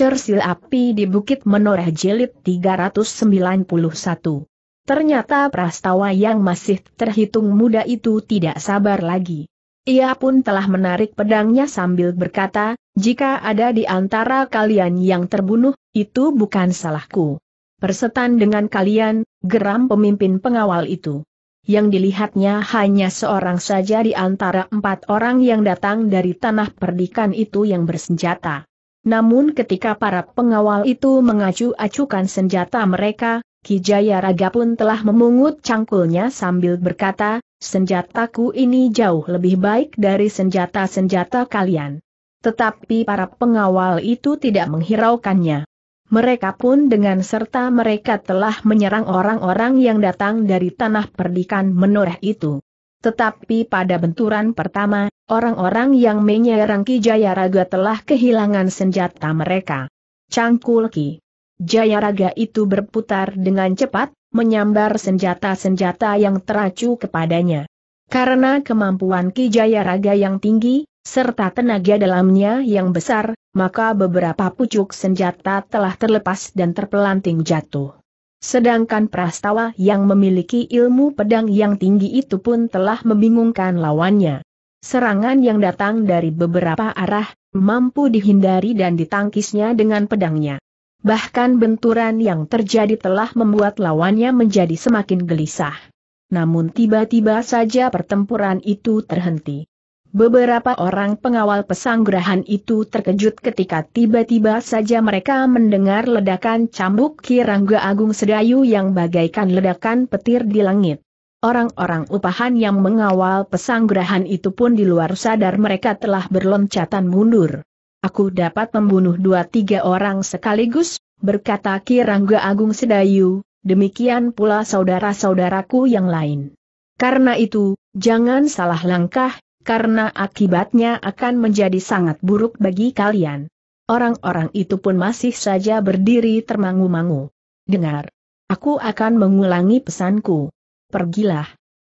Sil Api di Bukit Menoreh Jilid 391. Ternyata prastawa yang masih terhitung muda itu tidak sabar lagi. Ia pun telah menarik pedangnya sambil berkata, jika ada di antara kalian yang terbunuh, itu bukan salahku. Persetan dengan kalian, geram pemimpin pengawal itu. Yang dilihatnya hanya seorang saja di antara empat orang yang datang dari tanah perdikan itu yang bersenjata. Namun ketika para pengawal itu mengacu-acukan senjata mereka, Kijaya Raga pun telah memungut cangkulnya sambil berkata, senjataku ini jauh lebih baik dari senjata-senjata kalian. Tetapi para pengawal itu tidak menghiraukannya. Mereka pun dengan serta mereka telah menyerang orang-orang yang datang dari tanah perdikan menoreh itu. Tetapi pada benturan pertama, orang-orang yang menyerang Ki Jayaraga telah kehilangan senjata mereka. Cangkul Ki Jayaraga itu berputar dengan cepat, menyambar senjata-senjata yang teracu kepadanya. Karena kemampuan Ki Jayaraga yang tinggi, serta tenaga dalamnya yang besar, maka beberapa pucuk senjata telah terlepas dan terpelanting jatuh. Sedangkan prastawa yang memiliki ilmu pedang yang tinggi itu pun telah membingungkan lawannya. Serangan yang datang dari beberapa arah, mampu dihindari dan ditangkisnya dengan pedangnya. Bahkan benturan yang terjadi telah membuat lawannya menjadi semakin gelisah. Namun tiba-tiba saja pertempuran itu terhenti. Beberapa orang pengawal pesanggrahan itu terkejut ketika tiba-tiba saja mereka mendengar ledakan cambuk Kirangga Agung Sedayu yang bagaikan ledakan petir di langit. Orang-orang upahan yang mengawal pesanggrahan itu pun di luar sadar mereka telah berloncatan mundur. Aku dapat membunuh dua tiga orang sekaligus, berkata Kirangga Agung Sedayu, demikian pula saudara-saudaraku yang lain. Karena itu, jangan salah langkah, karena akibatnya akan menjadi sangat buruk bagi kalian. Orang-orang itu pun masih saja berdiri termangu-mangu. Dengar. Aku akan mengulangi pesanku. Pergilah.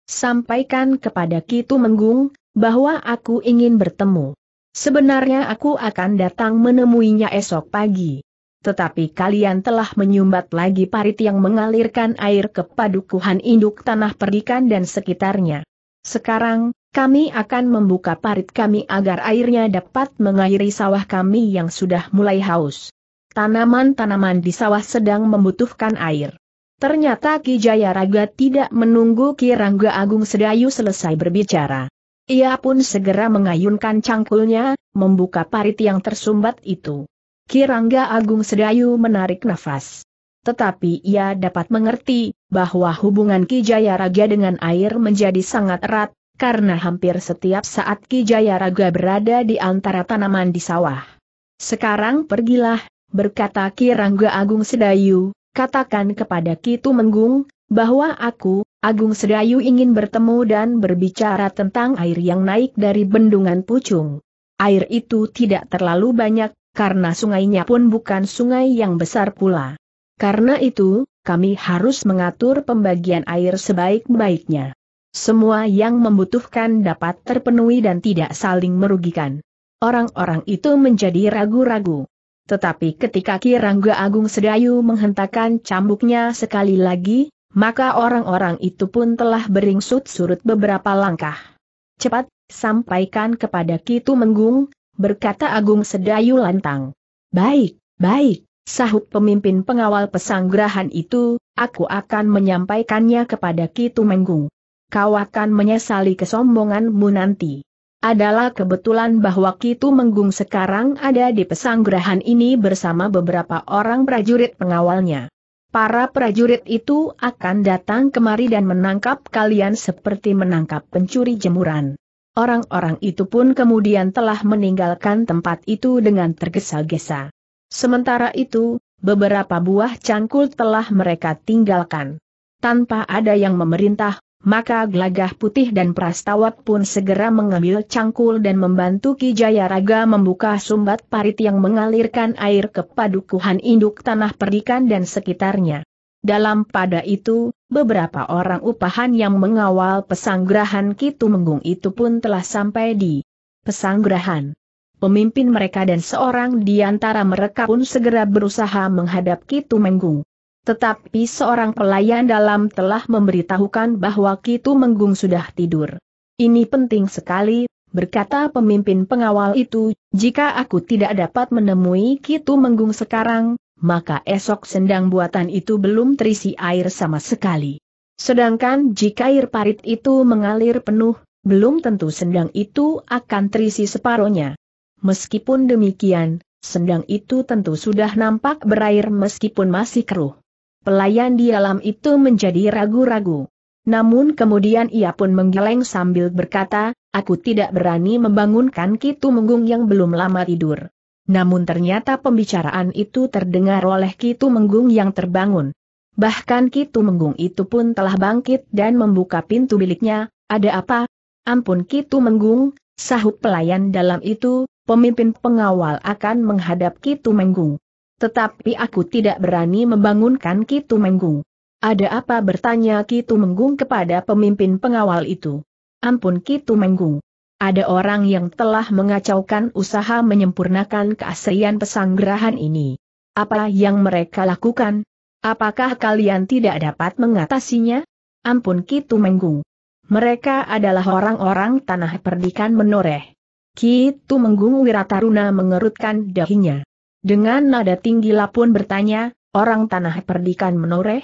Sampaikan kepada Kitu Menggung, bahwa aku ingin bertemu. Sebenarnya aku akan datang menemuinya esok pagi. Tetapi kalian telah menyumbat lagi parit yang mengalirkan air ke padukuhan induk tanah perikan dan sekitarnya. Sekarang, kami akan membuka parit kami agar airnya dapat mengairi sawah kami yang sudah mulai haus. Tanaman-tanaman di sawah sedang membutuhkan air. Ternyata Ki Jayaraga tidak menunggu Ki Rangga Agung Sedayu selesai berbicara. Ia pun segera mengayunkan cangkulnya, membuka parit yang tersumbat itu. Ki Rangga Agung Sedayu menarik nafas. Tetapi ia dapat mengerti, bahwa hubungan Ki Jayaraga dengan air menjadi sangat erat, karena hampir setiap saat Ki Jayaraga berada di antara tanaman di sawah. Sekarang pergilah, berkata Ki Rangga Agung Sedayu, katakan kepada Ki Tumenggung, bahwa aku, Agung Sedayu ingin bertemu dan berbicara tentang air yang naik dari bendungan Pucung. Air itu tidak terlalu banyak, karena sungainya pun bukan sungai yang besar pula. Karena itu, kami harus mengatur pembagian air sebaik-baiknya. Semua yang membutuhkan dapat terpenuhi dan tidak saling merugikan. Orang-orang itu menjadi ragu-ragu. Tetapi ketika Ki Rangga Agung Sedayu menghentakkan cambuknya sekali lagi, maka orang-orang itu pun telah beringsut-surut beberapa langkah. Cepat, sampaikan kepada Kitu Menggung, berkata Agung Sedayu lantang. Baik, baik, sahut pemimpin pengawal pesanggrahan itu, aku akan menyampaikannya kepada Kitu Menggung kau akan menyesali kesombonganmu nanti. Adalah kebetulan bahwa Kitu Menggung sekarang ada di pesanggrahan ini bersama beberapa orang prajurit pengawalnya. Para prajurit itu akan datang kemari dan menangkap kalian seperti menangkap pencuri jemuran. Orang-orang itu pun kemudian telah meninggalkan tempat itu dengan tergesa-gesa. Sementara itu, beberapa buah cangkul telah mereka tinggalkan. Tanpa ada yang memerintah, maka gelagah putih dan prastawat pun segera mengambil cangkul dan membantu Ki Jayaraga membuka sumbat parit yang mengalirkan air ke padukuhan induk tanah perdikan dan sekitarnya. Dalam pada itu, beberapa orang upahan yang mengawal pesanggrahan Kitu Menggung itu pun telah sampai di pesanggrahan. Pemimpin mereka dan seorang di antara mereka pun segera berusaha menghadap Kitu Menggung. Tetapi seorang pelayan dalam telah memberitahukan bahwa Kitu Menggung sudah tidur. Ini penting sekali, berkata pemimpin pengawal itu, jika aku tidak dapat menemui Kitu Menggung sekarang, maka esok sendang buatan itu belum terisi air sama sekali. Sedangkan jika air parit itu mengalir penuh, belum tentu sendang itu akan terisi separohnya. Meskipun demikian, sendang itu tentu sudah nampak berair meskipun masih keruh pelayan di dalam itu menjadi ragu-ragu. Namun kemudian ia pun menggeleng sambil berkata, aku tidak berani membangunkan Kitu Menggung yang belum lama tidur. Namun ternyata pembicaraan itu terdengar oleh Kitu Menggung yang terbangun. Bahkan Kitu Menggung itu pun telah bangkit dan membuka pintu biliknya, ada apa? Ampun Kitu Menggung, sahut pelayan dalam itu, pemimpin pengawal akan menghadap Kitu Menggung. Tetapi aku tidak berani membangunkan Kitu Menggung. Ada apa bertanya Kitu Menggung kepada pemimpin pengawal itu? Ampun Kitu Menggung. Ada orang yang telah mengacaukan usaha menyempurnakan keasrian pesanggerahan ini. Apa yang mereka lakukan? Apakah kalian tidak dapat mengatasinya? Ampun Kitu Menggung. Mereka adalah orang-orang tanah perdikan menoreh. Kitu Menggung Wirataruna mengerutkan dahinya. Dengan nada tinggi pun bertanya, orang tanah perdikan menoreh?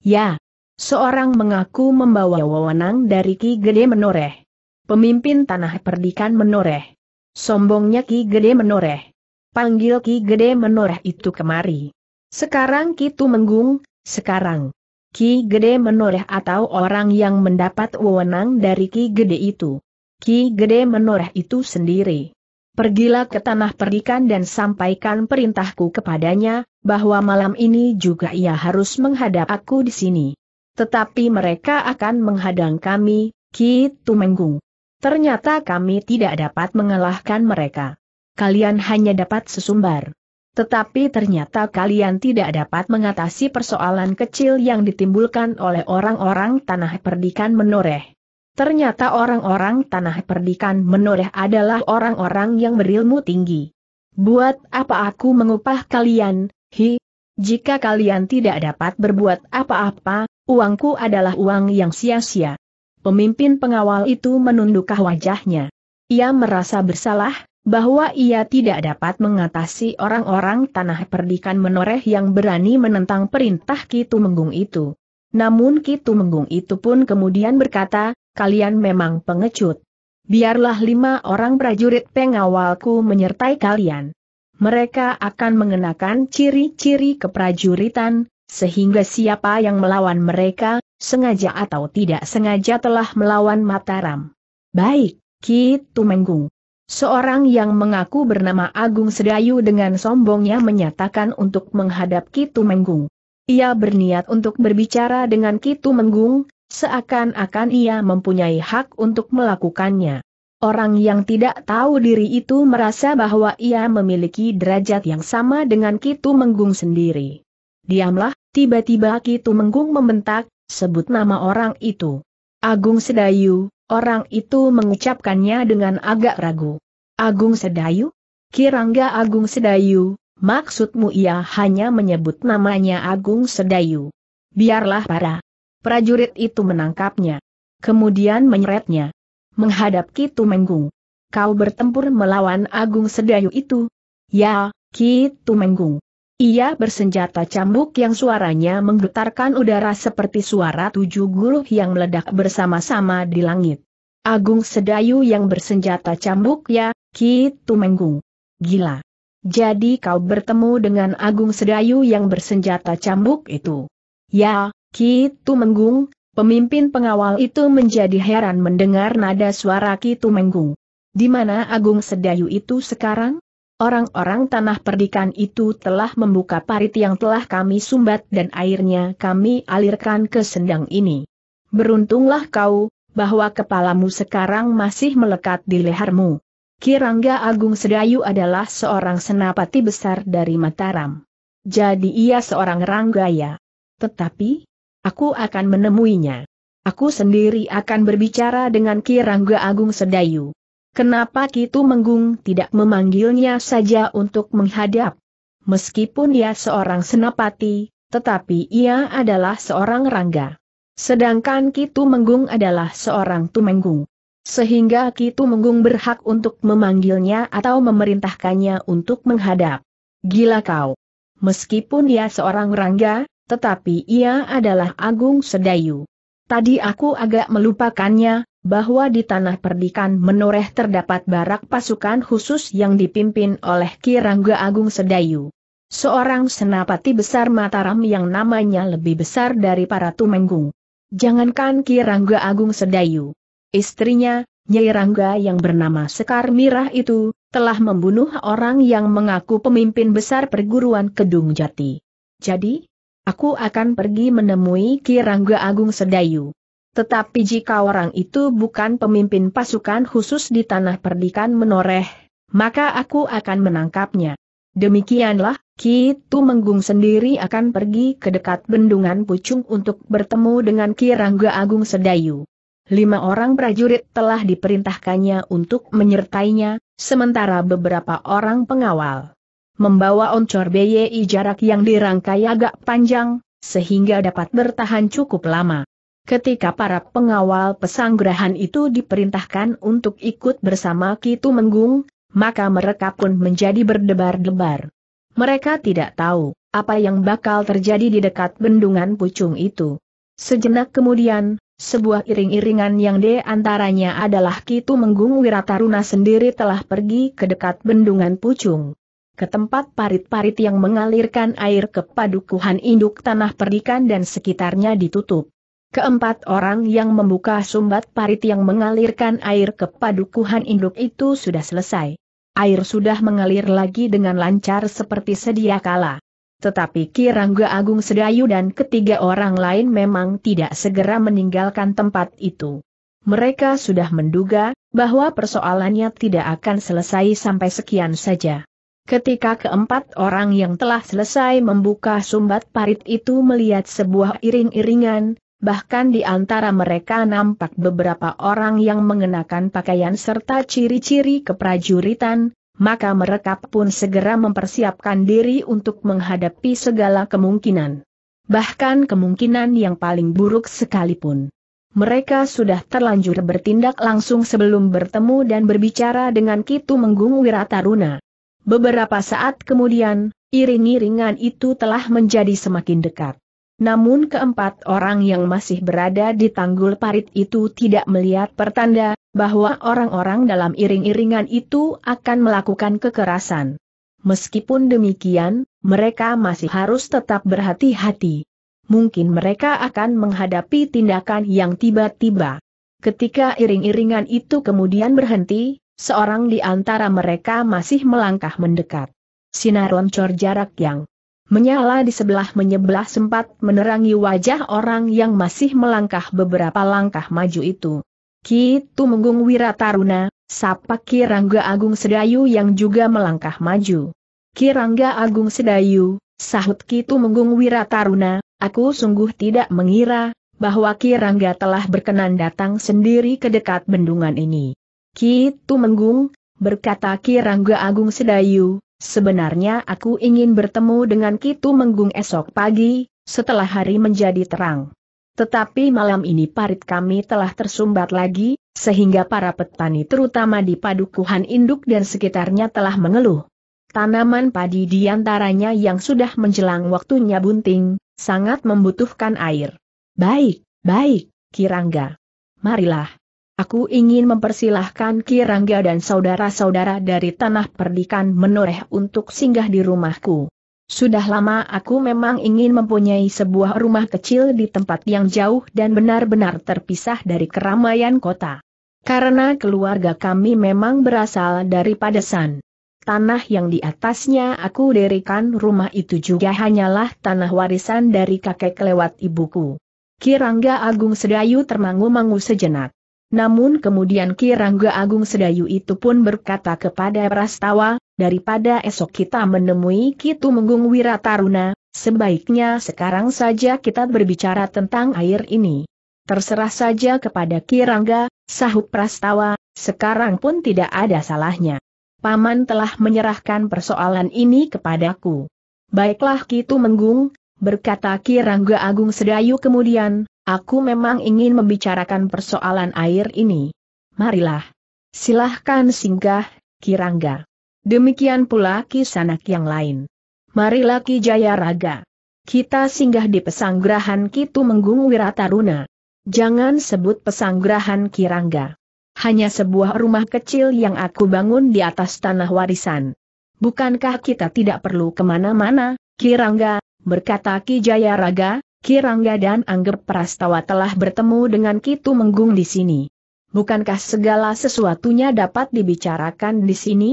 Ya. Seorang mengaku membawa wewenang dari Ki Gede Menoreh. Pemimpin tanah perdikan menoreh. Sombongnya Ki Gede Menoreh. Panggil Ki Gede Menoreh itu kemari. Sekarang Kitu Menggung, sekarang. Ki Gede Menoreh atau orang yang mendapat wewenang dari Ki Gede itu. Ki Gede Menoreh itu sendiri. Pergilah ke tanah perikan dan sampaikan perintahku kepadanya, bahwa malam ini juga ia harus menghadap aku di sini. Tetapi mereka akan menghadang kami, Ki Tumenggung. Ternyata kami tidak dapat mengalahkan mereka. Kalian hanya dapat sesumbar. Tetapi ternyata kalian tidak dapat mengatasi persoalan kecil yang ditimbulkan oleh orang-orang tanah perdikan menoreh. Ternyata orang-orang tanah perdikan menoreh adalah orang-orang yang berilmu tinggi. Buat apa aku mengupah kalian, hi? Jika kalian tidak dapat berbuat apa-apa, uangku adalah uang yang sia-sia. Pemimpin pengawal itu menundukkan wajahnya. Ia merasa bersalah, bahwa ia tidak dapat mengatasi orang-orang tanah perdikan menoreh yang berani menentang perintah Kitu Menggung itu. Namun Kitu Menggung itu pun kemudian berkata, kalian memang pengecut. Biarlah lima orang prajurit pengawalku menyertai kalian. Mereka akan mengenakan ciri-ciri keprajuritan, sehingga siapa yang melawan mereka, sengaja atau tidak sengaja telah melawan Mataram. Baik, Ki Tumenggung. Seorang yang mengaku bernama Agung Sedayu dengan sombongnya menyatakan untuk menghadap Ki Tumenggung. Ia berniat untuk berbicara dengan Ki Tumenggung, seakan-akan ia mempunyai hak untuk melakukannya. Orang yang tidak tahu diri itu merasa bahwa ia memiliki derajat yang sama dengan Kitu Menggung sendiri. Diamlah, tiba-tiba Kitu Menggung membentak, sebut nama orang itu. Agung Sedayu, orang itu mengucapkannya dengan agak ragu. Agung Sedayu? Kirangga Agung Sedayu, maksudmu ia hanya menyebut namanya Agung Sedayu. Biarlah para prajurit itu menangkapnya. Kemudian menyeretnya. Menghadap Kitu Menggung. Kau bertempur melawan Agung Sedayu itu? Ya, Kitu Menggung. Ia bersenjata cambuk yang suaranya menggetarkan udara seperti suara tujuh guluh yang meledak bersama-sama di langit. Agung Sedayu yang bersenjata cambuk ya, Kitu Menggung. Gila. Jadi kau bertemu dengan Agung Sedayu yang bersenjata cambuk itu. Ya, Ki Tumenggung, pemimpin pengawal itu menjadi heran mendengar nada suara Ki Tumenggung. Di mana Agung Sedayu itu sekarang? Orang-orang tanah perdikan itu telah membuka parit yang telah kami sumbat dan airnya kami alirkan ke sendang ini. Beruntunglah kau, bahwa kepalamu sekarang masih melekat di lehermu. Kirangga Agung Sedayu adalah seorang senapati besar dari Mataram. Jadi ia seorang ranggaya. Tetapi, Aku akan menemuinya. Aku sendiri akan berbicara dengan Ki Rangga Agung Sedayu. Kenapa Kitu Menggung tidak memanggilnya saja untuk menghadap? Meskipun dia seorang senapati, tetapi ia adalah seorang Rangga. Sedangkan Kitu Menggung adalah seorang Tumenggung. Sehingga Kitu Menggung berhak untuk memanggilnya atau memerintahkannya untuk menghadap. Gila kau! Meskipun dia seorang Rangga, tetapi ia adalah Agung Sedayu. Tadi aku agak melupakannya, bahwa di tanah perdikan menoreh terdapat barak pasukan khusus yang dipimpin oleh Kirangga Agung Sedayu. Seorang senapati besar Mataram yang namanya lebih besar dari para Tumenggung. Jangankan Kirangga Agung Sedayu. Istrinya, Nyai Rangga yang bernama Sekar Mirah itu, telah membunuh orang yang mengaku pemimpin besar perguruan Kedung Jati. Jadi, Aku akan pergi menemui Kirangga Agung Sedayu. Tetapi jika orang itu bukan pemimpin pasukan khusus di tanah perdikan menoreh, maka aku akan menangkapnya. Demikianlah, Kitu Menggung sendiri akan pergi ke dekat bendungan Pucung untuk bertemu dengan Kirangga Agung Sedayu. Lima orang prajurit telah diperintahkannya untuk menyertainya, sementara beberapa orang pengawal membawa oncor BYI jarak yang dirangkai agak panjang, sehingga dapat bertahan cukup lama. Ketika para pengawal pesanggrahan itu diperintahkan untuk ikut bersama Kitu Menggung, maka mereka pun menjadi berdebar-debar. Mereka tidak tahu apa yang bakal terjadi di dekat bendungan pucung itu. Sejenak kemudian, sebuah iring-iringan yang di antaranya adalah Kitu Menggung Wirataruna sendiri telah pergi ke dekat bendungan pucung ke tempat parit-parit yang mengalirkan air ke padukuhan induk tanah perdikan dan sekitarnya ditutup. Keempat orang yang membuka sumbat parit yang mengalirkan air ke padukuhan induk itu sudah selesai. Air sudah mengalir lagi dengan lancar seperti sedia kala. Tetapi Kirangga Agung Sedayu dan ketiga orang lain memang tidak segera meninggalkan tempat itu. Mereka sudah menduga bahwa persoalannya tidak akan selesai sampai sekian saja. Ketika keempat orang yang telah selesai membuka sumbat parit itu melihat sebuah iring-iringan, bahkan di antara mereka nampak beberapa orang yang mengenakan pakaian serta ciri-ciri keprajuritan, maka mereka pun segera mempersiapkan diri untuk menghadapi segala kemungkinan. Bahkan kemungkinan yang paling buruk sekalipun. Mereka sudah terlanjur bertindak langsung sebelum bertemu dan berbicara dengan Kitu Menggung Wirataruna. Beberapa saat kemudian, iring-iringan itu telah menjadi semakin dekat. Namun keempat orang yang masih berada di tanggul parit itu tidak melihat pertanda bahwa orang-orang dalam iring-iringan itu akan melakukan kekerasan. Meskipun demikian, mereka masih harus tetap berhati-hati. Mungkin mereka akan menghadapi tindakan yang tiba-tiba. Ketika iring-iringan itu kemudian berhenti, seorang di antara mereka masih melangkah mendekat. Sinar roncor jarak yang menyala di sebelah menyebelah sempat menerangi wajah orang yang masih melangkah beberapa langkah maju itu. Kitu Menggung Wirataruna, sapa Kirangga Agung Sedayu yang juga melangkah maju. Kirangga Agung Sedayu, sahut Kitu Menggung Wirataruna, aku sungguh tidak mengira bahwa Kirangga telah berkenan datang sendiri ke dekat bendungan ini. Kitu Menggung berkata Kirangga Agung Sedayu, sebenarnya aku ingin bertemu dengan Kitu Menggung esok pagi, setelah hari menjadi terang. Tetapi malam ini parit kami telah tersumbat lagi, sehingga para petani terutama di padukuhan induk dan sekitarnya telah mengeluh. Tanaman padi di antaranya yang sudah menjelang waktunya bunting, sangat membutuhkan air. Baik, baik, Kirangga. Marilah. Aku ingin mempersilahkan Kirangga dan saudara-saudara dari tanah perdikan menoreh untuk singgah di rumahku. Sudah lama aku memang ingin mempunyai sebuah rumah kecil di tempat yang jauh dan benar-benar terpisah dari keramaian kota. Karena keluarga kami memang berasal dari padesan. Tanah yang di atasnya aku dirikan rumah itu juga hanyalah tanah warisan dari kakek lewat ibuku. Kirangga Agung Sedayu termangu-mangu sejenak. Namun kemudian Ki Rangga Agung Sedayu itu pun berkata kepada Prastawa, daripada esok kita menemui Kitu Menggung Wirataruna, sebaiknya sekarang saja kita berbicara tentang air ini. Terserah saja kepada Ki Rangga, sahut Prastawa, sekarang pun tidak ada salahnya. Paman telah menyerahkan persoalan ini kepadaku. Baiklah Kitu Menggung, berkata Ki Rangga Agung Sedayu kemudian, Aku memang ingin membicarakan persoalan air ini. Marilah. Silahkan singgah, Kirangga. Demikian pula kisanak yang lain. Marilah Ki Jaya Raga. Kita singgah di pesanggrahan Kitu Menggung Wirataruna. Jangan sebut pesanggrahan Kirangga. Hanya sebuah rumah kecil yang aku bangun di atas tanah warisan. Bukankah kita tidak perlu kemana-mana, Kirangga, berkata Ki Jaya Raga, Kirangga dan Anggap Prastawa telah bertemu dengan Kitu Menggung di sini. Bukankah segala sesuatunya dapat dibicarakan di sini?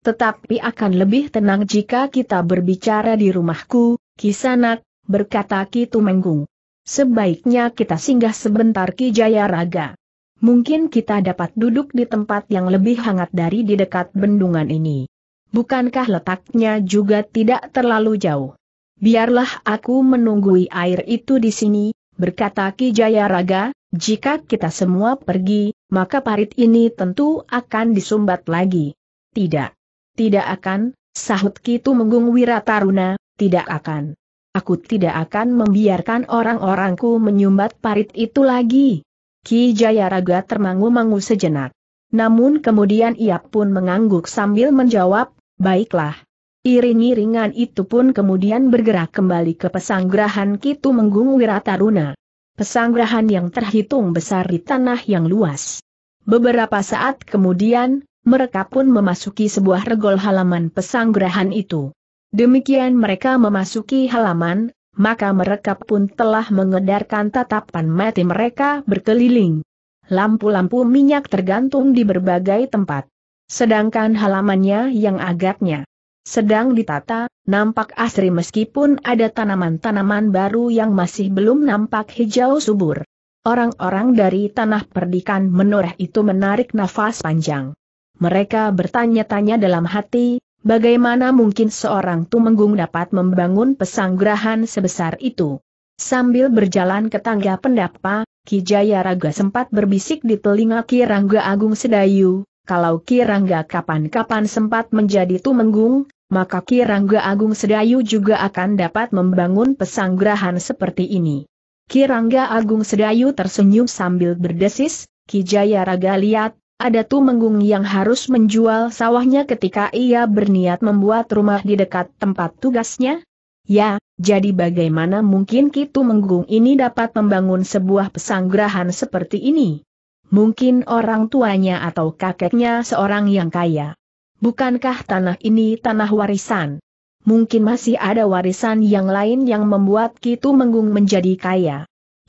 Tetapi akan lebih tenang jika kita berbicara di rumahku, Kisanak, berkata Kitu Menggung. Sebaiknya kita singgah sebentar Ki Jaya Raga. Mungkin kita dapat duduk di tempat yang lebih hangat dari di dekat bendungan ini. Bukankah letaknya juga tidak terlalu jauh? Biarlah aku menunggui air itu di sini, berkata Ki Jayaraga, jika kita semua pergi, maka parit ini tentu akan disumbat lagi. Tidak. Tidak akan, sahut Ki Tumenggung Wirataruna, tidak akan. Aku tidak akan membiarkan orang-orangku menyumbat parit itu lagi. Ki Jayaraga termangu-mangu sejenak. Namun kemudian ia pun mengangguk sambil menjawab, baiklah. Iring-iringan itu pun kemudian bergerak kembali ke pesanggrahan Kitu Menggung Wirataruna. Pesanggrahan yang terhitung besar di tanah yang luas. Beberapa saat kemudian, mereka pun memasuki sebuah regol halaman pesanggrahan itu. Demikian mereka memasuki halaman, maka mereka pun telah mengedarkan tatapan mati mereka berkeliling. Lampu-lampu minyak tergantung di berbagai tempat. Sedangkan halamannya yang agaknya sedang ditata, nampak asri meskipun ada tanaman-tanaman baru yang masih belum nampak hijau subur. Orang-orang dari tanah perdikan menoreh itu menarik nafas panjang. Mereka bertanya-tanya dalam hati, bagaimana mungkin seorang tumenggung dapat membangun pesanggrahan sebesar itu. Sambil berjalan ke tangga pendapa, Kijaya Raga sempat berbisik di telinga Ki Rangga Agung Sedayu, kalau Kirangga kapan-kapan sempat menjadi tumenggung, maka Kirangga Agung Sedayu juga akan dapat membangun pesanggrahan seperti ini. Kirangga Agung Sedayu tersenyum sambil berdesis, Kijaya Raga lihat, ada Tumenggung yang harus menjual sawahnya ketika ia berniat membuat rumah di dekat tempat tugasnya? Ya, jadi bagaimana mungkin Ki Tumenggung ini dapat membangun sebuah pesanggrahan seperti ini? Mungkin orang tuanya atau kakeknya seorang yang kaya. Bukankah tanah ini tanah warisan? Mungkin masih ada warisan yang lain yang membuat Kitu Menggung menjadi kaya.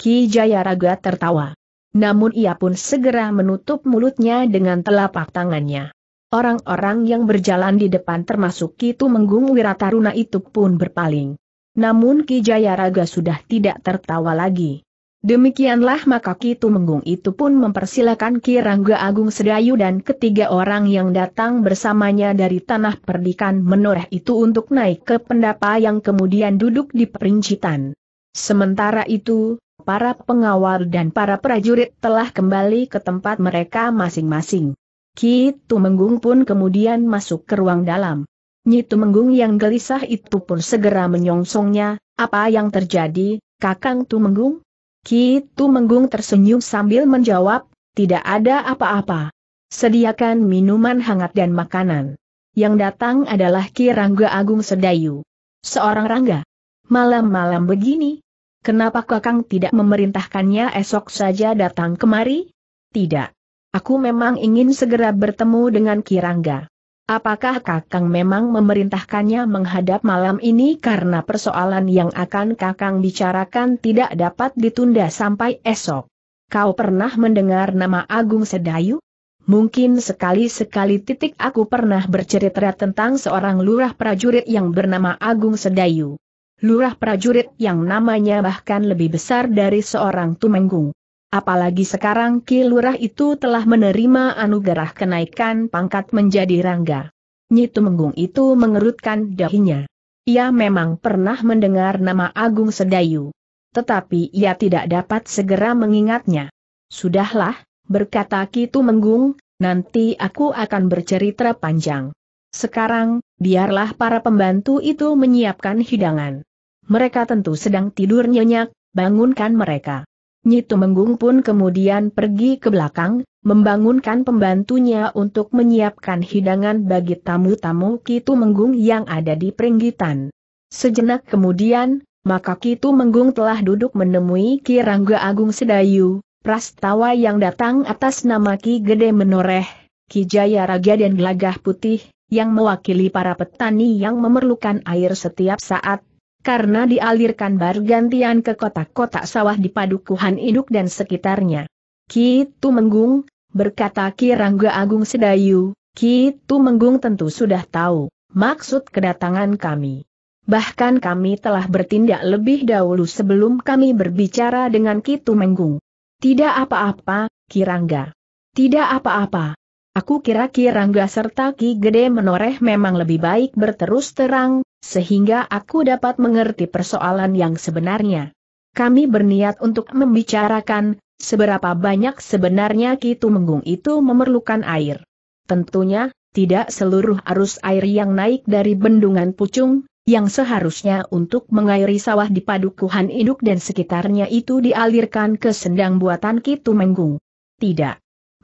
Ki Jayaraga tertawa. Namun ia pun segera menutup mulutnya dengan telapak tangannya. Orang-orang yang berjalan di depan termasuk Kitu Menggung Wirataruna itu pun berpaling. Namun Ki Jayaraga sudah tidak tertawa lagi. Demikianlah maka Kitu Menggung itu pun mempersilakan Kirangga Agung Sedayu dan ketiga orang yang datang bersamanya dari tanah perdikan menoreh itu untuk naik ke pendapa yang kemudian duduk di perincitan. Sementara itu, para pengawal dan para prajurit telah kembali ke tempat mereka masing-masing. Kitu Menggung pun kemudian masuk ke ruang dalam. Nyitu Menggung yang gelisah itu pun segera menyongsongnya, apa yang terjadi, Kakang Tumenggung? Ki tu menggung tersenyum sambil menjawab, tidak ada apa-apa. Sediakan minuman hangat dan makanan. Yang datang adalah Ki Rangga Agung Sedayu. Seorang Rangga. Malam-malam begini, kenapa Kakang tidak memerintahkannya esok saja datang kemari? Tidak. Aku memang ingin segera bertemu dengan Ki Rangga. Apakah Kakang memang memerintahkannya menghadap malam ini karena persoalan yang akan Kakang bicarakan tidak dapat ditunda sampai esok? Kau pernah mendengar nama Agung Sedayu? Mungkin sekali-sekali titik aku pernah bercerita tentang seorang lurah prajurit yang bernama Agung Sedayu. Lurah prajurit yang namanya bahkan lebih besar dari seorang tumenggung. Apalagi sekarang Ki Lurah itu telah menerima anugerah kenaikan pangkat menjadi Rangga. Nyi Tumenggung itu mengerutkan dahinya. Ia memang pernah mendengar nama Agung Sedayu. Tetapi ia tidak dapat segera mengingatnya. Sudahlah, berkata Ki Tumenggung, nanti aku akan bercerita panjang. Sekarang, biarlah para pembantu itu menyiapkan hidangan. Mereka tentu sedang tidur nyenyak, bangunkan mereka. Nyi Tumenggung pun kemudian pergi ke belakang, membangunkan pembantunya untuk menyiapkan hidangan bagi tamu-tamu Kitu Menggung yang ada di peringgitan. Sejenak kemudian, maka Kitu Menggung telah duduk menemui Ki Rangga Agung Sedayu, prastawa yang datang atas nama Ki Gede Menoreh, Ki Jaya Raja dan Gelagah Putih, yang mewakili para petani yang memerlukan air setiap saat, karena dialirkan bergantian ke kotak-kotak sawah di padukuhan induk dan sekitarnya. Kitu Menggung, berkata Ki Rangga Agung Sedayu, Kitu Menggung tentu sudah tahu maksud kedatangan kami. Bahkan kami telah bertindak lebih dahulu sebelum kami berbicara dengan Ki Tumenggung. Tidak apa-apa, Ki Rangga. Tidak apa-apa. Aku kira Ki Rangga serta Ki Gede Menoreh memang lebih baik berterus terang, sehingga aku dapat mengerti persoalan yang sebenarnya. Kami berniat untuk membicarakan, seberapa banyak sebenarnya kitu Menggung itu memerlukan air. Tentunya, tidak seluruh arus air yang naik dari bendungan Pucung, yang seharusnya untuk mengairi sawah di padukuhan induk dan sekitarnya itu dialirkan ke sendang buatan kitu Menggung. Tidak.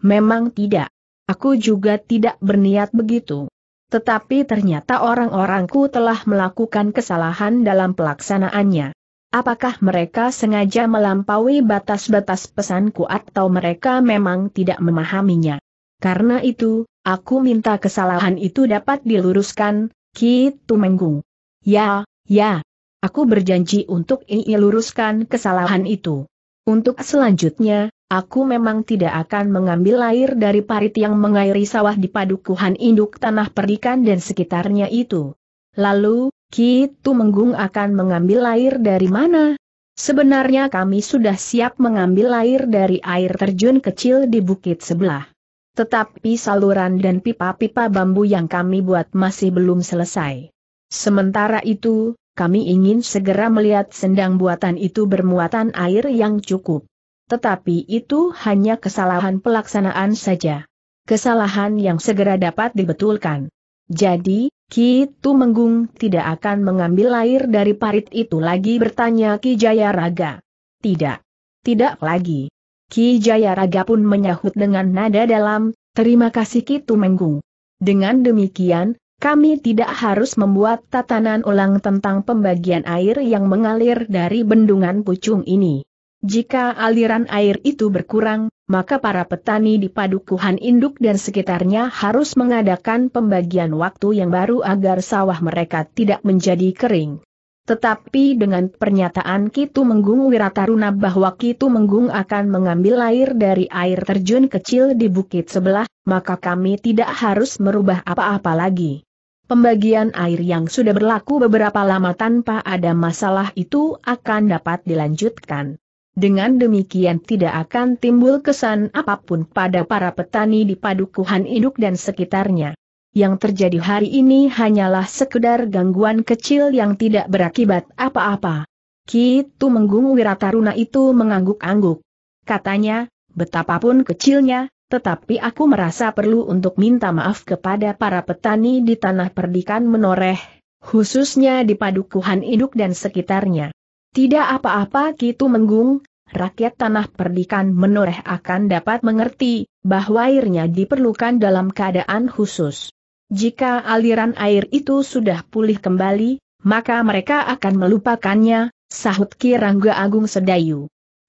Memang tidak. Aku juga tidak berniat begitu. Tetapi ternyata orang-orangku telah melakukan kesalahan dalam pelaksanaannya. Apakah mereka sengaja melampaui batas-batas pesanku atau mereka memang tidak memahaminya? Karena itu, aku minta kesalahan itu dapat diluruskan, Kitu Tumenggung. Ya, ya. Aku berjanji untuk luruskan kesalahan itu. Untuk selanjutnya, aku memang tidak akan mengambil air dari parit yang mengairi sawah di padukuhan induk tanah perdikan dan sekitarnya itu. Lalu, Kitu Menggung akan mengambil air dari mana? Sebenarnya kami sudah siap mengambil air dari air terjun kecil di bukit sebelah. Tetapi saluran dan pipa-pipa bambu yang kami buat masih belum selesai. Sementara itu, kami ingin segera melihat sendang buatan itu bermuatan air yang cukup. Tetapi itu hanya kesalahan pelaksanaan saja. Kesalahan yang segera dapat dibetulkan. Jadi, Ki Tumenggung tidak akan mengambil air dari parit itu lagi bertanya Ki Jayaraga. Tidak. Tidak lagi. Ki Jayaraga pun menyahut dengan nada dalam, terima kasih Ki Tumenggung. Dengan demikian, kami tidak harus membuat tatanan ulang tentang pembagian air yang mengalir dari bendungan pucung ini. Jika aliran air itu berkurang, maka para petani di Padukuhan Induk dan sekitarnya harus mengadakan pembagian waktu yang baru agar sawah mereka tidak menjadi kering. Tetapi dengan pernyataan Kitu Menggung Wirataruna bahwa Kitu Menggung akan mengambil air dari air terjun kecil di bukit sebelah, maka kami tidak harus merubah apa-apa lagi. Pembagian air yang sudah berlaku beberapa lama tanpa ada masalah itu akan dapat dilanjutkan. Dengan demikian tidak akan timbul kesan apapun pada para petani di Padukuhan Induk dan sekitarnya. Yang terjadi hari ini hanyalah sekedar gangguan kecil yang tidak berakibat apa-apa. Kitu Menggung Wirataruna itu mengangguk-angguk. Katanya, betapapun kecilnya, tetapi aku merasa perlu untuk minta maaf kepada para petani di tanah perdikan menoreh, khususnya di padukuhan induk dan sekitarnya. Tidak apa-apa gitu Menggung, rakyat tanah perdikan menoreh akan dapat mengerti bahwa airnya diperlukan dalam keadaan khusus. Jika aliran air itu sudah pulih kembali, maka mereka akan melupakannya, sahut Kirangga Agung Sedayu.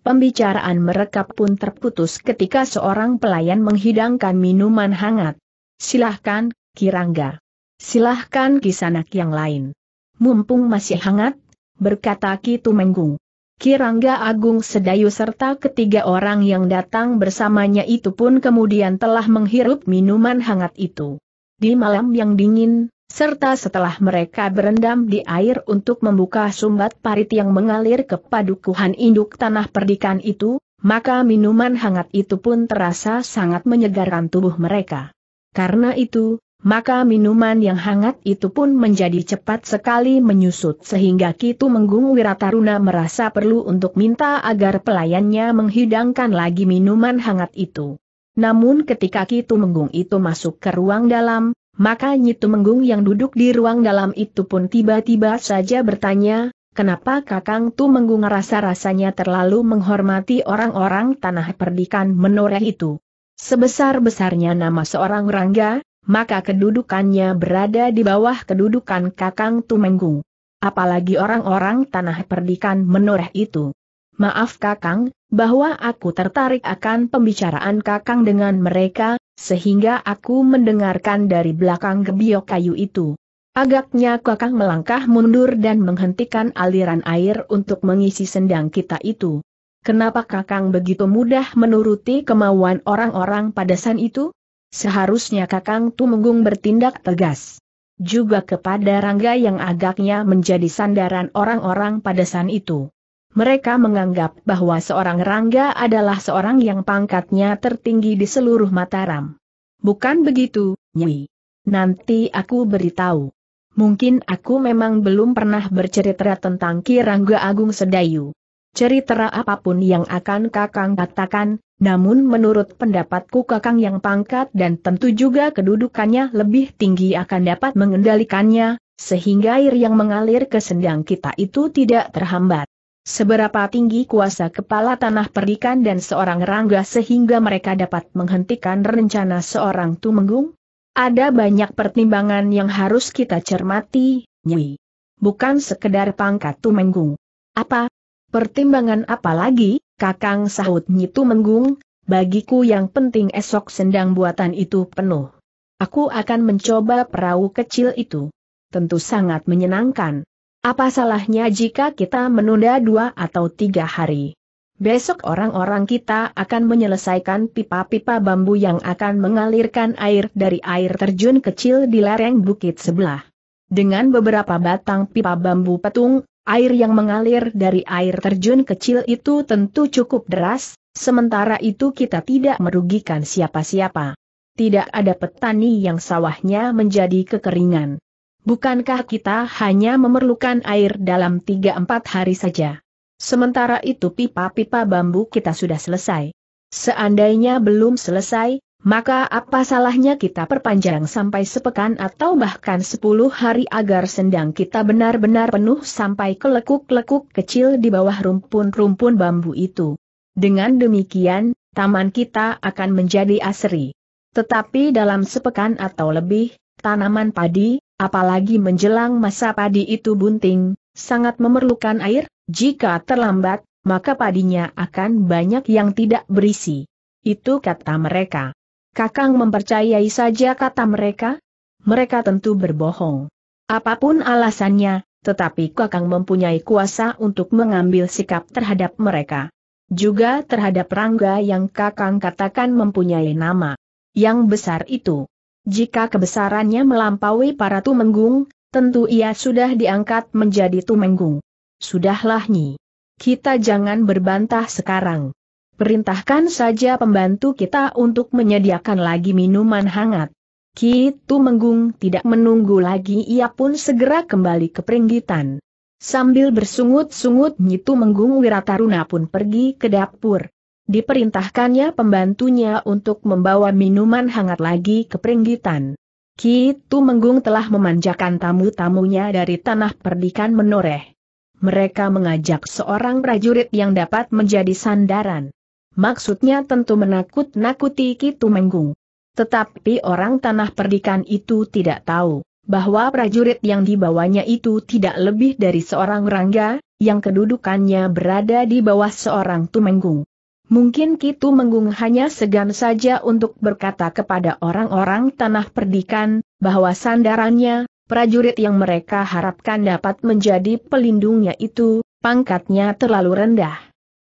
Pembicaraan mereka pun terputus ketika seorang pelayan menghidangkan minuman hangat. Silahkan, Kirangga. Silahkan kisanak yang lain. Mumpung masih hangat, berkata Ki Tumenggung. Kirangga Agung Sedayu serta ketiga orang yang datang bersamanya itu pun kemudian telah menghirup minuman hangat itu. Di malam yang dingin, serta setelah mereka berendam di air untuk membuka sumbat parit yang mengalir ke padukuhan induk tanah perdikan itu, maka minuman hangat itu pun terasa sangat menyegarkan tubuh mereka. Karena itu, maka minuman yang hangat itu pun menjadi cepat sekali menyusut sehingga Kitu Menggung Wirataruna merasa perlu untuk minta agar pelayannya menghidangkan lagi minuman hangat itu. Namun ketika Kitu Menggung itu masuk ke ruang dalam, maka Nyitu Menggung yang duduk di ruang dalam itu pun tiba-tiba saja bertanya, kenapa Kakang Tu Menggung rasa-rasanya terlalu menghormati orang-orang tanah perdikan menoreh itu. Sebesar-besarnya nama seorang Rangga, maka kedudukannya berada di bawah kedudukan Kakang Tu Tumenggung. Apalagi orang-orang tanah perdikan menoreh itu. Maaf Kakang, bahwa aku tertarik akan pembicaraan Kakang dengan mereka, sehingga aku mendengarkan dari belakang gebiok kayu itu. Agaknya kakang melangkah mundur dan menghentikan aliran air untuk mengisi sendang kita itu. Kenapa kakang begitu mudah menuruti kemauan orang-orang pada padasan itu? Seharusnya kakang Tumenggung bertindak tegas. Juga kepada Rangga yang agaknya menjadi sandaran orang-orang pada padasan itu mereka menganggap bahwa seorang Rangga adalah seorang yang pangkatnya tertinggi di seluruh Mataram. Bukan begitu, Nyi. Nanti aku beritahu. Mungkin aku memang belum pernah bercerita tentang Ki Rangga Agung Sedayu. Cerita apapun yang akan Kakang katakan, namun menurut pendapatku Kakang yang pangkat dan tentu juga kedudukannya lebih tinggi akan dapat mengendalikannya, sehingga air yang mengalir ke sendang kita itu tidak terhambat. Seberapa tinggi kuasa kepala tanah perdikan dan seorang rangga sehingga mereka dapat menghentikan rencana seorang tumenggung? Ada banyak pertimbangan yang harus kita cermati, Nyi. Bukan sekedar pangkat tumenggung. Apa? Pertimbangan apa lagi, kakang sahut Nyi Tumenggung, bagiku yang penting esok sendang buatan itu penuh. Aku akan mencoba perahu kecil itu. Tentu sangat menyenangkan, apa salahnya jika kita menunda dua atau tiga hari? Besok orang-orang kita akan menyelesaikan pipa-pipa bambu yang akan mengalirkan air dari air terjun kecil di lereng bukit sebelah. Dengan beberapa batang pipa bambu petung, air yang mengalir dari air terjun kecil itu tentu cukup deras, sementara itu kita tidak merugikan siapa-siapa. Tidak ada petani yang sawahnya menjadi kekeringan. Bukankah kita hanya memerlukan air dalam 3-4 hari saja? Sementara itu pipa-pipa bambu kita sudah selesai. Seandainya belum selesai, maka apa salahnya kita perpanjang sampai sepekan atau bahkan 10 hari agar sendang kita benar-benar penuh sampai ke lekuk-lekuk kecil di bawah rumpun-rumpun bambu itu. Dengan demikian, taman kita akan menjadi asri. Tetapi dalam sepekan atau lebih, tanaman padi, Apalagi menjelang masa padi itu bunting, sangat memerlukan air, jika terlambat, maka padinya akan banyak yang tidak berisi. Itu kata mereka. Kakang mempercayai saja kata mereka? Mereka tentu berbohong. Apapun alasannya, tetapi Kakang mempunyai kuasa untuk mengambil sikap terhadap mereka. Juga terhadap Rangga yang Kakang katakan mempunyai nama yang besar itu. Jika kebesarannya melampaui para tumenggung, tentu ia sudah diangkat menjadi tumenggung. Sudahlah Nyi. Kita jangan berbantah sekarang. Perintahkan saja pembantu kita untuk menyediakan lagi minuman hangat. Ki Tumenggung tidak menunggu lagi ia pun segera kembali ke peringgitan. Sambil bersungut-sungut Nyi Tumenggung Wirataruna pun pergi ke dapur diperintahkannya pembantunya untuk membawa minuman hangat lagi ke peringgitan. Kitu Tumenggung telah memanjakan tamu-tamunya dari tanah perdikan menoreh. Mereka mengajak seorang prajurit yang dapat menjadi sandaran. Maksudnya tentu menakut-nakuti Kitu Tumenggung. Tetapi orang tanah perdikan itu tidak tahu bahwa prajurit yang dibawanya itu tidak lebih dari seorang rangga, yang kedudukannya berada di bawah seorang tumenggung. Mungkin Kitu Menggung hanya segan saja untuk berkata kepada orang-orang tanah perdikan, bahwa sandarannya, prajurit yang mereka harapkan dapat menjadi pelindungnya itu, pangkatnya terlalu rendah.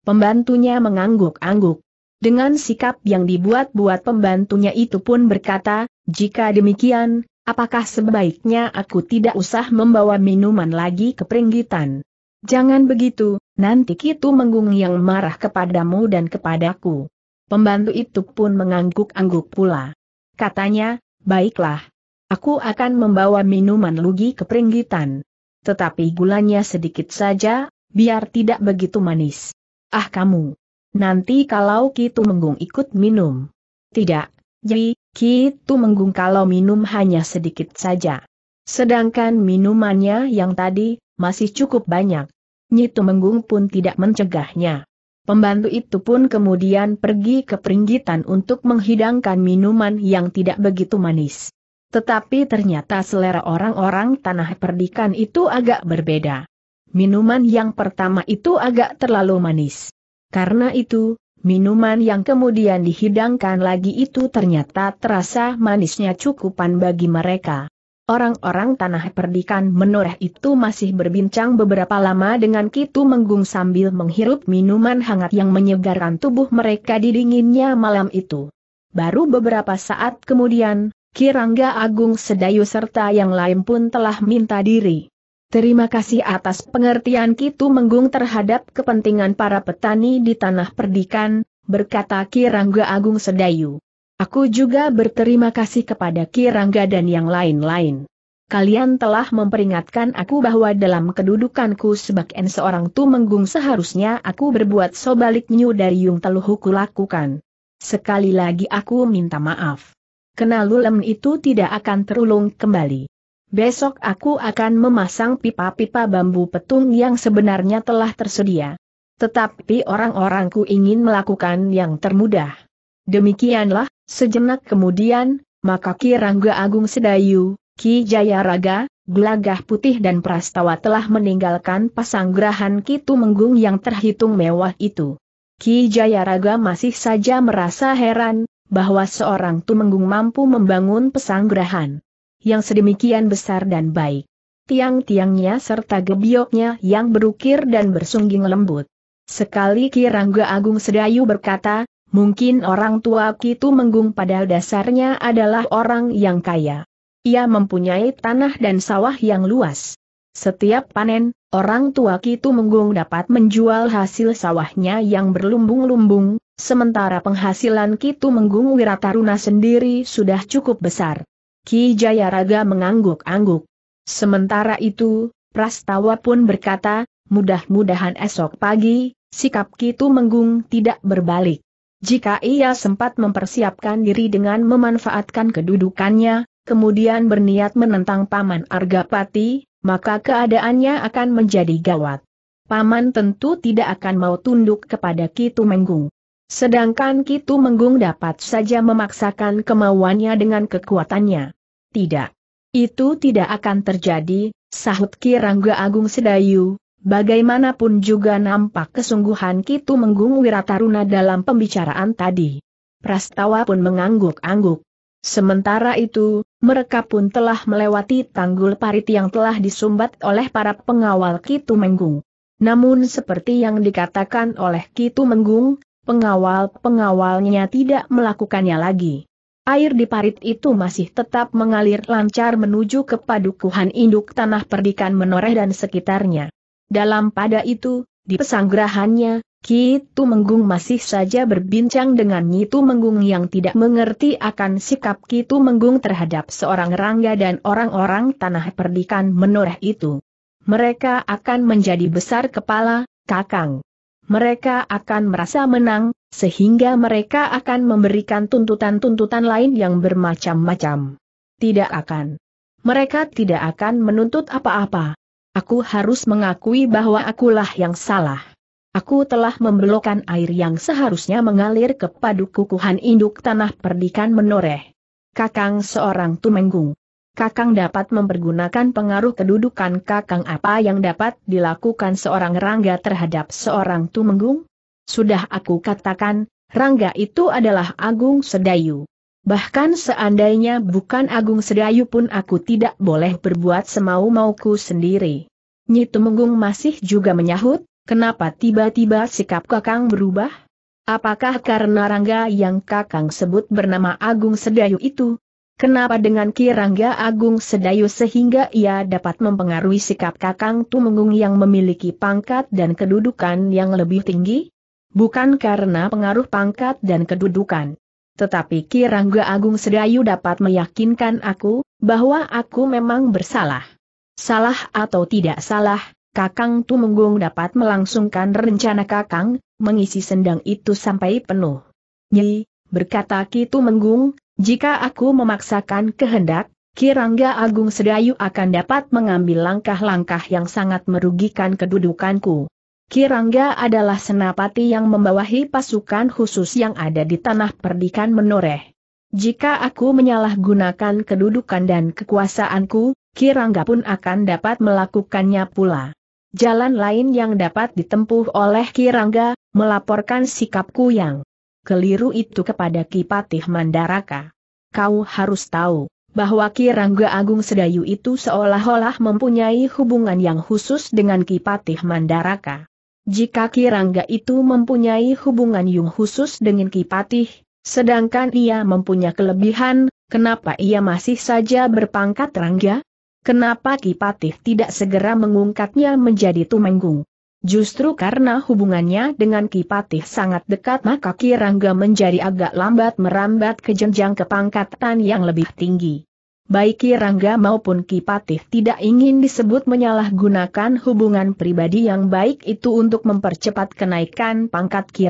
Pembantunya mengangguk-angguk. Dengan sikap yang dibuat-buat pembantunya itu pun berkata, jika demikian, apakah sebaiknya aku tidak usah membawa minuman lagi ke peringgitan? Jangan begitu, nanti kita Menggung yang marah kepadamu dan kepadaku. Pembantu itu pun mengangguk-angguk pula. Katanya, baiklah. Aku akan membawa minuman lugi ke peringgitan. Tetapi gulanya sedikit saja, biar tidak begitu manis. Ah kamu. Nanti kalau kita Menggung ikut minum. Tidak, jadi, kita Menggung kalau minum hanya sedikit saja. Sedangkan minumannya yang tadi, masih cukup banyak. Nyitu Menggung pun tidak mencegahnya. Pembantu itu pun kemudian pergi ke peringgitan untuk menghidangkan minuman yang tidak begitu manis. Tetapi ternyata selera orang-orang tanah perdikan itu agak berbeda. Minuman yang pertama itu agak terlalu manis. Karena itu, Minuman yang kemudian dihidangkan lagi itu ternyata terasa manisnya cukupan bagi mereka. Orang-orang tanah perdikan menoreh itu masih berbincang beberapa lama dengan Kitu Menggung sambil menghirup minuman hangat yang menyegarkan tubuh mereka di dinginnya malam itu. Baru beberapa saat kemudian, Kirangga Agung Sedayu serta yang lain pun telah minta diri. Terima kasih atas pengertian Kitu Menggung terhadap kepentingan para petani di tanah perdikan, berkata Kirangga Agung Sedayu. Aku juga berterima kasih kepada Kirangga dan yang lain-lain. Kalian telah memperingatkan aku bahwa dalam kedudukanku sebagai seorang tumenggung seharusnya aku berbuat sebaliknya dari yang telah lakukan. Sekali lagi aku minta maaf. Kena lulem itu tidak akan terulung kembali. Besok aku akan memasang pipa-pipa bambu petung yang sebenarnya telah tersedia. Tetapi orang-orangku ingin melakukan yang termudah. Demikianlah, sejenak kemudian, maka Ki Rangga Agung Sedayu, Ki Jayaraga, Gelagah Putih dan Prastawa telah meninggalkan pasanggrahan Ki Tumenggung yang terhitung mewah itu. Ki Jayaraga masih saja merasa heran, bahwa seorang Tumenggung mampu membangun pesanggrahan yang sedemikian besar dan baik. Tiang-tiangnya serta gebyoknya yang berukir dan bersungging lembut. Sekali Ki Rangga Agung Sedayu berkata, Mungkin orang tua Kitu Menggung pada dasarnya adalah orang yang kaya. Ia mempunyai tanah dan sawah yang luas. Setiap panen, orang tua Kitu Menggung dapat menjual hasil sawahnya yang berlumbung-lumbung, sementara penghasilan Kitu Menggung Wirataruna sendiri sudah cukup besar. Ki Jayaraga mengangguk-angguk. Sementara itu, Prastawa pun berkata, mudah-mudahan esok pagi, sikap Kitu Menggung tidak berbalik. Jika ia sempat mempersiapkan diri dengan memanfaatkan kedudukannya, kemudian berniat menentang Paman Argapati, maka keadaannya akan menjadi gawat. Paman tentu tidak akan mau tunduk kepada Kitu Menggung. Sedangkan Kitu Menggung dapat saja memaksakan kemauannya dengan kekuatannya. Tidak. Itu tidak akan terjadi, sahut Kirangga Agung Sedayu, Bagaimanapun juga nampak kesungguhan Kitu Menggung Wirataruna dalam pembicaraan tadi. Prastawa pun mengangguk-angguk. Sementara itu, mereka pun telah melewati tanggul parit yang telah disumbat oleh para pengawal Kitu Menggung. Namun seperti yang dikatakan oleh Kitu Menggung, pengawal-pengawalnya tidak melakukannya lagi. Air di parit itu masih tetap mengalir lancar menuju ke padukuhan induk tanah perdikan menoreh dan sekitarnya. Dalam pada itu, di pesanggrahannya, Kitu Menggung masih saja berbincang dengan Nyi Menggung yang tidak mengerti akan sikap Kitu Menggung terhadap seorang Rangga dan orang-orang tanah perdikan menoreh itu. Mereka akan menjadi besar kepala, kakang. Mereka akan merasa menang, sehingga mereka akan memberikan tuntutan-tuntutan lain yang bermacam-macam. Tidak akan. Mereka tidak akan menuntut apa-apa Aku harus mengakui bahwa akulah yang salah. Aku telah membelokkan air yang seharusnya mengalir ke padukuhan induk tanah perdikan menoreh. Kakang seorang tumenggung. Kakang dapat mempergunakan pengaruh kedudukan kakang apa yang dapat dilakukan seorang rangga terhadap seorang tumenggung? Sudah aku katakan, rangga itu adalah Agung Sedayu. Bahkan seandainya bukan Agung Sedayu pun aku tidak boleh berbuat semau-mauku sendiri. Nyi Tumenggung masih juga menyahut, kenapa tiba-tiba sikap kakang berubah? Apakah karena Rangga yang kakang sebut bernama Agung Sedayu itu? Kenapa dengan Ki Rangga Agung Sedayu sehingga ia dapat mempengaruhi sikap kakang Tumenggung yang memiliki pangkat dan kedudukan yang lebih tinggi? Bukan karena pengaruh pangkat dan kedudukan. Tetapi Kirangga Agung Sedayu dapat meyakinkan aku, bahwa aku memang bersalah. Salah atau tidak salah, Kakang Tumenggung dapat melangsungkan rencana Kakang, mengisi sendang itu sampai penuh. Nyi, berkata Ki Tumenggung, jika aku memaksakan kehendak, Kirangga Agung Sedayu akan dapat mengambil langkah-langkah yang sangat merugikan kedudukanku. Kirangga adalah senapati yang membawahi pasukan khusus yang ada di tanah perdikan menoreh. Jika aku menyalahgunakan kedudukan dan kekuasaanku, Kirangga pun akan dapat melakukannya pula. Jalan lain yang dapat ditempuh oleh Kirangga, melaporkan sikapku yang keliru itu kepada Kipatih Mandaraka. Kau harus tahu, bahwa Kirangga Agung Sedayu itu seolah-olah mempunyai hubungan yang khusus dengan Kipatih Mandaraka. Jika Kirangga itu mempunyai hubungan yang khusus dengan Kipatih, sedangkan ia mempunyai kelebihan, kenapa ia masih saja berpangkat Rangga? Kenapa Kipatih tidak segera mengungkapnya menjadi Tumenggung? Justru karena hubungannya dengan Kipatih sangat dekat maka Kirangga menjadi agak lambat merambat ke jenjang kepangkatan yang lebih tinggi baik Ki Rangga maupun Ki tidak ingin disebut menyalahgunakan hubungan pribadi yang baik itu untuk mempercepat kenaikan pangkat Ki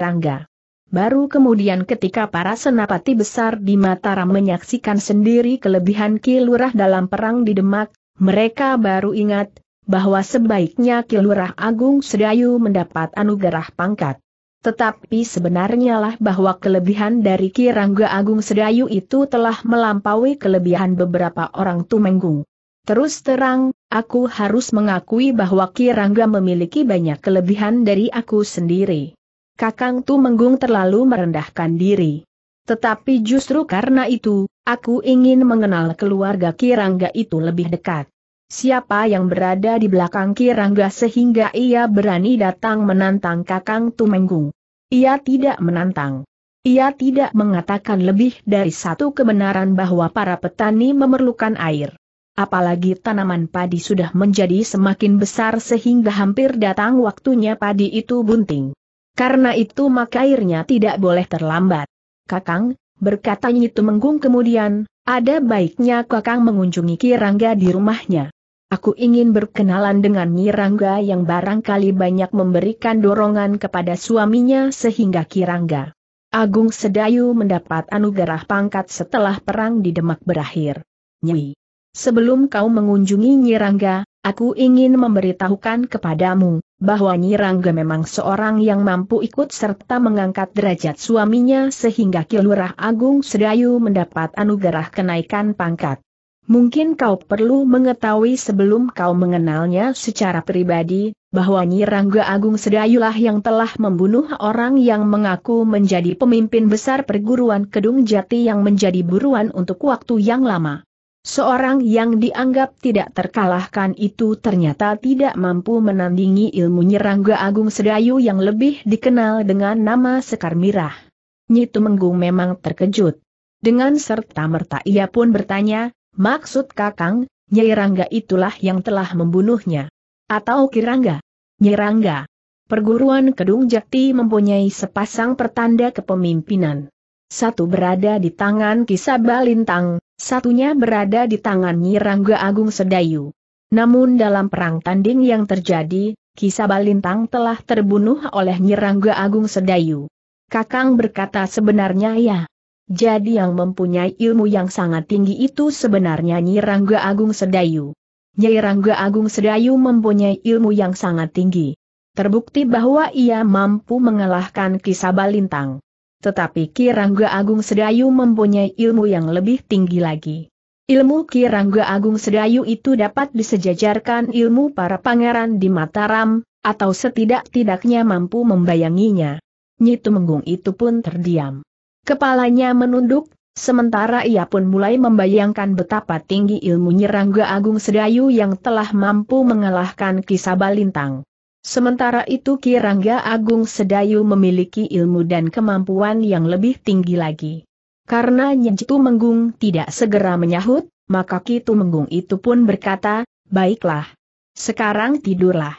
Baru kemudian ketika para senapati besar di Mataram menyaksikan sendiri kelebihan Ki dalam perang di Demak, mereka baru ingat bahwa sebaiknya Ki Agung Sedayu mendapat anugerah pangkat. Tetapi sebenarnya lah bahwa kelebihan dari Ki Rangga Agung Sedayu itu telah melampaui kelebihan beberapa orang Tumenggung. Terus terang, aku harus mengakui bahwa Ki Rangga memiliki banyak kelebihan dari aku sendiri. Kakang Tumenggung terlalu merendahkan diri. Tetapi justru karena itu, aku ingin mengenal keluarga Ki Rangga itu lebih dekat. Siapa yang berada di belakang Kirangga sehingga ia berani datang menantang Kakang Tumenggung? Ia tidak menantang. Ia tidak mengatakan lebih dari satu kebenaran bahwa para petani memerlukan air. Apalagi tanaman padi sudah menjadi semakin besar sehingga hampir datang waktunya padi itu bunting. Karena itu maka airnya tidak boleh terlambat. Kakang, berkata itu menggung kemudian, ada baiknya Kakang mengunjungi Kirangga di rumahnya. Aku ingin berkenalan dengan Kirangga yang barangkali banyak memberikan dorongan kepada suaminya sehingga Kirangga Agung Sedayu mendapat anugerah pangkat setelah perang di Demak berakhir. Nyi, sebelum kau mengunjungi Nyirangga, aku ingin memberitahukan kepadamu bahwa Nyirangga memang seorang yang mampu ikut serta mengangkat derajat suaminya sehingga Kilurah Agung Sedayu mendapat anugerah kenaikan pangkat. Mungkin kau perlu mengetahui sebelum kau mengenalnya secara pribadi, bahwa Nyi Rangga Agung Sedayulah yang telah membunuh orang yang mengaku menjadi pemimpin besar perguruan Kedung Jati yang menjadi buruan untuk waktu yang lama. Seorang yang dianggap tidak terkalahkan itu ternyata tidak mampu menandingi ilmu Nyi Rangga Agung Sedayu yang lebih dikenal dengan nama Sekar Mirah. Nyi Tumenggung memang terkejut. Dengan serta merta ia pun bertanya, Maksud Kakang, Nyai Rangga itulah yang telah membunuhnya. Atau Kirangga? Nyai Rangga. Perguruan Kedung Jakti mempunyai sepasang pertanda kepemimpinan. Satu berada di tangan Kisaba Lintang, satunya berada di tangan Nyi Rangga Agung Sedayu. Namun dalam perang tanding yang terjadi, Kisaba Lintang telah terbunuh oleh Nyi Rangga Agung Sedayu. Kakang berkata sebenarnya ya, jadi yang mempunyai ilmu yang sangat tinggi itu sebenarnya Nyi Rangga Agung Sedayu. Nyi Rangga Agung Sedayu mempunyai ilmu yang sangat tinggi. Terbukti bahwa ia mampu mengalahkan Kisabalintang. Tetapi Ki Rangga Agung Sedayu mempunyai ilmu yang lebih tinggi lagi. Ilmu Ki Rangga Agung Sedayu itu dapat disejajarkan ilmu para pangeran di Mataram, atau setidak-tidaknya mampu membayanginya. Nyi Tumenggung itu pun terdiam. Kepalanya menunduk, sementara ia pun mulai membayangkan betapa tinggi ilmu Nyerangga Agung Sedayu yang telah mampu mengalahkan Kisabalintang. Sementara itu Kirangga Agung Sedayu memiliki ilmu dan kemampuan yang lebih tinggi lagi. Karena Nyejitu Menggung tidak segera menyahut, maka Kitu Menggung itu pun berkata, baiklah. Sekarang tidurlah.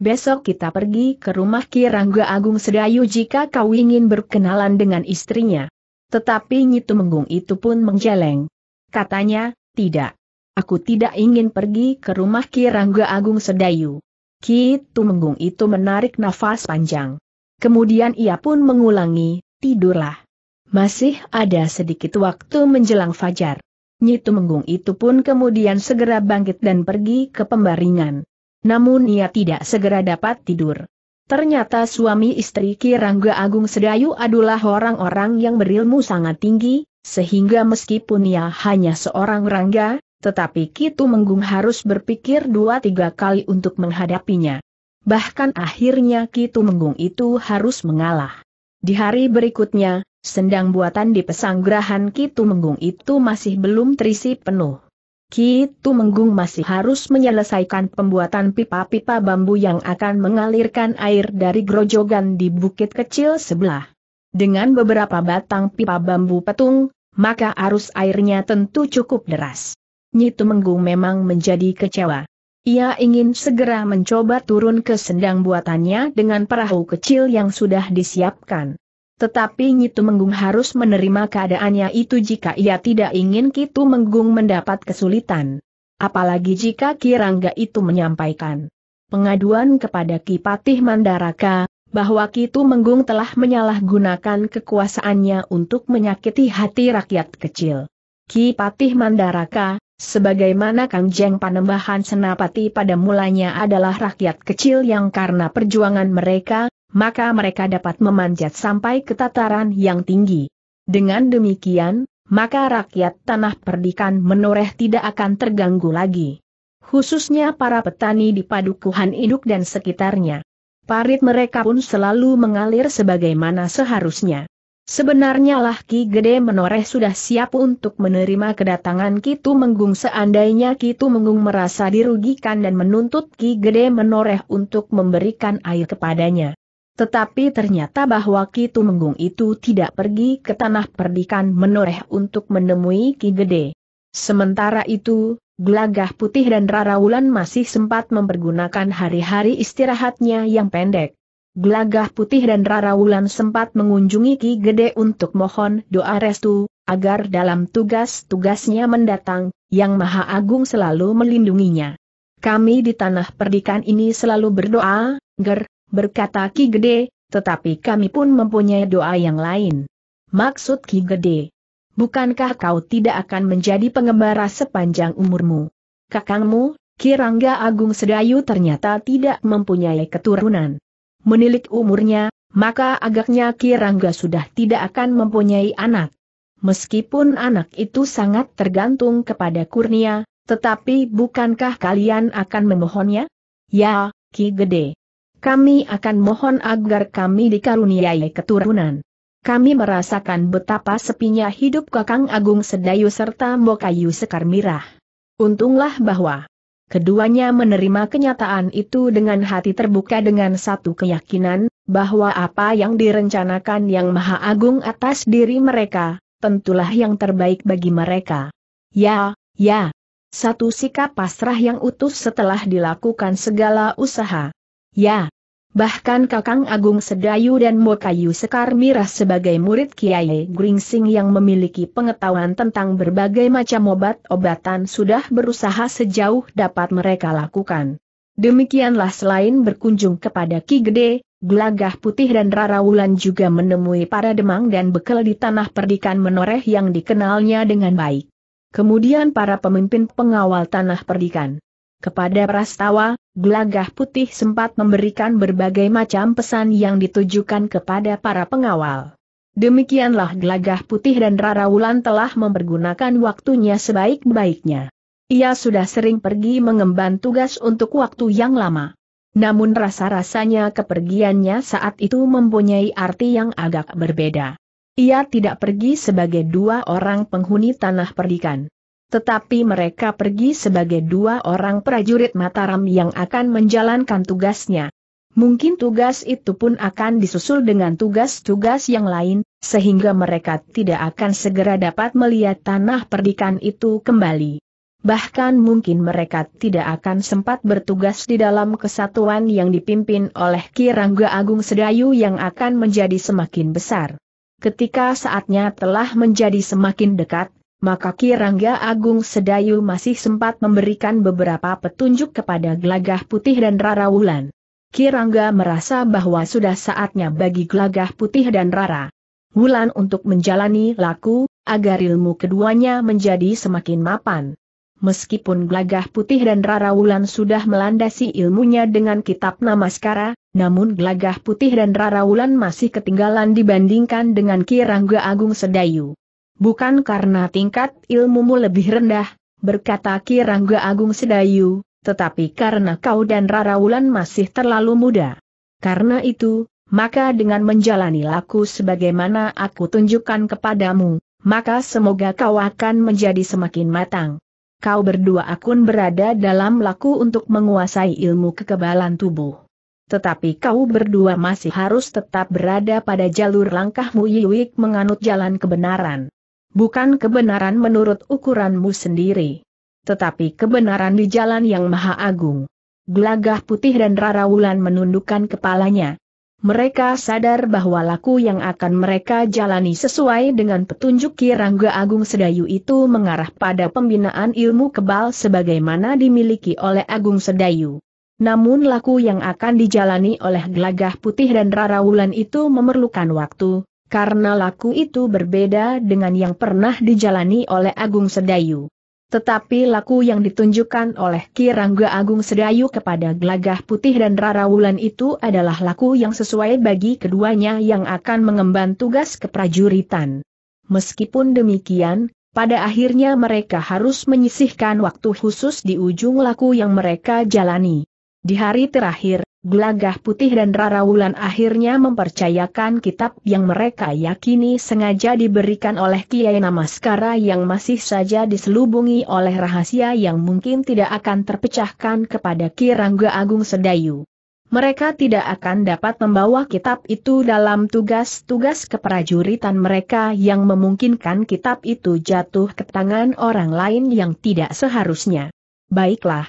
Besok kita pergi ke rumah Kirangga Agung Sedayu jika kau ingin berkenalan dengan istrinya. Tetapi Nyi Tumenggung itu pun menjeleng. Katanya, tidak. Aku tidak ingin pergi ke rumah Kirangga Agung Sedayu. Ki Tumenggung itu menarik nafas panjang. Kemudian ia pun mengulangi, tidurlah. Masih ada sedikit waktu menjelang fajar. Nyi Tumenggung itu pun kemudian segera bangkit dan pergi ke pembaringan. Namun ia tidak segera dapat tidur. Ternyata suami istri Kirangga Agung Sedayu adalah orang-orang yang berilmu sangat tinggi, sehingga meskipun ia hanya seorang Rangga, tetapi Kitu Menggung harus berpikir dua tiga kali untuk menghadapinya. Bahkan akhirnya Kitu Menggung itu harus mengalah. Di hari berikutnya, sendang buatan di pesanggrahan Kitu Menggung itu masih belum terisi penuh. Ki Tumenggung masih harus menyelesaikan pembuatan pipa-pipa bambu yang akan mengalirkan air dari grojogan di bukit kecil sebelah. Dengan beberapa batang pipa bambu petung, maka arus airnya tentu cukup deras. Nyi Tumenggung memang menjadi kecewa. Ia ingin segera mencoba turun ke sendang buatannya dengan perahu kecil yang sudah disiapkan. Tetapi Nyitu Menggung harus menerima keadaannya itu jika ia tidak ingin Kitu Menggung mendapat kesulitan. Apalagi jika Kirangga itu menyampaikan pengaduan kepada Ki Patih Mandaraka, bahwa Kitu Menggung telah menyalahgunakan kekuasaannya untuk menyakiti hati rakyat kecil. Ki Patih Mandaraka, sebagaimana Kangjeng Panembahan Senapati pada mulanya adalah rakyat kecil yang karena perjuangan mereka, maka mereka dapat memanjat sampai ke tataran yang tinggi. Dengan demikian, maka rakyat tanah perdikan menoreh tidak akan terganggu lagi. Khususnya para petani di Padukuhan Induk dan sekitarnya. Parit mereka pun selalu mengalir sebagaimana seharusnya. Sebenarnya lah Ki Gede Menoreh sudah siap untuk menerima kedatangan Kitu Menggung seandainya Kitu Menggung merasa dirugikan dan menuntut Ki Gede Menoreh untuk memberikan air kepadanya. Tetapi ternyata bahwa Ki Tumenggung itu tidak pergi ke tanah perdikan menoreh untuk menemui Ki Gede. Sementara itu, Glagah Putih dan Raraulan masih sempat mempergunakan hari-hari istirahatnya yang pendek. Glagah Putih dan Raraulan sempat mengunjungi Ki Gede untuk mohon doa restu, agar dalam tugas-tugasnya mendatang, Yang Maha Agung selalu melindunginya. Kami di tanah perdikan ini selalu berdoa, ger, berkata Ki Gede, tetapi kami pun mempunyai doa yang lain. Maksud Ki Gede, bukankah kau tidak akan menjadi pengembara sepanjang umurmu? Kakangmu, Kirangga Agung Sedayu ternyata tidak mempunyai keturunan. Menilik umurnya, maka agaknya Kirangga sudah tidak akan mempunyai anak. Meskipun anak itu sangat tergantung kepada Kurnia, tetapi bukankah kalian akan memohonnya? Ya, Ki Gede. Kami akan mohon agar kami dikaruniai keturunan. Kami merasakan betapa sepinya hidup Kakang Agung Sedayu serta Mbokayu Sekar Mirah. Untunglah bahwa keduanya menerima kenyataan itu dengan hati terbuka dengan satu keyakinan, bahwa apa yang direncanakan Yang Maha Agung atas diri mereka, tentulah yang terbaik bagi mereka. Ya, ya. Satu sikap pasrah yang utuh setelah dilakukan segala usaha. Ya. Bahkan Kakang Agung Sedayu dan Mokayu Sekar Mirah sebagai murid Kiai Gringsing yang memiliki pengetahuan tentang berbagai macam obat-obatan sudah berusaha sejauh dapat mereka lakukan. Demikianlah selain berkunjung kepada Ki Gede, Gelagah Putih dan Rara Wulan juga menemui para demang dan bekel di tanah perdikan menoreh yang dikenalnya dengan baik. Kemudian para pemimpin pengawal tanah perdikan. Kepada Prastawa, gelagah putih sempat memberikan berbagai macam pesan yang ditujukan kepada para pengawal. Demikianlah gelagah putih dan Rara Wulan telah mempergunakan waktunya sebaik-baiknya. Ia sudah sering pergi mengemban tugas untuk waktu yang lama. Namun rasa-rasanya kepergiannya saat itu mempunyai arti yang agak berbeda. Ia tidak pergi sebagai dua orang penghuni tanah perdikan. Tetapi mereka pergi sebagai dua orang prajurit Mataram yang akan menjalankan tugasnya. Mungkin tugas itu pun akan disusul dengan tugas-tugas yang lain, sehingga mereka tidak akan segera dapat melihat tanah perdikan itu kembali. Bahkan mungkin mereka tidak akan sempat bertugas di dalam kesatuan yang dipimpin oleh Kirangga Agung Sedayu yang akan menjadi semakin besar. Ketika saatnya telah menjadi semakin dekat, maka Ki Rangga Agung Sedayu masih sempat memberikan beberapa petunjuk kepada Gelagah Putih dan Rara Wulan. Ki Rangga merasa bahwa sudah saatnya bagi Gelagah Putih dan Rara Wulan untuk menjalani laku, agar ilmu keduanya menjadi semakin mapan. Meskipun Gelagah Putih dan Rara Wulan sudah melandasi ilmunya dengan kitab Namaskara, namun Gelagah Putih dan Rara Wulan masih ketinggalan dibandingkan dengan Ki Rangga Agung Sedayu. Bukan karena tingkat ilmumu lebih rendah, berkata Kirangga Agung Sedayu, tetapi karena kau dan Rara Wulan masih terlalu muda. Karena itu, maka dengan menjalani laku sebagaimana aku tunjukkan kepadamu, maka semoga kau akan menjadi semakin matang. Kau berdua akun berada dalam laku untuk menguasai ilmu kekebalan tubuh. Tetapi kau berdua masih harus tetap berada pada jalur langkahmu Yiwik menganut jalan kebenaran bukan kebenaran menurut ukuranmu sendiri. Tetapi kebenaran di jalan yang maha agung. Gelagah putih dan rarawulan menundukkan kepalanya. Mereka sadar bahwa laku yang akan mereka jalani sesuai dengan petunjuk Kirangga Agung Sedayu itu mengarah pada pembinaan ilmu kebal sebagaimana dimiliki oleh Agung Sedayu. Namun laku yang akan dijalani oleh gelagah putih dan rarawulan itu memerlukan waktu, karena laku itu berbeda dengan yang pernah dijalani oleh Agung Sedayu. Tetapi laku yang ditunjukkan oleh Kirangga Agung Sedayu kepada Glagah Putih dan Rara Wulan itu adalah laku yang sesuai bagi keduanya yang akan mengemban tugas keprajuritan. Meskipun demikian, pada akhirnya mereka harus menyisihkan waktu khusus di ujung laku yang mereka jalani. Di hari terakhir, Gelagah Putih dan Rara Wulan akhirnya mempercayakan kitab yang mereka yakini sengaja diberikan oleh Kiai Namaskara yang masih saja diselubungi oleh rahasia yang mungkin tidak akan terpecahkan kepada Kirangga Agung Sedayu. Mereka tidak akan dapat membawa kitab itu dalam tugas-tugas keprajuritan mereka yang memungkinkan kitab itu jatuh ke tangan orang lain yang tidak seharusnya. Baiklah,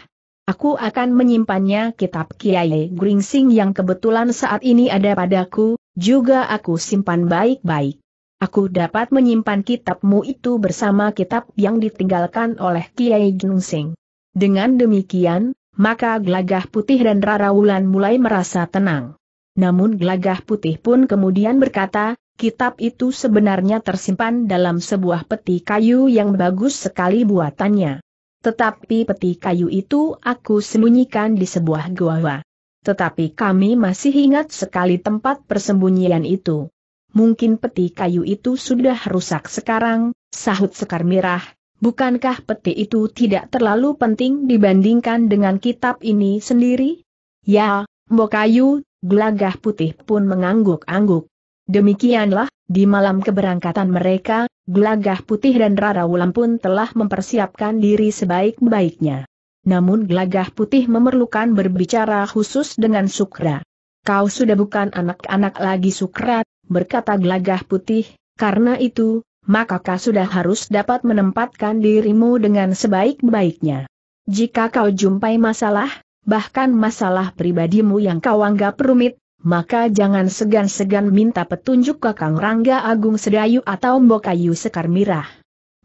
Aku akan menyimpannya kitab Kiai Gringsing yang kebetulan saat ini ada padaku, juga aku simpan baik-baik. Aku dapat menyimpan kitabmu itu bersama kitab yang ditinggalkan oleh Kiai Gringsing. Dengan demikian, maka Glagah putih dan Rara Wulan mulai merasa tenang. Namun Glagah putih pun kemudian berkata, kitab itu sebenarnya tersimpan dalam sebuah peti kayu yang bagus sekali buatannya. Tetapi peti kayu itu aku sembunyikan di sebuah gua. Tetapi kami masih ingat sekali tempat persembunyian itu. Mungkin peti kayu itu sudah rusak sekarang, sahut Sekar Mirah. Bukankah peti itu tidak terlalu penting dibandingkan dengan kitab ini sendiri? Ya, Mbok Kayu, gelagah putih pun mengangguk-angguk. Demikianlah, di malam keberangkatan mereka, Gelagah Putih dan Rara Wulan pun telah mempersiapkan diri sebaik-baiknya. Namun Gelagah Putih memerlukan berbicara khusus dengan Sukra. Kau sudah bukan anak-anak lagi Sukra, berkata Gelagah Putih, karena itu, maka kau sudah harus dapat menempatkan dirimu dengan sebaik-baiknya. Jika kau jumpai masalah, bahkan masalah pribadimu yang kau anggap rumit, maka jangan segan-segan minta petunjuk Kakang Rangga Agung Sedayu atau Mbokayu Sekar Mirah.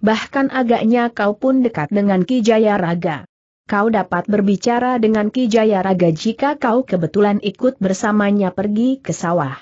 Bahkan agaknya kau pun dekat dengan Ki Jaya Raga. Kau dapat berbicara dengan Ki Jaya Raga jika kau kebetulan ikut bersamanya pergi ke sawah.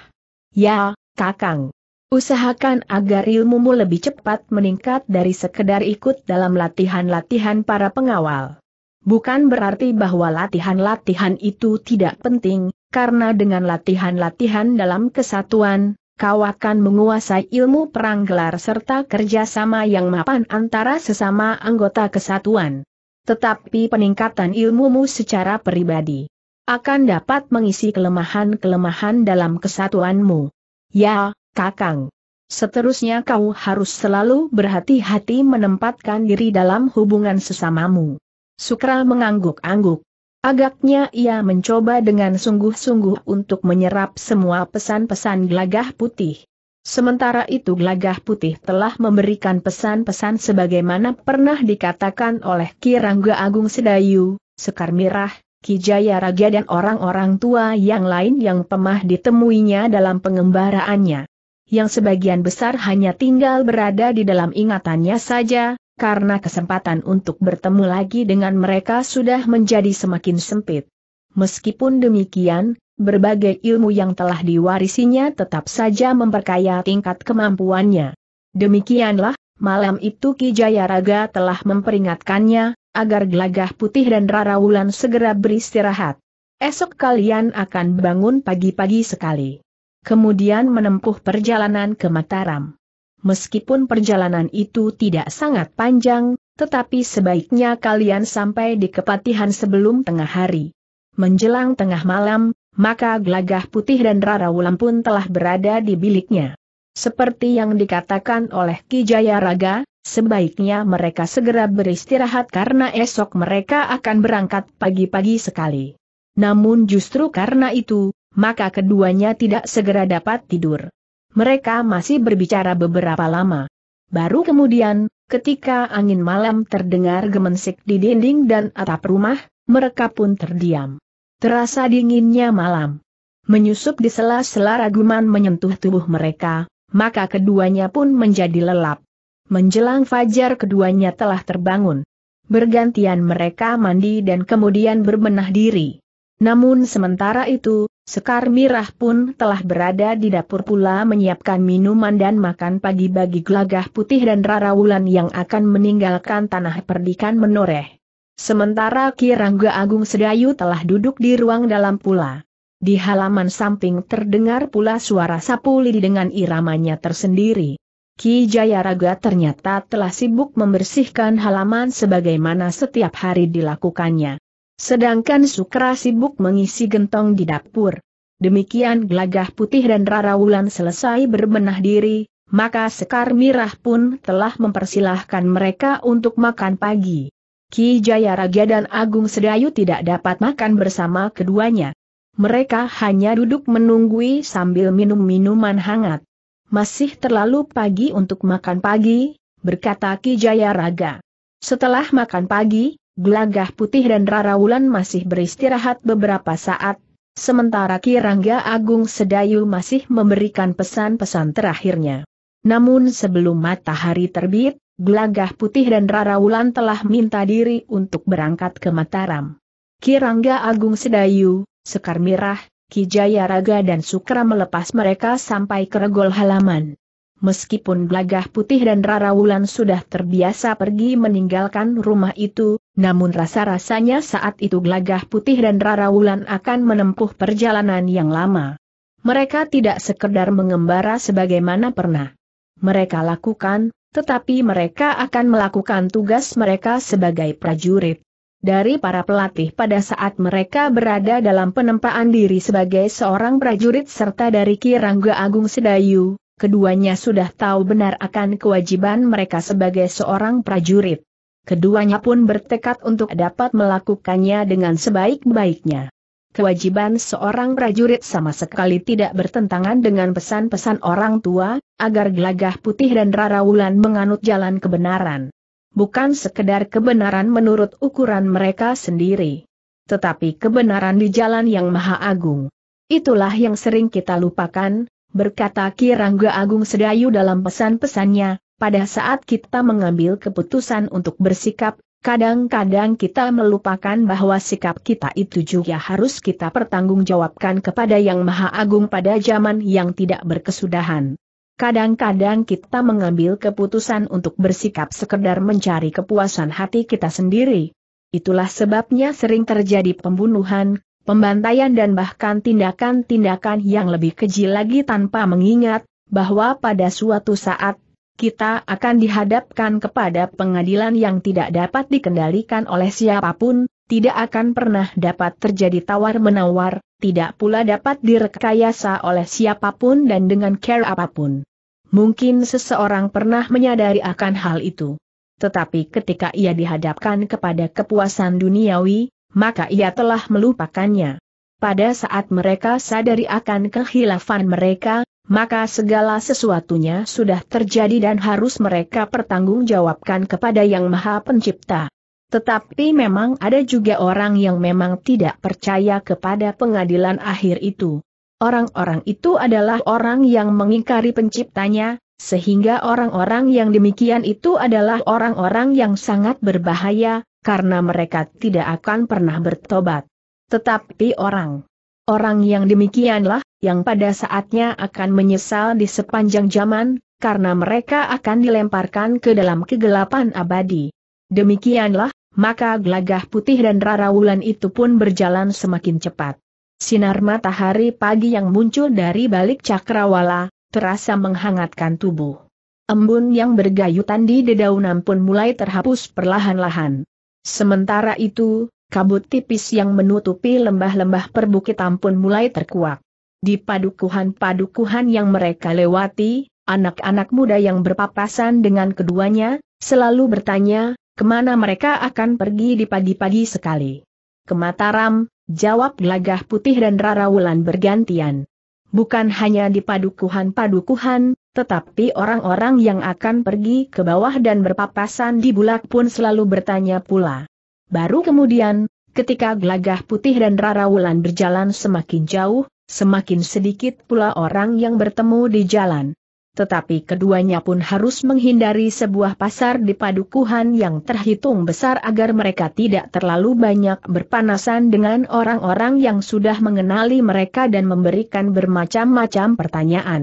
Ya, Kakang. Usahakan agar ilmumu lebih cepat meningkat dari sekedar ikut dalam latihan-latihan para pengawal. Bukan berarti bahwa latihan-latihan itu tidak penting, karena dengan latihan-latihan dalam kesatuan, kau akan menguasai ilmu perang gelar serta kerjasama yang mapan antara sesama anggota kesatuan. Tetapi peningkatan ilmumu secara pribadi akan dapat mengisi kelemahan-kelemahan dalam kesatuanmu. Ya, Kakang. Seterusnya kau harus selalu berhati-hati menempatkan diri dalam hubungan sesamamu. Sukra mengangguk-angguk. Agaknya ia mencoba dengan sungguh-sungguh untuk menyerap semua pesan-pesan gelagah putih. Sementara itu gelagah putih telah memberikan pesan-pesan sebagaimana pernah dikatakan oleh Kirangga Agung Sedayu, Sekar Mirah, Kijaya Raja dan orang-orang tua yang lain yang pemah ditemuinya dalam pengembaraannya. Yang sebagian besar hanya tinggal berada di dalam ingatannya saja, karena kesempatan untuk bertemu lagi dengan mereka sudah menjadi semakin sempit. Meskipun demikian, berbagai ilmu yang telah diwarisinya tetap saja memperkaya tingkat kemampuannya. Demikianlah, malam itu Ki Jayaraga telah memperingatkannya, agar Gelagah Putih dan Rara Wulan segera beristirahat. Esok kalian akan bangun pagi-pagi sekali. Kemudian menempuh perjalanan ke Mataram meskipun perjalanan itu tidak sangat panjang, tetapi sebaiknya kalian sampai di kepatihan sebelum tengah hari. Menjelang tengah malam, maka gelagah putih dan Rara Wulan pun telah berada di biliknya. Seperti yang dikatakan oleh Ki Jayaraga, sebaiknya mereka segera beristirahat karena esok mereka akan berangkat pagi-pagi sekali. Namun justru karena itu, maka keduanya tidak segera dapat tidur. Mereka masih berbicara beberapa lama. Baru kemudian, ketika angin malam terdengar gemensik di dinding dan atap rumah, mereka pun terdiam. Terasa dinginnya malam. Menyusup di sela-sela raguman menyentuh tubuh mereka, maka keduanya pun menjadi lelap. Menjelang fajar keduanya telah terbangun. Bergantian mereka mandi dan kemudian berbenah diri. Namun sementara itu, Sekar Mirah pun telah berada di dapur pula menyiapkan minuman dan makan pagi bagi gelagah putih dan Rara Wulan yang akan meninggalkan tanah perdikan menoreh. Sementara Ki Rangga Agung Sedayu telah duduk di ruang dalam pula. Di halaman samping terdengar pula suara sapu lidi dengan iramanya tersendiri. Ki Jayaraga ternyata telah sibuk membersihkan halaman sebagaimana setiap hari dilakukannya. Sedangkan Sukra sibuk mengisi gentong di dapur. Demikian gelagah putih dan Rara Wulan selesai berbenah diri, maka Sekar Mirah pun telah mempersilahkan mereka untuk makan pagi. Ki Raja dan Agung Sedayu tidak dapat makan bersama keduanya. Mereka hanya duduk menunggui sambil minum minuman hangat. Masih terlalu pagi untuk makan pagi, berkata Ki Jayaraga. Setelah makan pagi, Gelagah Putih dan Raraulan masih beristirahat beberapa saat, sementara Ki Agung Sedayu masih memberikan pesan-pesan terakhirnya. Namun sebelum matahari terbit, Gelagah Putih dan Raraulan telah minta diri untuk berangkat ke Mataram. Ki Agung Sedayu, Sekar Mirah, Ki Raga dan Sukra melepas mereka sampai ke regol halaman. Meskipun Glagah Putih dan Rara Wulan sudah terbiasa pergi meninggalkan rumah itu, namun rasa-rasanya saat itu Gelagah Putih dan Rara Wulan akan menempuh perjalanan yang lama. Mereka tidak sekedar mengembara sebagaimana pernah mereka lakukan, tetapi mereka akan melakukan tugas mereka sebagai prajurit. Dari para pelatih pada saat mereka berada dalam penempaan diri sebagai seorang prajurit serta dari Kirangga Agung Sedayu, keduanya sudah tahu benar akan kewajiban mereka sebagai seorang prajurit keduanya pun bertekad untuk dapat melakukannya dengan sebaik-baiknya. Kewajiban seorang prajurit sama sekali tidak bertentangan dengan pesan-pesan orang tua, agar gelagah putih dan rarawulan menganut jalan kebenaran. Bukan sekedar kebenaran menurut ukuran mereka sendiri. Tetapi kebenaran di jalan yang maha agung. Itulah yang sering kita lupakan, berkata Kirangga Agung Sedayu dalam pesan-pesannya, pada saat kita mengambil keputusan untuk bersikap, kadang-kadang kita melupakan bahwa sikap kita itu juga harus kita pertanggungjawabkan kepada Yang Maha Agung pada zaman yang tidak berkesudahan. Kadang-kadang kita mengambil keputusan untuk bersikap sekedar mencari kepuasan hati kita sendiri. Itulah sebabnya sering terjadi pembunuhan, pembantaian dan bahkan tindakan-tindakan yang lebih keji lagi tanpa mengingat bahwa pada suatu saat kita akan dihadapkan kepada pengadilan yang tidak dapat dikendalikan oleh siapapun, tidak akan pernah dapat terjadi tawar-menawar, tidak pula dapat direkayasa oleh siapapun dan dengan care apapun. Mungkin seseorang pernah menyadari akan hal itu. Tetapi ketika ia dihadapkan kepada kepuasan duniawi, maka ia telah melupakannya. Pada saat mereka sadari akan kehilafan mereka, maka segala sesuatunya sudah terjadi dan harus mereka pertanggungjawabkan kepada Yang Maha Pencipta. Tetapi memang ada juga orang yang memang tidak percaya kepada pengadilan akhir itu. Orang-orang itu adalah orang yang mengingkari penciptanya, sehingga orang-orang yang demikian itu adalah orang-orang yang sangat berbahaya, karena mereka tidak akan pernah bertobat. Tetapi orang Orang yang demikianlah yang pada saatnya akan menyesal di sepanjang zaman, karena mereka akan dilemparkan ke dalam kegelapan abadi. Demikianlah, maka gelagah putih dan rarawulan itu pun berjalan semakin cepat. Sinar matahari pagi yang muncul dari balik cakrawala, terasa menghangatkan tubuh. Embun yang bergayutan di dedaunan pun mulai terhapus perlahan-lahan. Sementara itu, kabut tipis yang menutupi lembah-lembah perbukitan pun mulai terkuak. Di padukuhan-padukuhan yang mereka lewati, anak-anak muda yang berpapasan dengan keduanya, selalu bertanya, kemana mereka akan pergi di pagi-pagi sekali. Ke Mataram, jawab Gelagah Putih dan Rara Wulan bergantian. Bukan hanya di padukuhan-padukuhan, tetapi orang-orang yang akan pergi ke bawah dan berpapasan di bulak pun selalu bertanya pula. Baru kemudian, ketika Gelagah Putih dan Rara Wulan berjalan semakin jauh, semakin sedikit pula orang yang bertemu di jalan. Tetapi keduanya pun harus menghindari sebuah pasar di padukuhan yang terhitung besar agar mereka tidak terlalu banyak berpanasan dengan orang-orang yang sudah mengenali mereka dan memberikan bermacam-macam pertanyaan.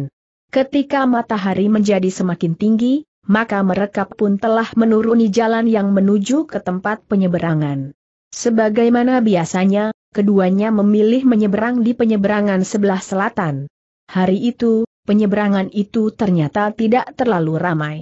Ketika matahari menjadi semakin tinggi, maka mereka pun telah menuruni jalan yang menuju ke tempat penyeberangan. Sebagaimana biasanya, keduanya memilih menyeberang di penyeberangan sebelah selatan. Hari itu, penyeberangan itu ternyata tidak terlalu ramai.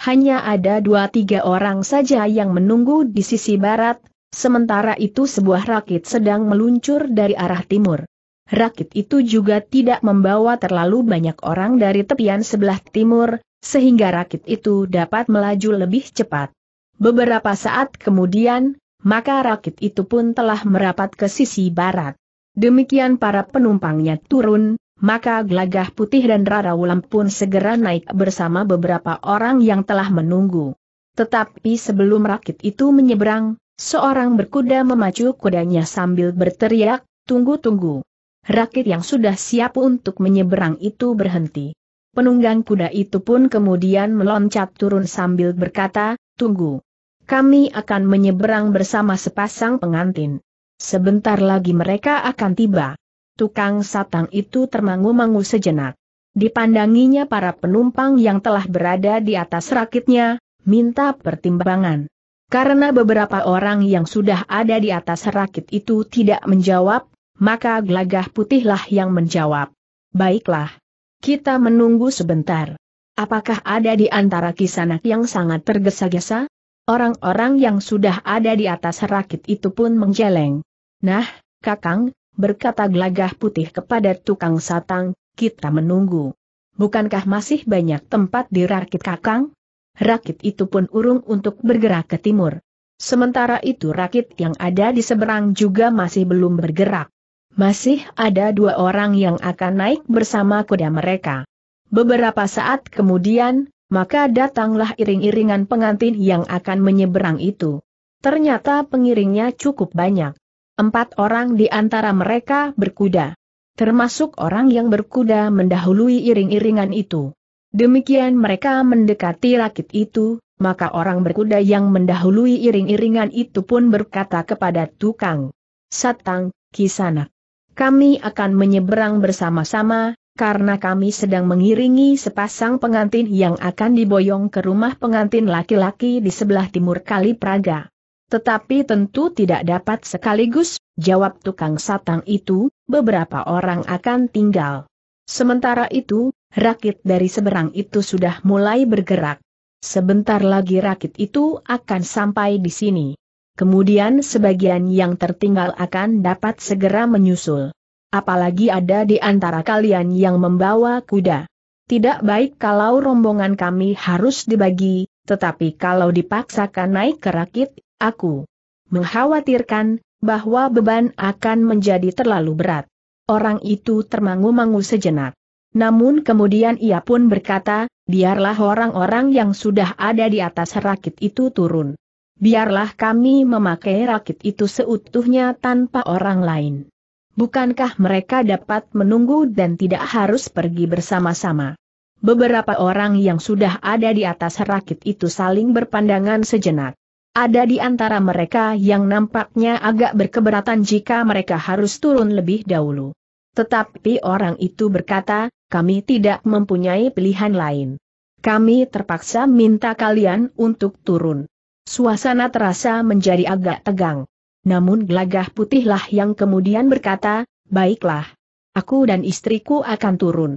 Hanya ada dua tiga orang saja yang menunggu di sisi barat, sementara itu sebuah rakit sedang meluncur dari arah timur. Rakit itu juga tidak membawa terlalu banyak orang dari tepian sebelah timur, sehingga rakit itu dapat melaju lebih cepat. Beberapa saat kemudian, maka rakit itu pun telah merapat ke sisi barat. Demikian para penumpangnya turun, maka gelagah putih dan rara ulam pun segera naik bersama beberapa orang yang telah menunggu. Tetapi sebelum rakit itu menyeberang, seorang berkuda memacu kudanya sambil berteriak, tunggu-tunggu. Rakit yang sudah siap untuk menyeberang itu berhenti. Penunggang kuda itu pun kemudian meloncat turun sambil berkata, tunggu kami akan menyeberang bersama sepasang pengantin. Sebentar lagi mereka akan tiba. Tukang satang itu termangu-mangu sejenak. Dipandanginya para penumpang yang telah berada di atas rakitnya, minta pertimbangan. Karena beberapa orang yang sudah ada di atas rakit itu tidak menjawab, maka gelagah putihlah yang menjawab. Baiklah. Kita menunggu sebentar. Apakah ada di antara kisanak yang sangat tergesa-gesa? Orang-orang yang sudah ada di atas rakit itu pun menjeleng. Nah, Kakang, berkata gelagah putih kepada tukang satang, kita menunggu. Bukankah masih banyak tempat di rakit Kakang? Rakit itu pun urung untuk bergerak ke timur. Sementara itu rakit yang ada di seberang juga masih belum bergerak. Masih ada dua orang yang akan naik bersama kuda mereka. Beberapa saat kemudian, maka datanglah iring-iringan pengantin yang akan menyeberang itu. Ternyata pengiringnya cukup banyak. Empat orang di antara mereka berkuda. Termasuk orang yang berkuda mendahului iring-iringan itu. Demikian mereka mendekati rakit itu, maka orang berkuda yang mendahului iring-iringan itu pun berkata kepada tukang. Satang, Kisanak. Kami akan menyeberang bersama-sama, karena kami sedang mengiringi sepasang pengantin yang akan diboyong ke rumah pengantin laki-laki di sebelah timur Kali Praga. Tetapi tentu tidak dapat sekaligus, jawab tukang satang itu, beberapa orang akan tinggal. Sementara itu, rakit dari seberang itu sudah mulai bergerak. Sebentar lagi rakit itu akan sampai di sini. Kemudian sebagian yang tertinggal akan dapat segera menyusul. Apalagi ada di antara kalian yang membawa kuda. Tidak baik kalau rombongan kami harus dibagi, tetapi kalau dipaksakan naik ke rakit, aku mengkhawatirkan bahwa beban akan menjadi terlalu berat. Orang itu termangu-mangu sejenak. Namun kemudian ia pun berkata, biarlah orang-orang yang sudah ada di atas rakit itu turun. Biarlah kami memakai rakit itu seutuhnya tanpa orang lain bukankah mereka dapat menunggu dan tidak harus pergi bersama-sama? Beberapa orang yang sudah ada di atas rakit itu saling berpandangan sejenak. Ada di antara mereka yang nampaknya agak berkeberatan jika mereka harus turun lebih dahulu. Tetapi orang itu berkata, kami tidak mempunyai pilihan lain. Kami terpaksa minta kalian untuk turun. Suasana terasa menjadi agak tegang namun Glagah putihlah yang kemudian berkata, baiklah. Aku dan istriku akan turun.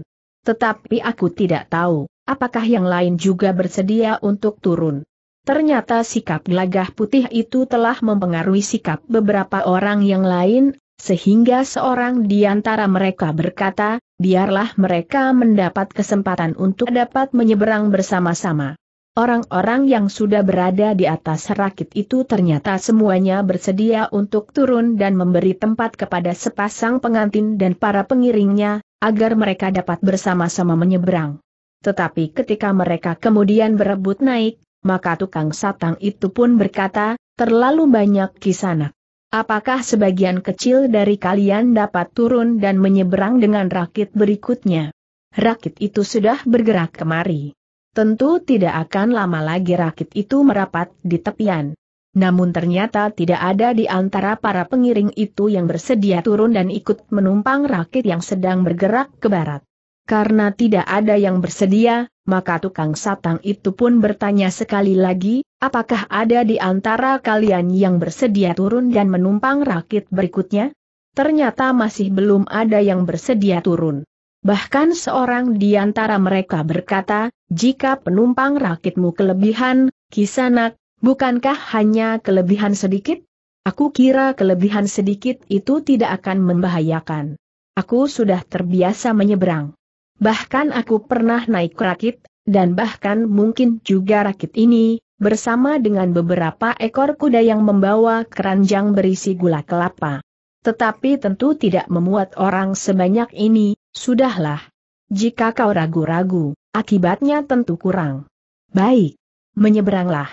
Tetapi aku tidak tahu, apakah yang lain juga bersedia untuk turun. Ternyata sikap Glagah putih itu telah mempengaruhi sikap beberapa orang yang lain, sehingga seorang di antara mereka berkata, biarlah mereka mendapat kesempatan untuk dapat menyeberang bersama-sama. Orang-orang yang sudah berada di atas rakit itu ternyata semuanya bersedia untuk turun dan memberi tempat kepada sepasang pengantin dan para pengiringnya, agar mereka dapat bersama-sama menyeberang. Tetapi ketika mereka kemudian berebut naik, maka tukang satang itu pun berkata, terlalu banyak kisanak. Apakah sebagian kecil dari kalian dapat turun dan menyeberang dengan rakit berikutnya? Rakit itu sudah bergerak kemari. Tentu tidak akan lama lagi rakit itu merapat di tepian. Namun ternyata tidak ada di antara para pengiring itu yang bersedia turun dan ikut menumpang rakit yang sedang bergerak ke barat. Karena tidak ada yang bersedia, maka tukang satang itu pun bertanya sekali lagi, apakah ada di antara kalian yang bersedia turun dan menumpang rakit berikutnya? Ternyata masih belum ada yang bersedia turun. Bahkan seorang di antara mereka berkata, jika penumpang rakitmu kelebihan, kisanak, bukankah hanya kelebihan sedikit? Aku kira kelebihan sedikit itu tidak akan membahayakan. Aku sudah terbiasa menyeberang. Bahkan aku pernah naik rakit, dan bahkan mungkin juga rakit ini, bersama dengan beberapa ekor kuda yang membawa keranjang berisi gula kelapa. Tetapi tentu tidak memuat orang sebanyak ini, sudahlah. Jika kau ragu-ragu, akibatnya tentu kurang. Baik. Menyeberanglah.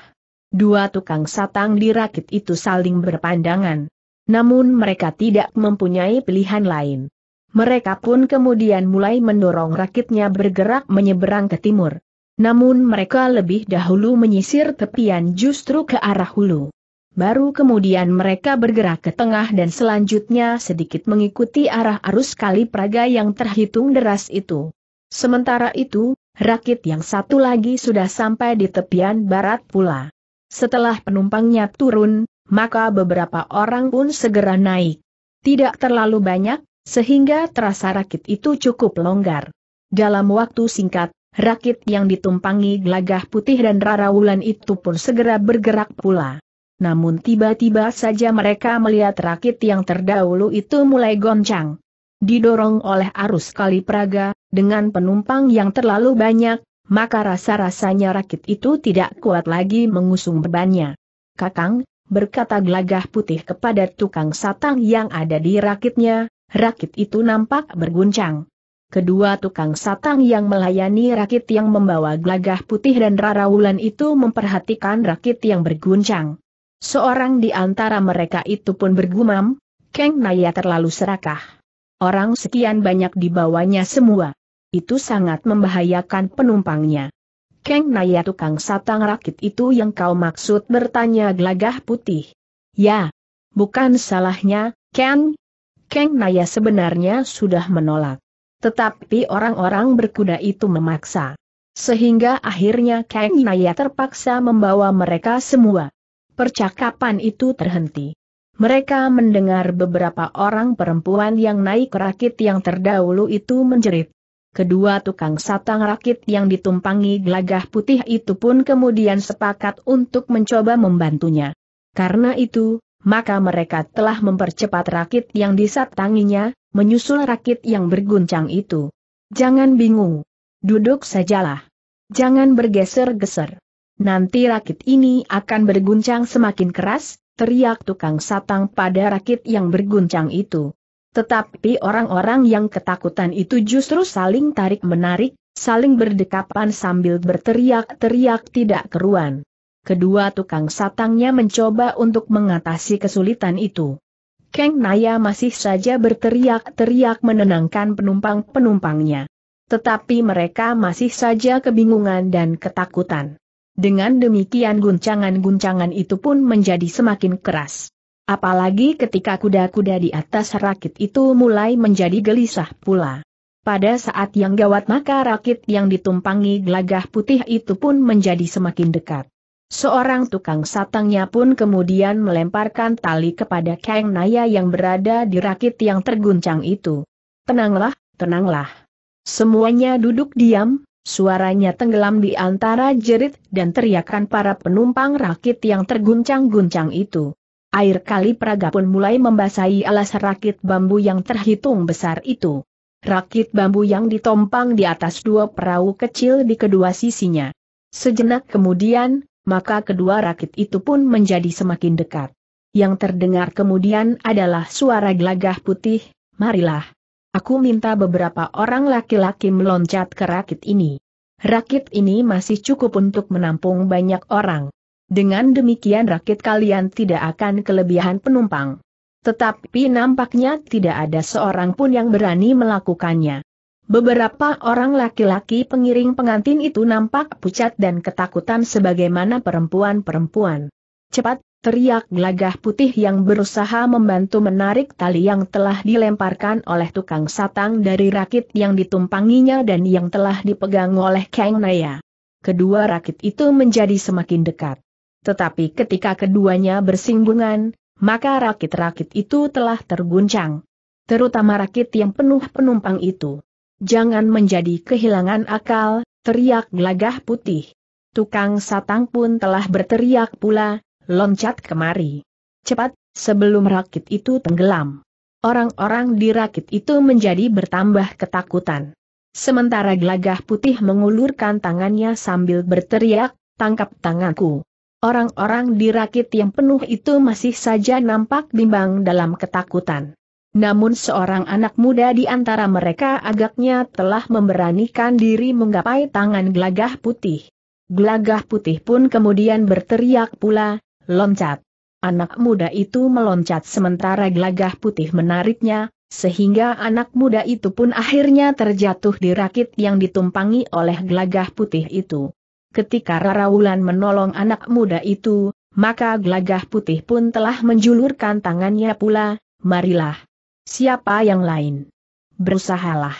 Dua tukang satang dirakit itu saling berpandangan. Namun mereka tidak mempunyai pilihan lain. Mereka pun kemudian mulai mendorong rakitnya bergerak menyeberang ke timur. Namun mereka lebih dahulu menyisir tepian justru ke arah hulu. Baru kemudian mereka bergerak ke tengah dan selanjutnya sedikit mengikuti arah arus kali Praga yang terhitung deras itu. Sementara itu, rakit yang satu lagi sudah sampai di tepian barat pula. Setelah penumpangnya turun, maka beberapa orang pun segera naik. Tidak terlalu banyak, sehingga terasa rakit itu cukup longgar. Dalam waktu singkat, rakit yang ditumpangi gelagah putih dan rara wulan itu pun segera bergerak pula namun tiba-tiba saja mereka melihat rakit yang terdahulu itu mulai goncang. Didorong oleh arus kali Praga, dengan penumpang yang terlalu banyak, maka rasa-rasanya rakit itu tidak kuat lagi mengusung bebannya. Kakang, berkata gelagah putih kepada tukang satang yang ada di rakitnya, rakit itu nampak berguncang. Kedua tukang satang yang melayani rakit yang membawa gelagah putih dan rarawulan itu memperhatikan rakit yang berguncang. Seorang di antara mereka itu pun bergumam, Keng Naya terlalu serakah. Orang sekian banyak dibawanya semua. Itu sangat membahayakan penumpangnya. Keng Naya tukang satang rakit itu yang kau maksud bertanya gelagah putih. Ya, bukan salahnya, Ken. Keng Naya sebenarnya sudah menolak. Tetapi orang-orang berkuda itu memaksa. Sehingga akhirnya Keng Naya terpaksa membawa mereka semua percakapan itu terhenti. Mereka mendengar beberapa orang perempuan yang naik rakit yang terdahulu itu menjerit. Kedua tukang satang rakit yang ditumpangi gelagah putih itu pun kemudian sepakat untuk mencoba membantunya. Karena itu, maka mereka telah mempercepat rakit yang disatanginya, menyusul rakit yang berguncang itu. Jangan bingung. Duduk sajalah. Jangan bergeser-geser. Nanti rakit ini akan berguncang semakin keras, teriak tukang satang pada rakit yang berguncang itu. Tetapi orang-orang yang ketakutan itu justru saling tarik-menarik, saling berdekapan sambil berteriak-teriak tidak keruan. Kedua tukang satangnya mencoba untuk mengatasi kesulitan itu. Keng Naya masih saja berteriak-teriak menenangkan penumpang-penumpangnya. Tetapi mereka masih saja kebingungan dan ketakutan. Dengan demikian guncangan-guncangan itu pun menjadi semakin keras. Apalagi ketika kuda-kuda di atas rakit itu mulai menjadi gelisah pula. Pada saat yang gawat maka rakit yang ditumpangi gelagah putih itu pun menjadi semakin dekat. Seorang tukang satangnya pun kemudian melemparkan tali kepada Kang Naya yang berada di rakit yang terguncang itu. Tenanglah, tenanglah. Semuanya duduk diam, Suaranya tenggelam di antara jerit dan teriakan para penumpang rakit yang terguncang-guncang itu. Air kali praga pun mulai membasahi alas rakit bambu yang terhitung besar itu. Rakit bambu yang ditompang di atas dua perahu kecil di kedua sisinya. Sejenak kemudian, maka kedua rakit itu pun menjadi semakin dekat. Yang terdengar kemudian adalah suara gelagah putih, marilah. Aku minta beberapa orang laki-laki meloncat ke rakit ini. Rakit ini masih cukup untuk menampung banyak orang. Dengan demikian rakit kalian tidak akan kelebihan penumpang. Tetapi nampaknya tidak ada seorang pun yang berani melakukannya. Beberapa orang laki-laki pengiring pengantin itu nampak pucat dan ketakutan sebagaimana perempuan-perempuan. Cepat, teriak gelagah putih yang berusaha membantu menarik tali yang telah dilemparkan oleh tukang satang dari rakit yang ditumpanginya dan yang telah dipegang oleh Kang Naya. Kedua rakit itu menjadi semakin dekat. Tetapi ketika keduanya bersinggungan, maka rakit-rakit itu telah terguncang. Terutama rakit yang penuh penumpang itu. Jangan menjadi kehilangan akal, teriak gelagah putih. Tukang satang pun telah berteriak pula, loncat kemari. Cepat, sebelum rakit itu tenggelam. Orang-orang di rakit itu menjadi bertambah ketakutan. Sementara gelagah putih mengulurkan tangannya sambil berteriak, tangkap tanganku. Orang-orang di rakit yang penuh itu masih saja nampak bimbang dalam ketakutan. Namun seorang anak muda di antara mereka agaknya telah memberanikan diri menggapai tangan gelagah putih. Gelagah putih pun kemudian berteriak pula, Loncat. Anak muda itu meloncat sementara gelagah putih menariknya, sehingga anak muda itu pun akhirnya terjatuh di rakit yang ditumpangi oleh gelagah putih itu. Ketika Rarawulan menolong anak muda itu, maka gelagah putih pun telah menjulurkan tangannya pula, marilah. Siapa yang lain? Berusahalah.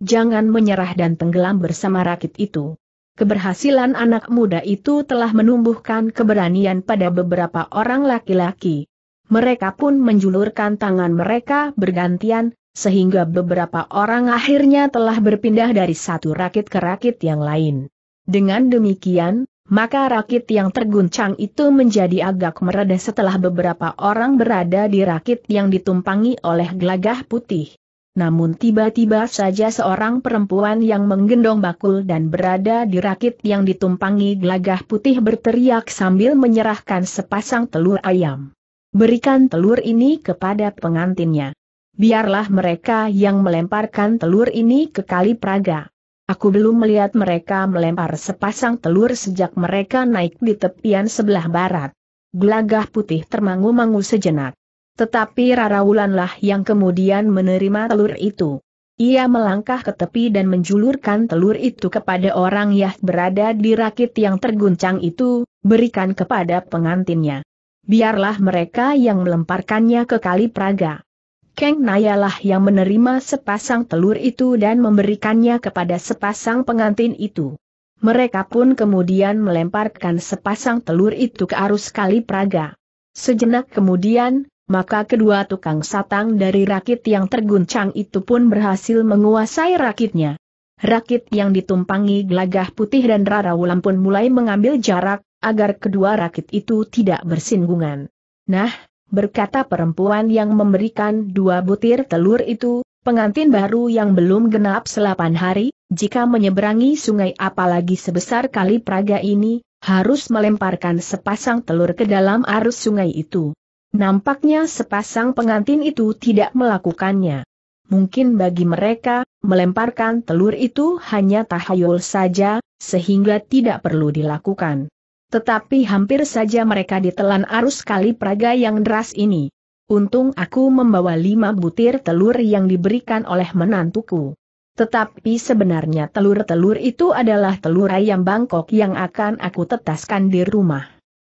Jangan menyerah dan tenggelam bersama rakit itu. Keberhasilan anak muda itu telah menumbuhkan keberanian pada beberapa orang laki-laki. Mereka pun menjulurkan tangan mereka bergantian, sehingga beberapa orang akhirnya telah berpindah dari satu rakit ke rakit yang lain. Dengan demikian, maka rakit yang terguncang itu menjadi agak mereda setelah beberapa orang berada di rakit yang ditumpangi oleh gelagah putih. Namun tiba-tiba saja seorang perempuan yang menggendong bakul dan berada di rakit yang ditumpangi gelagah putih berteriak sambil menyerahkan sepasang telur ayam. Berikan telur ini kepada pengantinnya. Biarlah mereka yang melemparkan telur ini ke kali Praga. Aku belum melihat mereka melempar sepasang telur sejak mereka naik di tepian sebelah barat. Gelagah putih termangu-mangu sejenak. Tetapi Rara Wulanlah yang kemudian menerima telur itu. Ia melangkah ke tepi dan menjulurkan telur itu kepada orang yang berada di rakit yang terguncang itu, berikan kepada pengantinnya. Biarlah mereka yang melemparkannya ke kali Praga. Keng Nayalah yang menerima sepasang telur itu dan memberikannya kepada sepasang pengantin itu. Mereka pun kemudian melemparkan sepasang telur itu ke arus kali Praga. Sejenak kemudian, maka kedua tukang satang dari rakit yang terguncang itu pun berhasil menguasai rakitnya. Rakit yang ditumpangi gelagah putih dan Rara Wulan pun mulai mengambil jarak, agar kedua rakit itu tidak bersinggungan. Nah, berkata perempuan yang memberikan dua butir telur itu, pengantin baru yang belum genap selapan hari, jika menyeberangi sungai apalagi sebesar kali Praga ini, harus melemparkan sepasang telur ke dalam arus sungai itu. Nampaknya sepasang pengantin itu tidak melakukannya. Mungkin bagi mereka, melemparkan telur itu hanya tahayul saja, sehingga tidak perlu dilakukan. Tetapi hampir saja mereka ditelan arus kali praga yang deras ini. Untung aku membawa lima butir telur yang diberikan oleh menantuku. Tetapi sebenarnya telur-telur itu adalah telur ayam Bangkok yang akan aku tetaskan di rumah.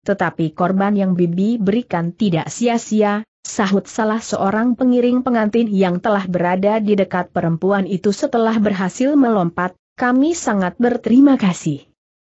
Tetapi korban yang Bibi berikan tidak sia-sia, sahut salah seorang pengiring pengantin yang telah berada di dekat perempuan itu setelah berhasil melompat, kami sangat berterima kasih.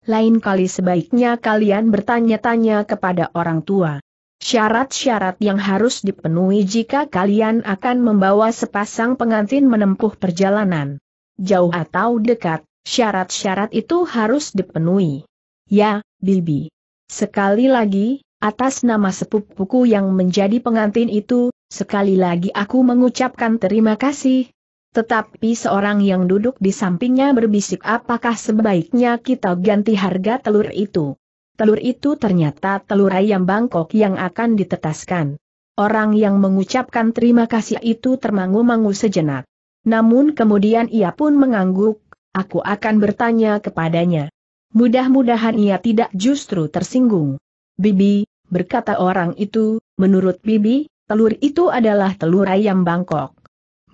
Lain kali sebaiknya kalian bertanya-tanya kepada orang tua. Syarat-syarat yang harus dipenuhi jika kalian akan membawa sepasang pengantin menempuh perjalanan. Jauh atau dekat, syarat-syarat itu harus dipenuhi. Ya, Bibi. Sekali lagi, atas nama sepupuku yang menjadi pengantin itu, sekali lagi aku mengucapkan terima kasih. Tetapi seorang yang duduk di sampingnya berbisik apakah sebaiknya kita ganti harga telur itu. Telur itu ternyata telur ayam Bangkok yang akan ditetaskan. Orang yang mengucapkan terima kasih itu termangu-mangu sejenak. Namun kemudian ia pun mengangguk, aku akan bertanya kepadanya. Mudah-mudahan ia tidak justru tersinggung. Bibi, berkata orang itu, menurut Bibi, telur itu adalah telur ayam Bangkok.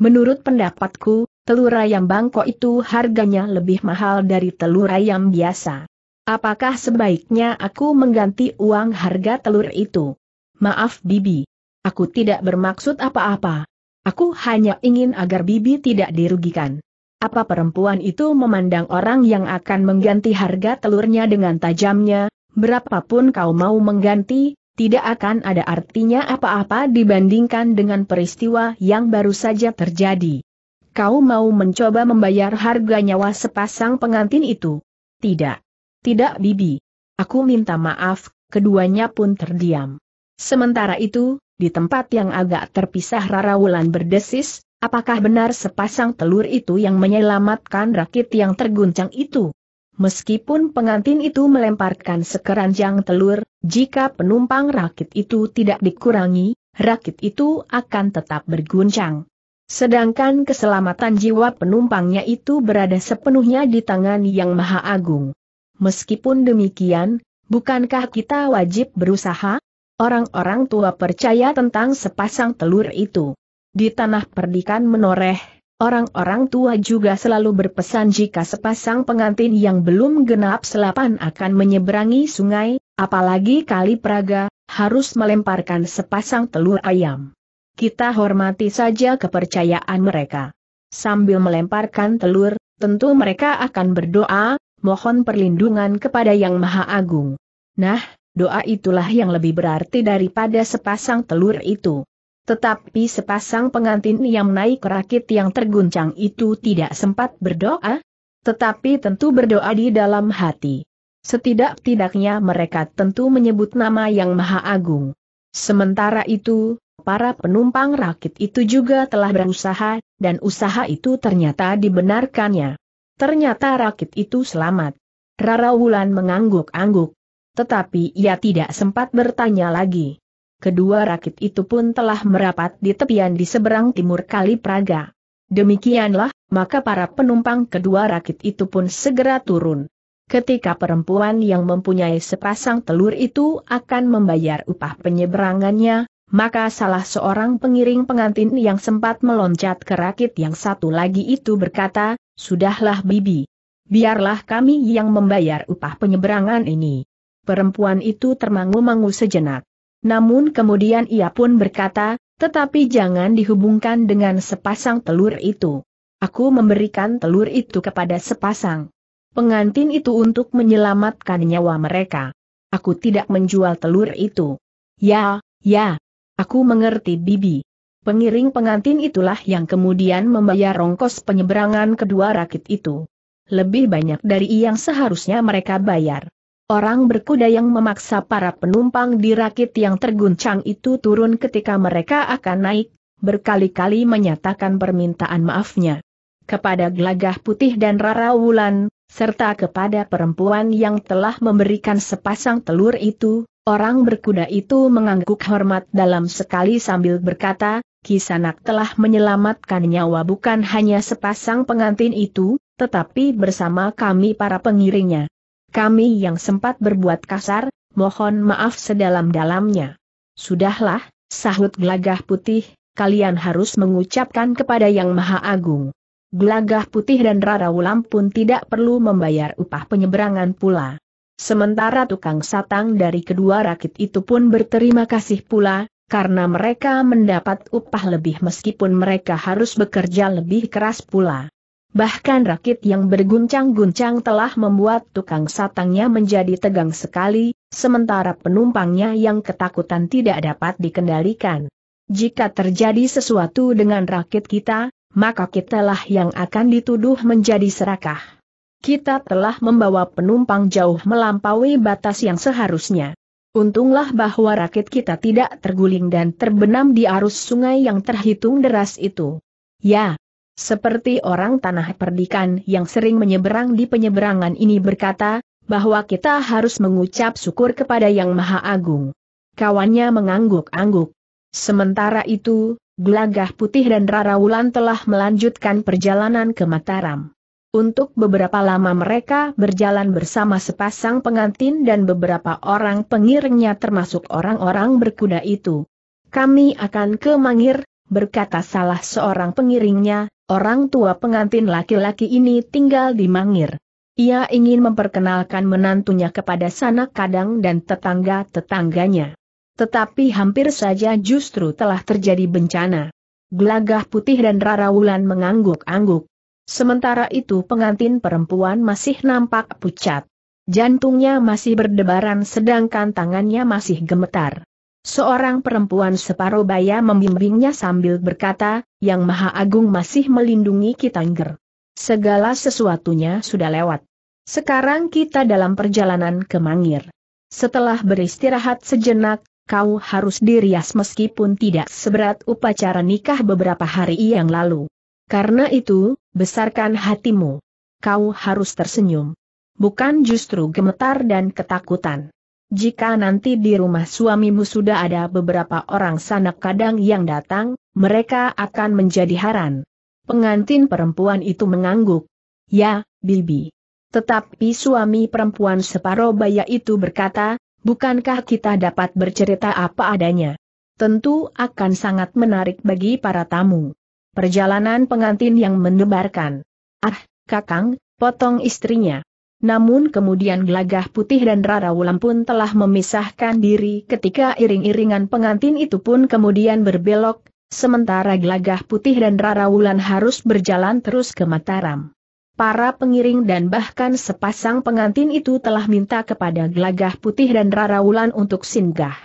Menurut pendapatku, telur ayam Bangkok itu harganya lebih mahal dari telur ayam biasa. Apakah sebaiknya aku mengganti uang harga telur itu? Maaf Bibi. Aku tidak bermaksud apa-apa. Aku hanya ingin agar Bibi tidak dirugikan. Apa perempuan itu memandang orang yang akan mengganti harga telurnya dengan tajamnya, berapapun kau mau mengganti, tidak akan ada artinya apa-apa dibandingkan dengan peristiwa yang baru saja terjadi. Kau mau mencoba membayar harga nyawa sepasang pengantin itu? Tidak. Tidak Bibi. Aku minta maaf, keduanya pun terdiam. Sementara itu, di tempat yang agak terpisah Rara Wulan berdesis, Apakah benar sepasang telur itu yang menyelamatkan rakit yang terguncang itu? Meskipun pengantin itu melemparkan sekeranjang telur, jika penumpang rakit itu tidak dikurangi, rakit itu akan tetap berguncang. Sedangkan keselamatan jiwa penumpangnya itu berada sepenuhnya di tangan Yang Maha Agung. Meskipun demikian, bukankah kita wajib berusaha? Orang-orang tua percaya tentang sepasang telur itu. Di tanah perdikan menoreh, orang-orang tua juga selalu berpesan jika sepasang pengantin yang belum genap selapan akan menyeberangi sungai, apalagi kali Praga, harus melemparkan sepasang telur ayam. Kita hormati saja kepercayaan mereka. Sambil melemparkan telur, tentu mereka akan berdoa, mohon perlindungan kepada Yang Maha Agung. Nah, doa itulah yang lebih berarti daripada sepasang telur itu. Tetapi sepasang pengantin yang naik rakit yang terguncang itu tidak sempat berdoa, tetapi tentu berdoa di dalam hati. Setidak-tidaknya mereka tentu menyebut nama yang maha agung. Sementara itu, para penumpang rakit itu juga telah berusaha, dan usaha itu ternyata dibenarkannya. Ternyata rakit itu selamat. Rara Wulan mengangguk-angguk. Tetapi ia tidak sempat bertanya lagi kedua rakit itu pun telah merapat di tepian di seberang timur Kali Praga. Demikianlah, maka para penumpang kedua rakit itu pun segera turun. Ketika perempuan yang mempunyai sepasang telur itu akan membayar upah penyeberangannya, maka salah seorang pengiring pengantin yang sempat meloncat ke rakit yang satu lagi itu berkata, Sudahlah bibi. Biarlah kami yang membayar upah penyeberangan ini. Perempuan itu termangu-mangu sejenak. Namun kemudian ia pun berkata, tetapi jangan dihubungkan dengan sepasang telur itu. Aku memberikan telur itu kepada sepasang pengantin itu untuk menyelamatkan nyawa mereka. Aku tidak menjual telur itu. Ya, ya. Aku mengerti Bibi. Pengiring pengantin itulah yang kemudian membayar rongkos penyeberangan kedua rakit itu. Lebih banyak dari yang seharusnya mereka bayar. Orang berkuda yang memaksa para penumpang di rakit yang terguncang itu turun ketika mereka akan naik, berkali-kali menyatakan permintaan maafnya. Kepada Gelagah Putih dan Rara Wulan, serta kepada perempuan yang telah memberikan sepasang telur itu, orang berkuda itu mengangguk hormat dalam sekali sambil berkata, Kisanak telah menyelamatkan nyawa bukan hanya sepasang pengantin itu, tetapi bersama kami para pengiringnya kami yang sempat berbuat kasar, mohon maaf sedalam-dalamnya. Sudahlah, sahut Glagah putih, kalian harus mengucapkan kepada Yang Maha Agung. Gelagah putih dan Rara Wulam pun tidak perlu membayar upah penyeberangan pula. Sementara tukang satang dari kedua rakit itu pun berterima kasih pula, karena mereka mendapat upah lebih meskipun mereka harus bekerja lebih keras pula. Bahkan rakit yang berguncang-guncang telah membuat tukang satangnya menjadi tegang sekali, sementara penumpangnya yang ketakutan tidak dapat dikendalikan. Jika terjadi sesuatu dengan rakit kita, maka kitalah yang akan dituduh menjadi serakah. Kita telah membawa penumpang jauh melampaui batas yang seharusnya. Untunglah bahwa rakit kita tidak terguling dan terbenam di arus sungai yang terhitung deras itu. Ya, seperti orang tanah perdikan yang sering menyeberang di penyeberangan ini berkata, bahwa kita harus mengucap syukur kepada Yang Maha Agung. Kawannya mengangguk-angguk. Sementara itu, Gelagah Putih dan Rara Wulan telah melanjutkan perjalanan ke Mataram. Untuk beberapa lama mereka berjalan bersama sepasang pengantin dan beberapa orang pengiringnya termasuk orang-orang berkuda itu. Kami akan ke Mangir, berkata salah seorang pengiringnya, Orang tua pengantin laki-laki ini tinggal di Mangir. Ia ingin memperkenalkan menantunya kepada sanak kadang dan tetangga-tetangganya. Tetapi hampir saja justru telah terjadi bencana. Gelagah putih dan Rara Wulan mengangguk-angguk. Sementara itu pengantin perempuan masih nampak pucat. Jantungnya masih berdebaran sedangkan tangannya masih gemetar. Seorang perempuan separuh baya membimbingnya sambil berkata, Yang Maha Agung masih melindungi kita ngger. Segala sesuatunya sudah lewat. Sekarang kita dalam perjalanan ke Mangir. Setelah beristirahat sejenak, kau harus dirias meskipun tidak seberat upacara nikah beberapa hari yang lalu. Karena itu, besarkan hatimu. Kau harus tersenyum. Bukan justru gemetar dan ketakutan. Jika nanti di rumah suamimu sudah ada beberapa orang sanak kadang yang datang, mereka akan menjadi haran. Pengantin perempuan itu mengangguk. Ya, Bibi. Tetapi suami perempuan separobaya itu berkata, bukankah kita dapat bercerita apa adanya? Tentu akan sangat menarik bagi para tamu. Perjalanan pengantin yang mendebarkan. Ah, kakang, potong istrinya. Namun kemudian gelagah putih dan Rara Wulan pun telah memisahkan diri ketika iring-iringan pengantin itu pun kemudian berbelok, sementara gelagah putih dan Rara Wulan harus berjalan terus ke Mataram. Para pengiring dan bahkan sepasang pengantin itu telah minta kepada gelagah putih dan Rara Wulan untuk singgah.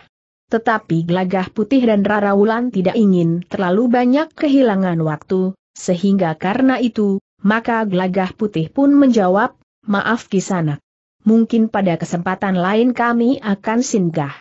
Tetapi gelagah putih dan Rara Wulan tidak ingin terlalu banyak kehilangan waktu, sehingga karena itu, maka gelagah putih pun menjawab, Maaf Kisanak. Mungkin pada kesempatan lain kami akan singgah.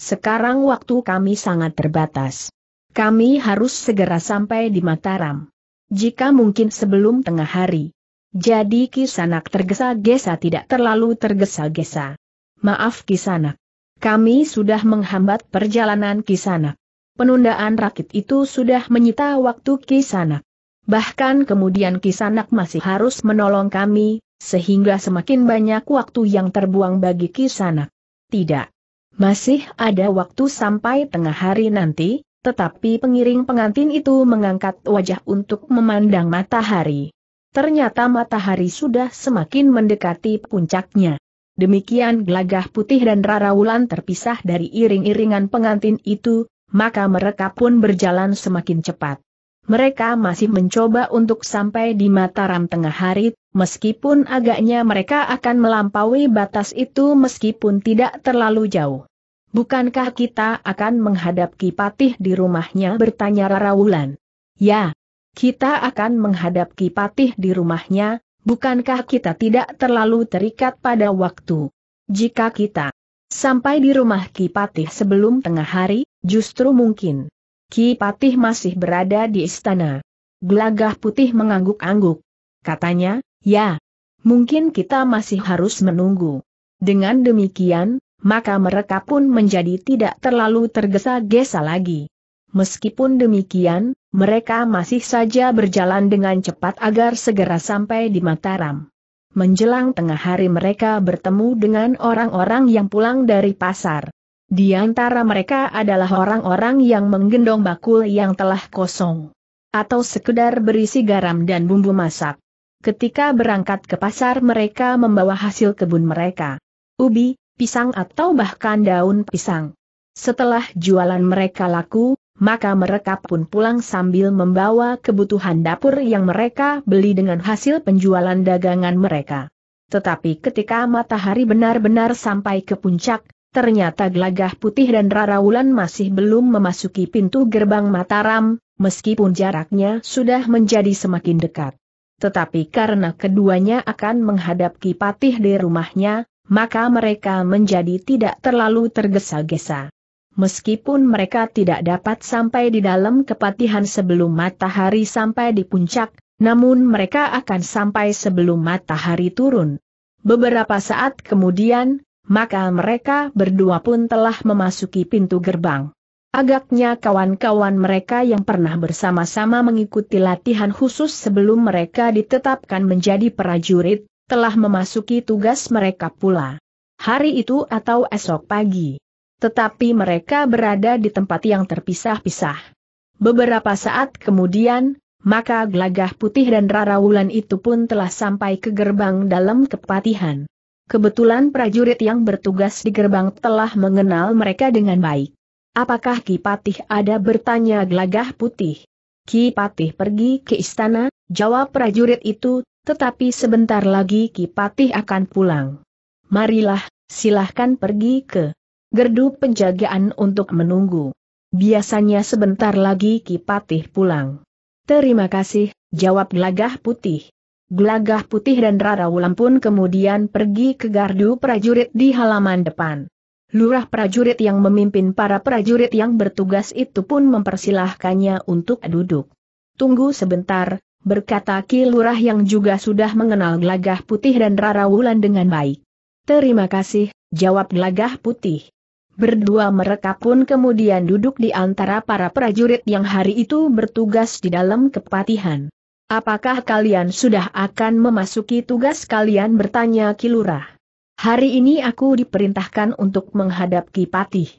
Sekarang waktu kami sangat terbatas. Kami harus segera sampai di Mataram. Jika mungkin sebelum tengah hari. Jadi Kisanak tergesa-gesa tidak terlalu tergesa-gesa. Maaf Kisanak. Kami sudah menghambat perjalanan Kisanak. Penundaan rakit itu sudah menyita waktu Kisanak. Bahkan kemudian Kisanak masih harus menolong kami, sehingga semakin banyak waktu yang terbuang bagi Kisanak. Tidak. Masih ada waktu sampai tengah hari nanti, tetapi pengiring pengantin itu mengangkat wajah untuk memandang matahari. Ternyata matahari sudah semakin mendekati puncaknya. Demikian gelagah putih dan raraulan terpisah dari iring-iringan pengantin itu, maka mereka pun berjalan semakin cepat. Mereka masih mencoba untuk sampai di Mataram tengah hari, meskipun agaknya mereka akan melampaui batas itu meskipun tidak terlalu jauh. Bukankah kita akan menghadap Kipatih di rumahnya bertanya Rara Wulan? Ya, kita akan menghadap Kipatih di rumahnya, bukankah kita tidak terlalu terikat pada waktu? Jika kita sampai di rumah Kipatih sebelum tengah hari, justru mungkin Kipatih masih berada di istana. Gelagah putih mengangguk-angguk. Katanya, Ya, mungkin kita masih harus menunggu. Dengan demikian, maka mereka pun menjadi tidak terlalu tergesa-gesa lagi. Meskipun demikian, mereka masih saja berjalan dengan cepat agar segera sampai di Mataram. Menjelang tengah hari mereka bertemu dengan orang-orang yang pulang dari pasar. Di antara mereka adalah orang-orang yang menggendong bakul yang telah kosong. Atau sekedar berisi garam dan bumbu masak. Ketika berangkat ke pasar mereka membawa hasil kebun mereka. Ubi, pisang atau bahkan daun pisang. Setelah jualan mereka laku, maka mereka pun pulang sambil membawa kebutuhan dapur yang mereka beli dengan hasil penjualan dagangan mereka. Tetapi ketika matahari benar-benar sampai ke puncak, ternyata gelagah putih dan raraulan masih belum memasuki pintu gerbang Mataram, meskipun jaraknya sudah menjadi semakin dekat tetapi karena keduanya akan menghadapi patih di rumahnya, maka mereka menjadi tidak terlalu tergesa-gesa. Meskipun mereka tidak dapat sampai di dalam kepatihan sebelum matahari sampai di puncak, namun mereka akan sampai sebelum matahari turun. Beberapa saat kemudian, maka mereka berdua pun telah memasuki pintu gerbang. Agaknya kawan-kawan mereka yang pernah bersama-sama mengikuti latihan khusus sebelum mereka ditetapkan menjadi prajurit, telah memasuki tugas mereka pula. Hari itu atau esok pagi. Tetapi mereka berada di tempat yang terpisah-pisah. Beberapa saat kemudian, maka gelagah putih dan rarawulan itu pun telah sampai ke gerbang dalam kepatihan. Kebetulan prajurit yang bertugas di gerbang telah mengenal mereka dengan baik. Apakah Ki Patih ada bertanya gelagah putih? Ki Patih pergi ke istana, jawab prajurit itu, tetapi sebentar lagi Ki Patih akan pulang. Marilah, silahkan pergi ke gerdu penjagaan untuk menunggu. Biasanya sebentar lagi Ki Patih pulang. Terima kasih, jawab Gelagah Putih. Gelagah Putih dan Rara Wulam pun kemudian pergi ke gardu prajurit di halaman depan. Lurah prajurit yang memimpin para prajurit yang bertugas itu pun mempersilahkannya untuk duduk. Tunggu sebentar, berkata Ki Lurah yang juga sudah mengenal Gelagah Putih dan Rara Wulan dengan baik. Terima kasih, jawab Gelagah Putih. Berdua mereka pun kemudian duduk di antara para prajurit yang hari itu bertugas di dalam kepatihan. Apakah kalian sudah akan memasuki tugas kalian bertanya kilurah? Hari ini aku diperintahkan untuk menghadap Kipatih.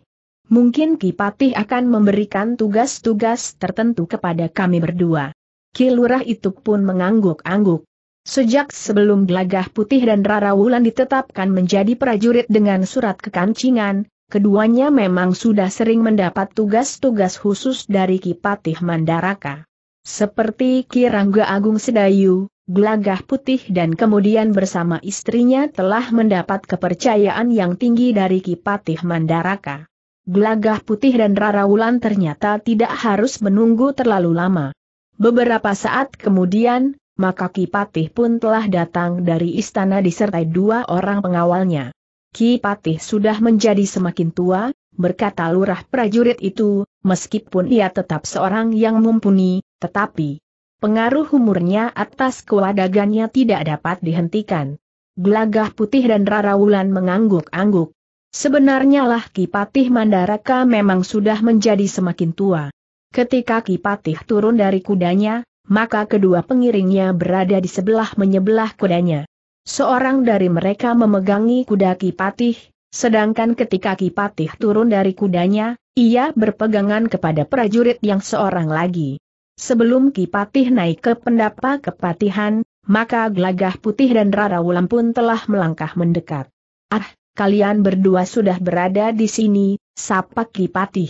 Mungkin Kipatih akan memberikan tugas-tugas tertentu kepada kami berdua. Kilurah itu pun mengangguk-angguk. Sejak sebelum Gelagah Putih dan Rara Wulan ditetapkan menjadi prajurit dengan surat kekancingan, keduanya memang sudah sering mendapat tugas-tugas khusus dari Kipatih Mandaraka. Seperti Kirangga Agung Sedayu, gelagah putih dan kemudian bersama istrinya telah mendapat kepercayaan yang tinggi dari Kipatih Mandaraka. Gelagah putih dan Rara Wulan ternyata tidak harus menunggu terlalu lama. Beberapa saat kemudian, maka Kipatih pun telah datang dari istana disertai dua orang pengawalnya. Kipatih sudah menjadi semakin tua, berkata lurah prajurit itu, meskipun ia tetap seorang yang mumpuni, tetapi Pengaruh umurnya atas kewadagannya tidak dapat dihentikan. Gelagah putih dan rara wulan mengangguk-angguk. Sebenarnya lah Kipatih Mandaraka memang sudah menjadi semakin tua. Ketika Kipatih turun dari kudanya, maka kedua pengiringnya berada di sebelah menyebelah kudanya. Seorang dari mereka memegangi kuda Kipatih, sedangkan ketika Kipatih turun dari kudanya, ia berpegangan kepada prajurit yang seorang lagi. Sebelum Kipatih naik ke pendapa kepatihan, maka gelagah putih dan Rara Wulan pun telah melangkah mendekat. Ah, kalian berdua sudah berada di sini, sapa Kipatih.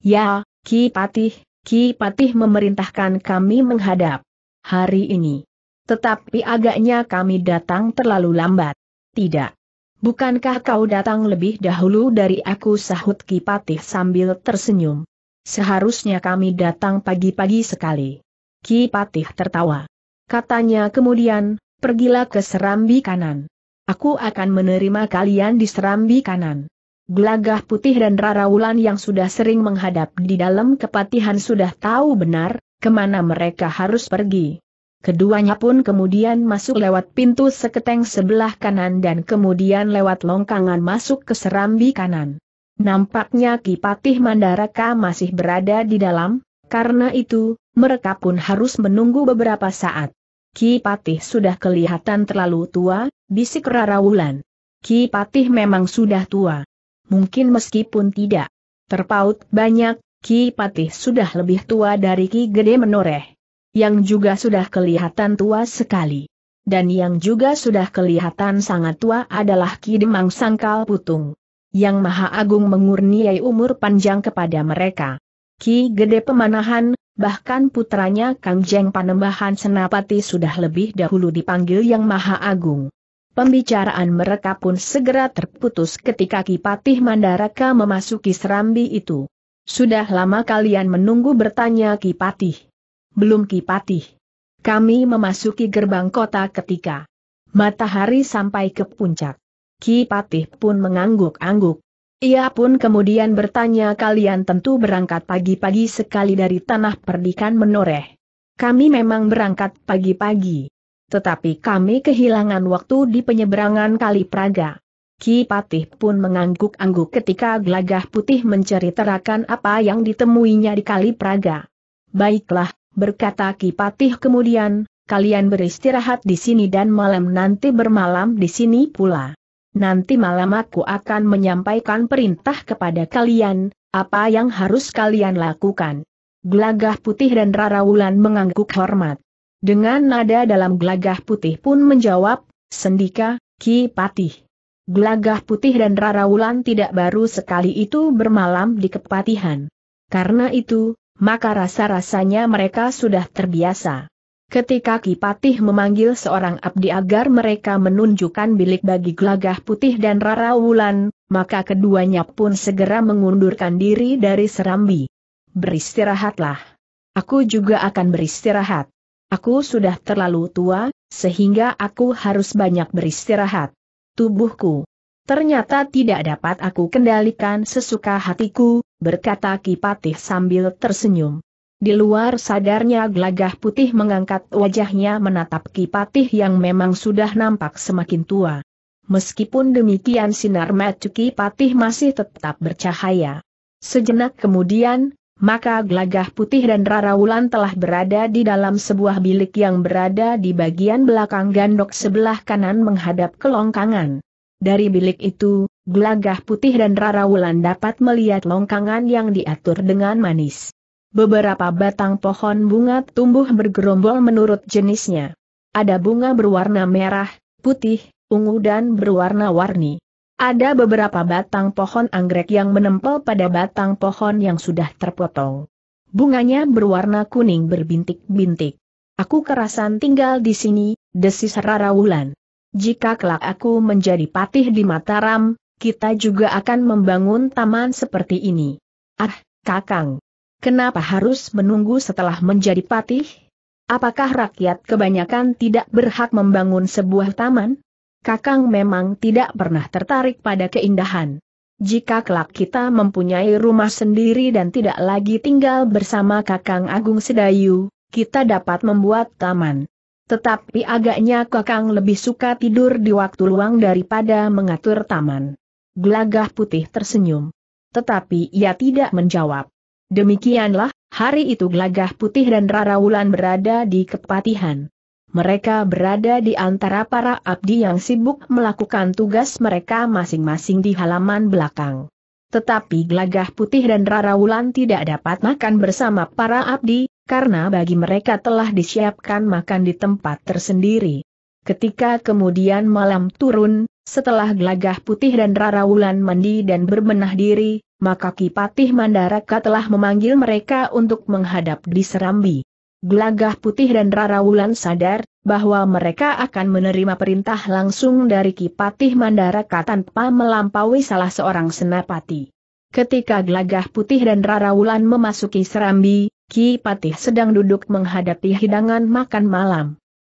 Ya, Ki Patih. Ki Patih memerintahkan kami menghadap hari ini. Tetapi agaknya kami datang terlalu lambat. Tidak. Bukankah kau datang lebih dahulu dari aku sahut Kipatih sambil tersenyum? Seharusnya kami datang pagi-pagi sekali. Ki Patih tertawa. Katanya kemudian, pergilah ke serambi kanan. Aku akan menerima kalian di serambi kanan. Gelagah putih dan Raraulan yang sudah sering menghadap di dalam kepatihan sudah tahu benar, kemana mereka harus pergi. Keduanya pun kemudian masuk lewat pintu seketeng sebelah kanan dan kemudian lewat longkangan masuk ke serambi kanan. Nampaknya Ki Kipatih Mandaraka masih berada di dalam, karena itu, mereka pun harus menunggu beberapa saat. Ki Patih sudah kelihatan terlalu tua, bisik Rara Wulan. Ki Patih memang sudah tua. Mungkin meskipun tidak terpaut banyak, Ki Patih sudah lebih tua dari Ki Gede Menoreh. Yang juga sudah kelihatan tua sekali. Dan yang juga sudah kelihatan sangat tua adalah Ki Demang Sangkal Putung. Yang Maha Agung mengurniai umur panjang kepada mereka. Ki Gede Pemanahan, bahkan putranya Kang Jeng Panembahan Senapati sudah lebih dahulu dipanggil Yang Maha Agung. Pembicaraan mereka pun segera terputus ketika Kipatih Mandaraka memasuki serambi itu. Sudah lama kalian menunggu bertanya Kipatih. Belum Kipatih. Kami memasuki gerbang kota ketika matahari sampai ke puncak. Ki Patih pun mengangguk-angguk. Ia pun kemudian bertanya kalian tentu berangkat pagi-pagi sekali dari tanah perdikan menoreh. Kami memang berangkat pagi-pagi. Tetapi kami kehilangan waktu di penyeberangan Kali Praga. Ki Patih pun mengangguk-angguk ketika gelagah putih menceritakan apa yang ditemuinya di Kali Praga. Baiklah, berkata Ki Patih kemudian, kalian beristirahat di sini dan malam nanti bermalam di sini pula nanti malam aku akan menyampaikan perintah kepada kalian, apa yang harus kalian lakukan. Gelagah putih dan Rara mengangguk hormat. Dengan nada dalam gelagah putih pun menjawab, Sendika, Ki Patih. Gelagah putih dan Rara tidak baru sekali itu bermalam di kepatihan. Karena itu, maka rasa-rasanya mereka sudah terbiasa. Ketika Kipatih memanggil seorang abdi agar mereka menunjukkan bilik bagi gelagah putih dan Rara Wulan, maka keduanya pun segera mengundurkan diri dari serambi. Beristirahatlah. Aku juga akan beristirahat. Aku sudah terlalu tua, sehingga aku harus banyak beristirahat. Tubuhku ternyata tidak dapat aku kendalikan sesuka hatiku, berkata Kipatih sambil tersenyum. Di luar sadarnya gelagah putih mengangkat wajahnya menatap Kipatih yang memang sudah nampak semakin tua. Meskipun demikian sinar mata Kipatih masih tetap bercahaya. Sejenak kemudian, maka gelagah putih dan Rara Wulan telah berada di dalam sebuah bilik yang berada di bagian belakang gandok sebelah kanan menghadap ke longkangan. Dari bilik itu, gelagah putih dan Rara Wulan dapat melihat longkangan yang diatur dengan manis. Beberapa batang pohon bunga tumbuh bergerombol menurut jenisnya. Ada bunga berwarna merah, putih, ungu dan berwarna-warni. Ada beberapa batang pohon anggrek yang menempel pada batang pohon yang sudah terpotong. Bunganya berwarna kuning berbintik-bintik. Aku kerasan tinggal di sini, desis Rara Wulan. Jika kelak aku menjadi patih di Mataram, kita juga akan membangun taman seperti ini. Ah, Kakang, Kenapa harus menunggu setelah menjadi patih? Apakah rakyat kebanyakan tidak berhak membangun sebuah taman? Kakang memang tidak pernah tertarik pada keindahan. Jika kelak kita mempunyai rumah sendiri dan tidak lagi tinggal bersama Kakang Agung Sedayu, kita dapat membuat taman. Tetapi agaknya Kakang lebih suka tidur di waktu luang daripada mengatur taman. Gelagah putih tersenyum. Tetapi ia tidak menjawab. Demikianlah, hari itu Glagah Putih dan Rara Wulan berada di kepatihan. Mereka berada di antara para abdi yang sibuk melakukan tugas mereka masing-masing di halaman belakang. Tetapi Glagah Putih dan Rara Wulan tidak dapat makan bersama para abdi, karena bagi mereka telah disiapkan makan di tempat tersendiri. Ketika kemudian malam turun, setelah gelagah putih dan Rara Wulan mandi dan berbenah diri, maka Kipatih Mandaraka telah memanggil mereka untuk menghadap di Serambi. Gelagah putih dan Rara Wulan sadar, bahwa mereka akan menerima perintah langsung dari Kipatih Mandaraka tanpa melampaui salah seorang senapati. Ketika Gelagah Putih dan Rara Wulan memasuki Serambi, Kipatih sedang duduk menghadapi hidangan makan malam.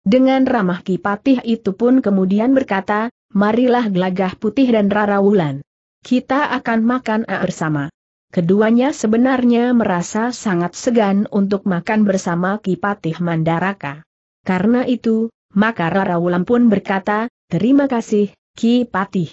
Dengan ramah Ki Patih itu pun kemudian berkata, marilah gelagah putih dan rara wulan. Kita akan makan bersama. Keduanya sebenarnya merasa sangat segan untuk makan bersama Ki Patih Mandaraka. Karena itu, maka Rara Wulan pun berkata, terima kasih, Ki Patih.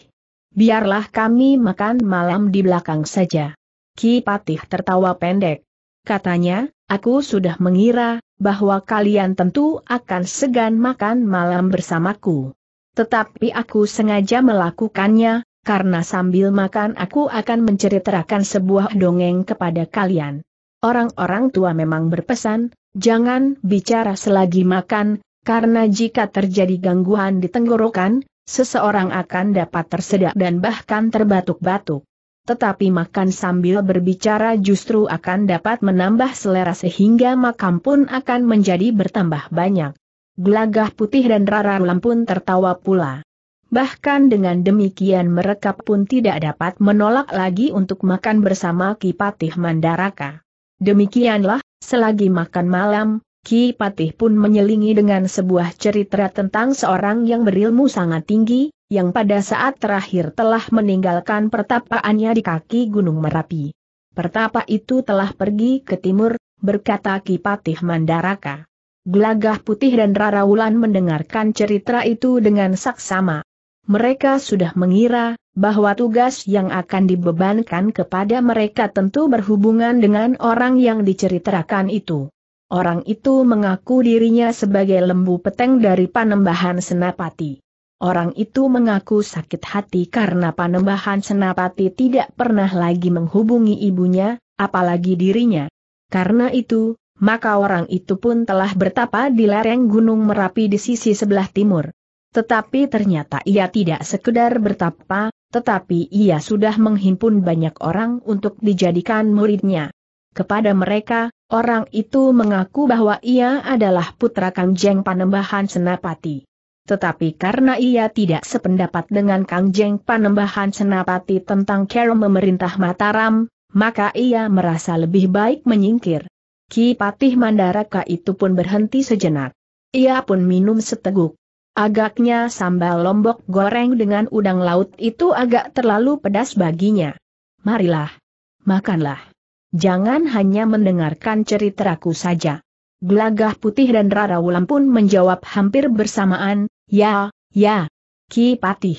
Biarlah kami makan malam di belakang saja. Ki Patih tertawa pendek. Katanya, aku sudah mengira, bahwa kalian tentu akan segan makan malam bersamaku. Tetapi aku sengaja melakukannya, karena sambil makan aku akan menceritakan sebuah dongeng kepada kalian. Orang-orang tua memang berpesan, jangan bicara selagi makan, karena jika terjadi gangguan di tenggorokan, seseorang akan dapat tersedak dan bahkan terbatuk-batuk tetapi makan sambil berbicara justru akan dapat menambah selera sehingga makam pun akan menjadi bertambah banyak. Gelagah putih dan Rara pun tertawa pula. Bahkan dengan demikian mereka pun tidak dapat menolak lagi untuk makan bersama Kipatih Mandaraka. Demikianlah, selagi makan malam, Ki Patih pun menyelingi dengan sebuah cerita tentang seorang yang berilmu sangat tinggi, yang pada saat terakhir telah meninggalkan pertapaannya di kaki Gunung Merapi. Pertapa itu telah pergi ke timur, berkata Kipatih Mandaraka. Glagah Putih dan Rara Wulan mendengarkan cerita itu dengan saksama. Mereka sudah mengira bahwa tugas yang akan dibebankan kepada mereka tentu berhubungan dengan orang yang diceritakan itu. Orang itu mengaku dirinya sebagai lembu peteng dari Panembahan Senapati. Orang itu mengaku sakit hati karena Panembahan Senapati tidak pernah lagi menghubungi ibunya, apalagi dirinya. Karena itu, maka orang itu pun telah bertapa di lereng Gunung Merapi di sisi sebelah timur. Tetapi ternyata ia tidak sekedar bertapa, tetapi ia sudah menghimpun banyak orang untuk dijadikan muridnya. Kepada mereka, orang itu mengaku bahwa ia adalah putra Kangjeng Panembahan Senapati tetapi karena ia tidak sependapat dengan Kang Jeng Panembahan Senapati tentang cara memerintah Mataram, maka ia merasa lebih baik menyingkir. Ki Patih Mandaraka itu pun berhenti sejenak. Ia pun minum seteguk. Agaknya sambal lombok goreng dengan udang laut itu agak terlalu pedas baginya. Marilah. Makanlah. Jangan hanya mendengarkan ceritaku saja. Gelagah putih dan Rara Wulan pun menjawab hampir bersamaan, ya, ya, Ki Patih.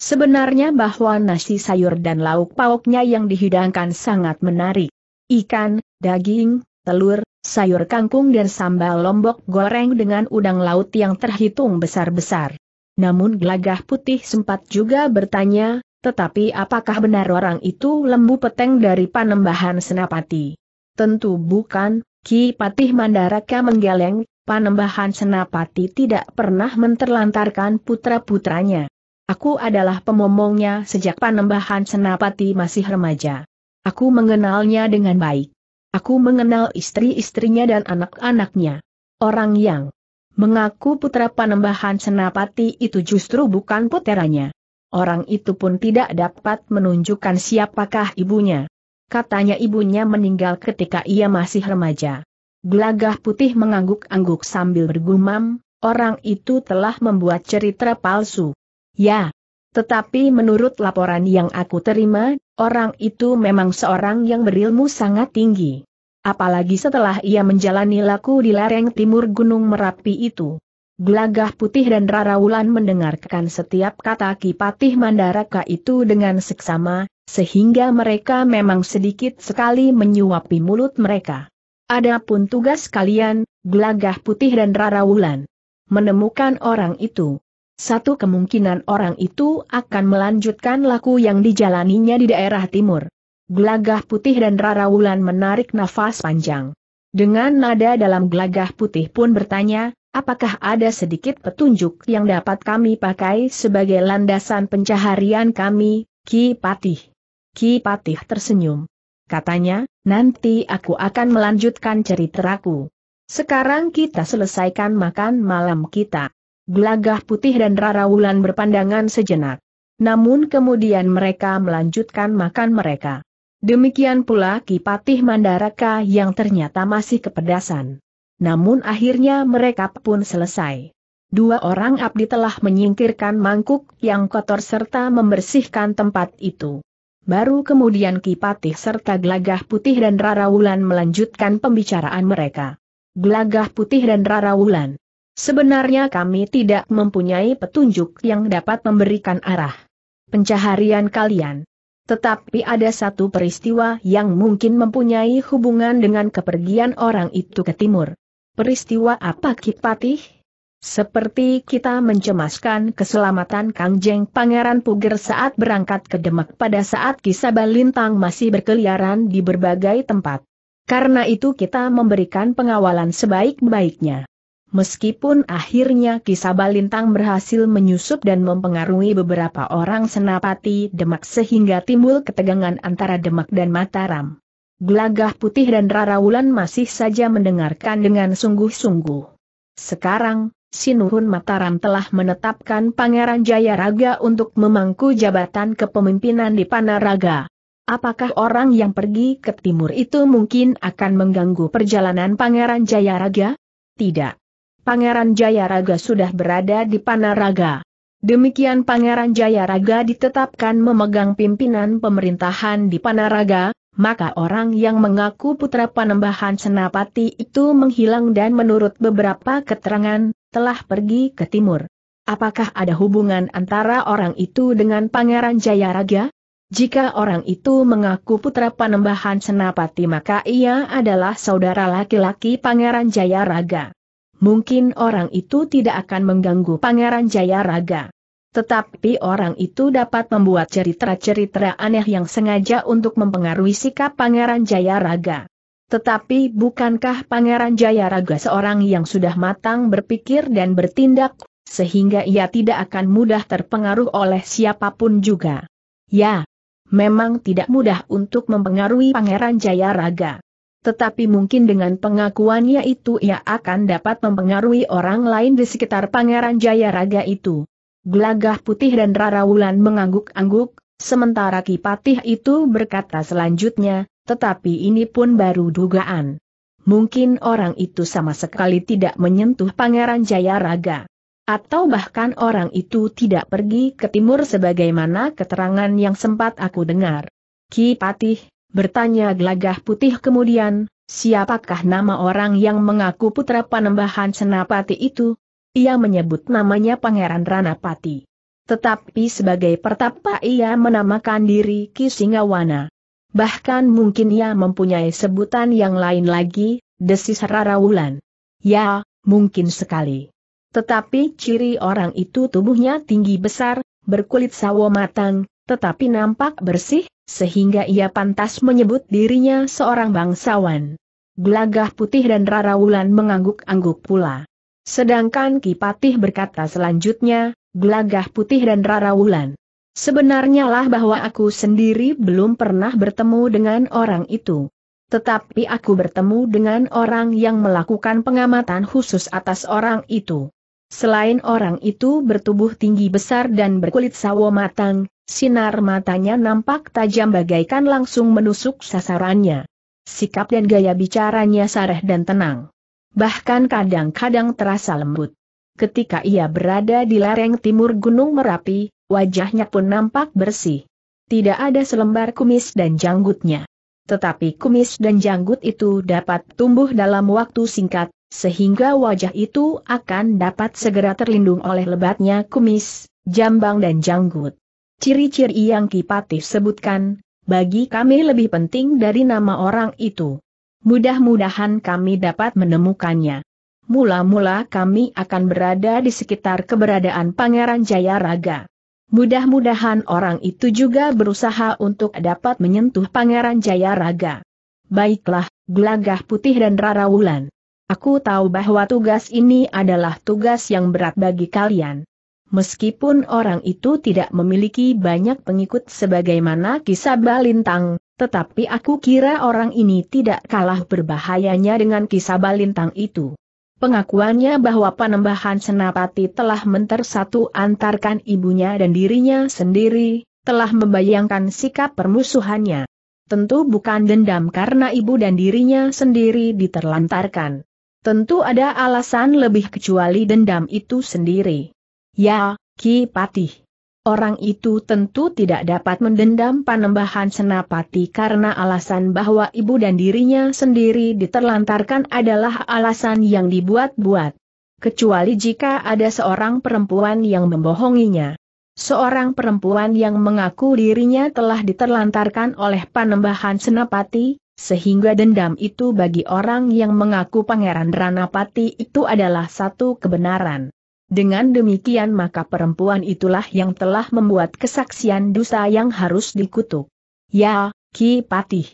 Sebenarnya bahwa nasi sayur dan lauk pauknya yang dihidangkan sangat menarik. Ikan, daging, telur, sayur kangkung dan sambal lombok goreng dengan udang laut yang terhitung besar-besar. Namun gelagah putih sempat juga bertanya, tetapi apakah benar orang itu lembu peteng dari panembahan senapati? Tentu bukan, Ki Patih Mandaraka menggeleng, panembahan Senapati tidak pernah menterlantarkan putra-putranya. Aku adalah pemomongnya sejak panembahan Senapati masih remaja. Aku mengenalnya dengan baik. Aku mengenal istri-istrinya dan anak-anaknya. Orang yang mengaku putra panembahan Senapati itu justru bukan puteranya. Orang itu pun tidak dapat menunjukkan siapakah ibunya. Katanya ibunya meninggal ketika ia masih remaja. Gelagah putih mengangguk-angguk sambil bergumam, orang itu telah membuat cerita palsu. Ya, tetapi menurut laporan yang aku terima, orang itu memang seorang yang berilmu sangat tinggi. Apalagi setelah ia menjalani laku di lereng timur Gunung Merapi itu. Gelagah putih dan Rara Wulan mendengarkan setiap kata Kipatih Mandaraka itu dengan seksama, sehingga mereka memang sedikit sekali menyuapi mulut mereka. Adapun tugas kalian, Gelagah Putih dan Rara Wulan. Menemukan orang itu. Satu kemungkinan orang itu akan melanjutkan laku yang dijalaninya di daerah timur. Gelagah Putih dan Rara Wulan menarik nafas panjang. Dengan nada dalam gelagah putih pun bertanya, apakah ada sedikit petunjuk yang dapat kami pakai sebagai landasan pencaharian kami, Ki Patih? Ki Patih tersenyum. Katanya, nanti aku akan melanjutkan ceritaku. Sekarang kita selesaikan makan malam kita. Gelagah putih dan Rara Wulan berpandangan sejenak. Namun kemudian mereka melanjutkan makan mereka. Demikian pula Ki Patih Mandaraka yang ternyata masih kepedasan. Namun akhirnya mereka pun selesai. Dua orang abdi telah menyingkirkan mangkuk yang kotor serta membersihkan tempat itu. Baru kemudian Kipatih serta Gelagah Putih dan Rara Wulan melanjutkan pembicaraan mereka. Gelagah Putih dan Rara Wulan, Sebenarnya kami tidak mempunyai petunjuk yang dapat memberikan arah pencaharian kalian. Tetapi ada satu peristiwa yang mungkin mempunyai hubungan dengan kepergian orang itu ke timur. Peristiwa apa Kipatih? Seperti kita mencemaskan keselamatan Kangjeng Pangeran Puger saat berangkat ke Demak pada saat kisah Balintang masih berkeliaran di berbagai tempat. Karena itu kita memberikan pengawalan sebaik-baiknya. Meskipun akhirnya kisah Balintang berhasil menyusup dan mempengaruhi beberapa orang senapati Demak sehingga timbul ketegangan antara Demak dan Mataram. Gelagah putih dan Rara Wulan masih saja mendengarkan dengan sungguh-sungguh. Sekarang, Sinuhun Mataram telah menetapkan Pangeran Jayaraga untuk memangku jabatan kepemimpinan di Panaraga. Apakah orang yang pergi ke timur itu mungkin akan mengganggu perjalanan Pangeran Jayaraga? Tidak. Pangeran Jayaraga sudah berada di Panaraga. Demikian Pangeran Jayaraga ditetapkan memegang pimpinan pemerintahan di Panaraga, maka orang yang mengaku putra panembahan Senapati itu menghilang dan menurut beberapa keterangan, telah pergi ke timur. Apakah ada hubungan antara orang itu dengan Pangeran Jayaraga? Jika orang itu mengaku putra panembahan Senapati maka ia adalah saudara laki-laki Pangeran Jayaraga. Mungkin orang itu tidak akan mengganggu Pangeran Jayaraga. Tetapi orang itu dapat membuat cerita-cerita aneh yang sengaja untuk mempengaruhi sikap Pangeran Jayaraga. Tetapi bukankah Pangeran Jayaraga seorang yang sudah matang berpikir dan bertindak, sehingga ia tidak akan mudah terpengaruh oleh siapapun juga? Ya, memang tidak mudah untuk mempengaruhi Pangeran Jayaraga. Tetapi mungkin dengan pengakuannya itu ia akan dapat mempengaruhi orang lain di sekitar Pangeran Jayaraga itu. Gelagah putih dan Rara Wulan mengangguk-angguk, sementara Ki Patih itu berkata selanjutnya, tetapi ini pun baru dugaan. Mungkin orang itu sama sekali tidak menyentuh Pangeran Jayaraga. Atau bahkan orang itu tidak pergi ke timur sebagaimana keterangan yang sempat aku dengar. Ki Patih bertanya gelagah putih kemudian, siapakah nama orang yang mengaku putra panembahan Senapati itu? Ia menyebut namanya Pangeran Ranapati. Tetapi sebagai pertapa ia menamakan diri Kisingawana. Bahkan mungkin ia mempunyai sebutan yang lain lagi, desis Rarawulan. Ya, mungkin sekali. Tetapi ciri orang itu tubuhnya tinggi besar, berkulit sawo matang, tetapi nampak bersih, sehingga ia pantas menyebut dirinya seorang bangsawan. Gelagah putih dan Rarawulan mengangguk-angguk pula. Sedangkan Kipatih berkata selanjutnya, Gelagah Putih dan Rara Wulan. Sebenarnya lah bahwa aku sendiri belum pernah bertemu dengan orang itu. Tetapi aku bertemu dengan orang yang melakukan pengamatan khusus atas orang itu. Selain orang itu bertubuh tinggi besar dan berkulit sawo matang, sinar matanya nampak tajam bagaikan langsung menusuk sasarannya. Sikap dan gaya bicaranya sarah dan tenang bahkan kadang-kadang terasa lembut. Ketika ia berada di lereng timur Gunung Merapi, wajahnya pun nampak bersih. Tidak ada selembar kumis dan janggutnya. Tetapi kumis dan janggut itu dapat tumbuh dalam waktu singkat, sehingga wajah itu akan dapat segera terlindung oleh lebatnya kumis, jambang dan janggut. Ciri-ciri yang kipatif sebutkan, bagi kami lebih penting dari nama orang itu. Mudah-mudahan kami dapat menemukannya. Mula-mula kami akan berada di sekitar keberadaan Pangeran Jayaraga. Mudah-mudahan orang itu juga berusaha untuk dapat menyentuh Pangeran Jayaraga. Baiklah, Gelagah Putih dan Rara Wulan. Aku tahu bahwa tugas ini adalah tugas yang berat bagi kalian. Meskipun orang itu tidak memiliki banyak pengikut sebagaimana kisah Balintang, tetapi aku kira orang ini tidak kalah berbahayanya dengan kisah balintang itu. Pengakuannya bahwa penembahan Senapati telah mentersatu antarkan ibunya dan dirinya sendiri, telah membayangkan sikap permusuhannya. Tentu bukan dendam karena ibu dan dirinya sendiri diterlantarkan. Tentu ada alasan lebih kecuali dendam itu sendiri. Ya, Ki Patih. Orang itu tentu tidak dapat mendendam panembahan Senapati karena alasan bahwa ibu dan dirinya sendiri diterlantarkan adalah alasan yang dibuat-buat. Kecuali jika ada seorang perempuan yang membohonginya. Seorang perempuan yang mengaku dirinya telah diterlantarkan oleh panembahan Senapati, sehingga dendam itu bagi orang yang mengaku Pangeran Ranapati itu adalah satu kebenaran. Dengan demikian maka perempuan itulah yang telah membuat kesaksian dusta yang harus dikutuk. Ya, Ki Patih.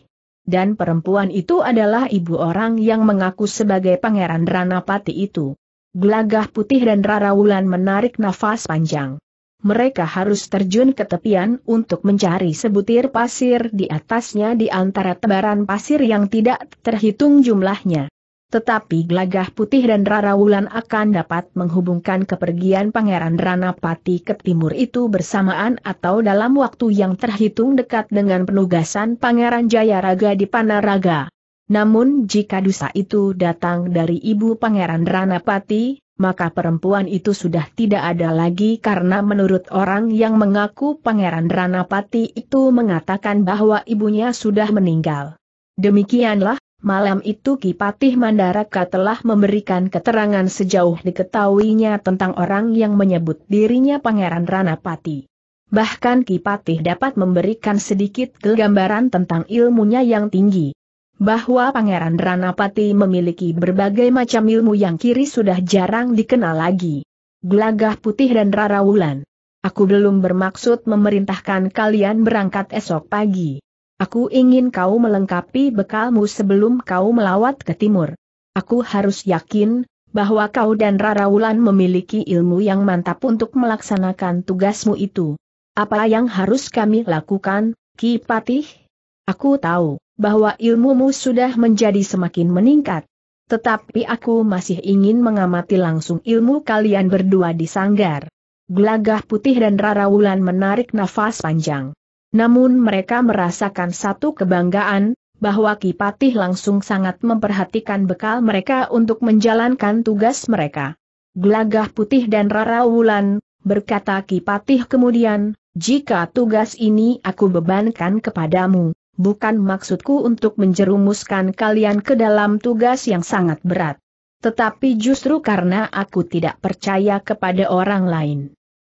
Dan perempuan itu adalah ibu orang yang mengaku sebagai pangeran Ranapati itu. Gelagah putih dan Rara Wulan menarik nafas panjang. Mereka harus terjun ke tepian untuk mencari sebutir pasir di atasnya di antara tebaran pasir yang tidak terhitung jumlahnya tetapi gelagah putih dan Rara Wulan akan dapat menghubungkan kepergian Pangeran Ranapati ke timur itu bersamaan atau dalam waktu yang terhitung dekat dengan penugasan Pangeran Jayaraga di Panaraga. Namun jika dosa itu datang dari ibu Pangeran Ranapati, maka perempuan itu sudah tidak ada lagi karena menurut orang yang mengaku Pangeran Ranapati itu mengatakan bahwa ibunya sudah meninggal. Demikianlah Malam itu Kipatih Mandaraka telah memberikan keterangan sejauh diketahuinya tentang orang yang menyebut dirinya Pangeran Ranapati. Bahkan Kipatih dapat memberikan sedikit kegambaran tentang ilmunya yang tinggi. Bahwa Pangeran Ranapati memiliki berbagai macam ilmu yang kiri sudah jarang dikenal lagi. Gelagah putih dan Rara Wulan. Aku belum bermaksud memerintahkan kalian berangkat esok pagi. Aku ingin kau melengkapi bekalmu sebelum kau melawat ke timur. Aku harus yakin, bahwa kau dan Rara Wulan memiliki ilmu yang mantap untuk melaksanakan tugasmu itu. Apa yang harus kami lakukan, Ki Patih? Aku tahu, bahwa ilmumu sudah menjadi semakin meningkat. Tetapi aku masih ingin mengamati langsung ilmu kalian berdua di sanggar. Gelagah putih dan Rara Wulan menarik nafas panjang. Namun mereka merasakan satu kebanggaan, bahwa Kipatih langsung sangat memperhatikan bekal mereka untuk menjalankan tugas mereka. Gelagah putih dan rara wulan, berkata Kipatih kemudian, jika tugas ini aku bebankan kepadamu, bukan maksudku untuk menjerumuskan kalian ke dalam tugas yang sangat berat. Tetapi justru karena aku tidak percaya kepada orang lain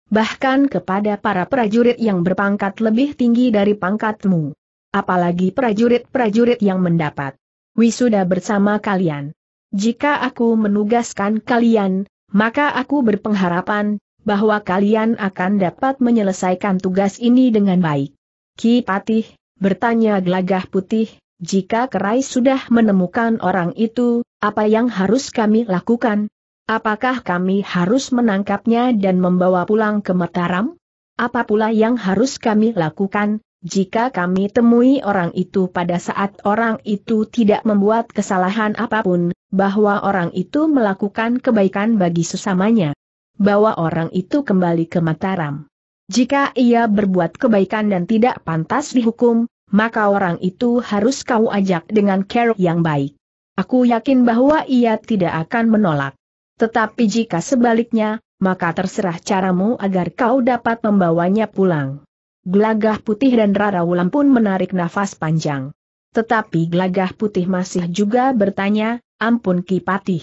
bahkan kepada para prajurit yang berpangkat lebih tinggi dari pangkatmu. Apalagi prajurit-prajurit yang mendapat wisuda bersama kalian. Jika aku menugaskan kalian, maka aku berpengharapan bahwa kalian akan dapat menyelesaikan tugas ini dengan baik. Ki Patih, bertanya gelagah putih, jika kerai sudah menemukan orang itu, apa yang harus kami lakukan? Apakah kami harus menangkapnya dan membawa pulang ke Mataram? Apa pula yang harus kami lakukan, jika kami temui orang itu pada saat orang itu tidak membuat kesalahan apapun, bahwa orang itu melakukan kebaikan bagi sesamanya. Bawa orang itu kembali ke Mataram. Jika ia berbuat kebaikan dan tidak pantas dihukum, maka orang itu harus kau ajak dengan care yang baik. Aku yakin bahwa ia tidak akan menolak. Tetapi jika sebaliknya, maka terserah caramu agar kau dapat membawanya pulang. Gelagah putih dan Rara Wulan pun menarik nafas panjang. Tetapi gelagah putih masih juga bertanya, ampun Ki Patih.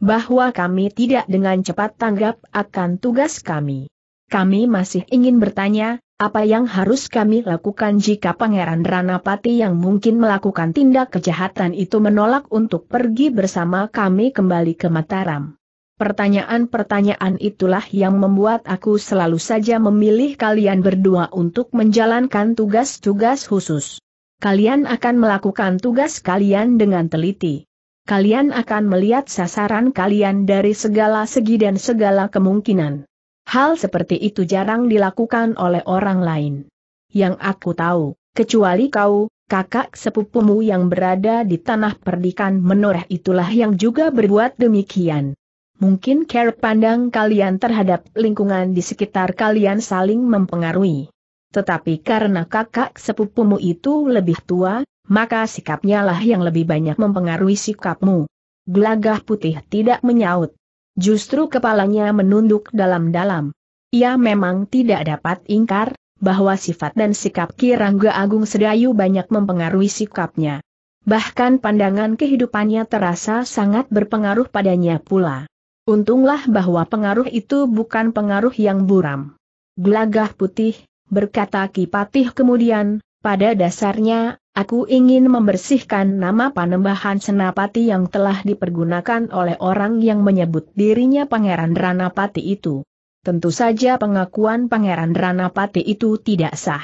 Bahwa kami tidak dengan cepat tanggap akan tugas kami. Kami masih ingin bertanya, apa yang harus kami lakukan jika Pangeran Ranapati yang mungkin melakukan tindak kejahatan itu menolak untuk pergi bersama kami kembali ke Mataram. Pertanyaan-pertanyaan itulah yang membuat aku selalu saja memilih kalian berdua untuk menjalankan tugas-tugas khusus. Kalian akan melakukan tugas kalian dengan teliti. Kalian akan melihat sasaran kalian dari segala segi dan segala kemungkinan. Hal seperti itu jarang dilakukan oleh orang lain. Yang aku tahu, kecuali kau, kakak sepupumu yang berada di tanah perdikan menoreh itulah yang juga berbuat demikian mungkin cara pandang kalian terhadap lingkungan di sekitar kalian saling mempengaruhi. Tetapi karena kakak sepupumu itu lebih tua, maka sikapnya lah yang lebih banyak mempengaruhi sikapmu. Gelagah putih tidak menyaut. Justru kepalanya menunduk dalam-dalam. Ia memang tidak dapat ingkar, bahwa sifat dan sikap Kirangga Agung Sedayu banyak mempengaruhi sikapnya. Bahkan pandangan kehidupannya terasa sangat berpengaruh padanya pula. Untunglah bahwa pengaruh itu bukan pengaruh yang buram. Gelagah putih, berkata Kipatih kemudian, pada dasarnya, aku ingin membersihkan nama panembahan Senapati yang telah dipergunakan oleh orang yang menyebut dirinya Pangeran Ranapati itu. Tentu saja pengakuan Pangeran Ranapati itu tidak sah.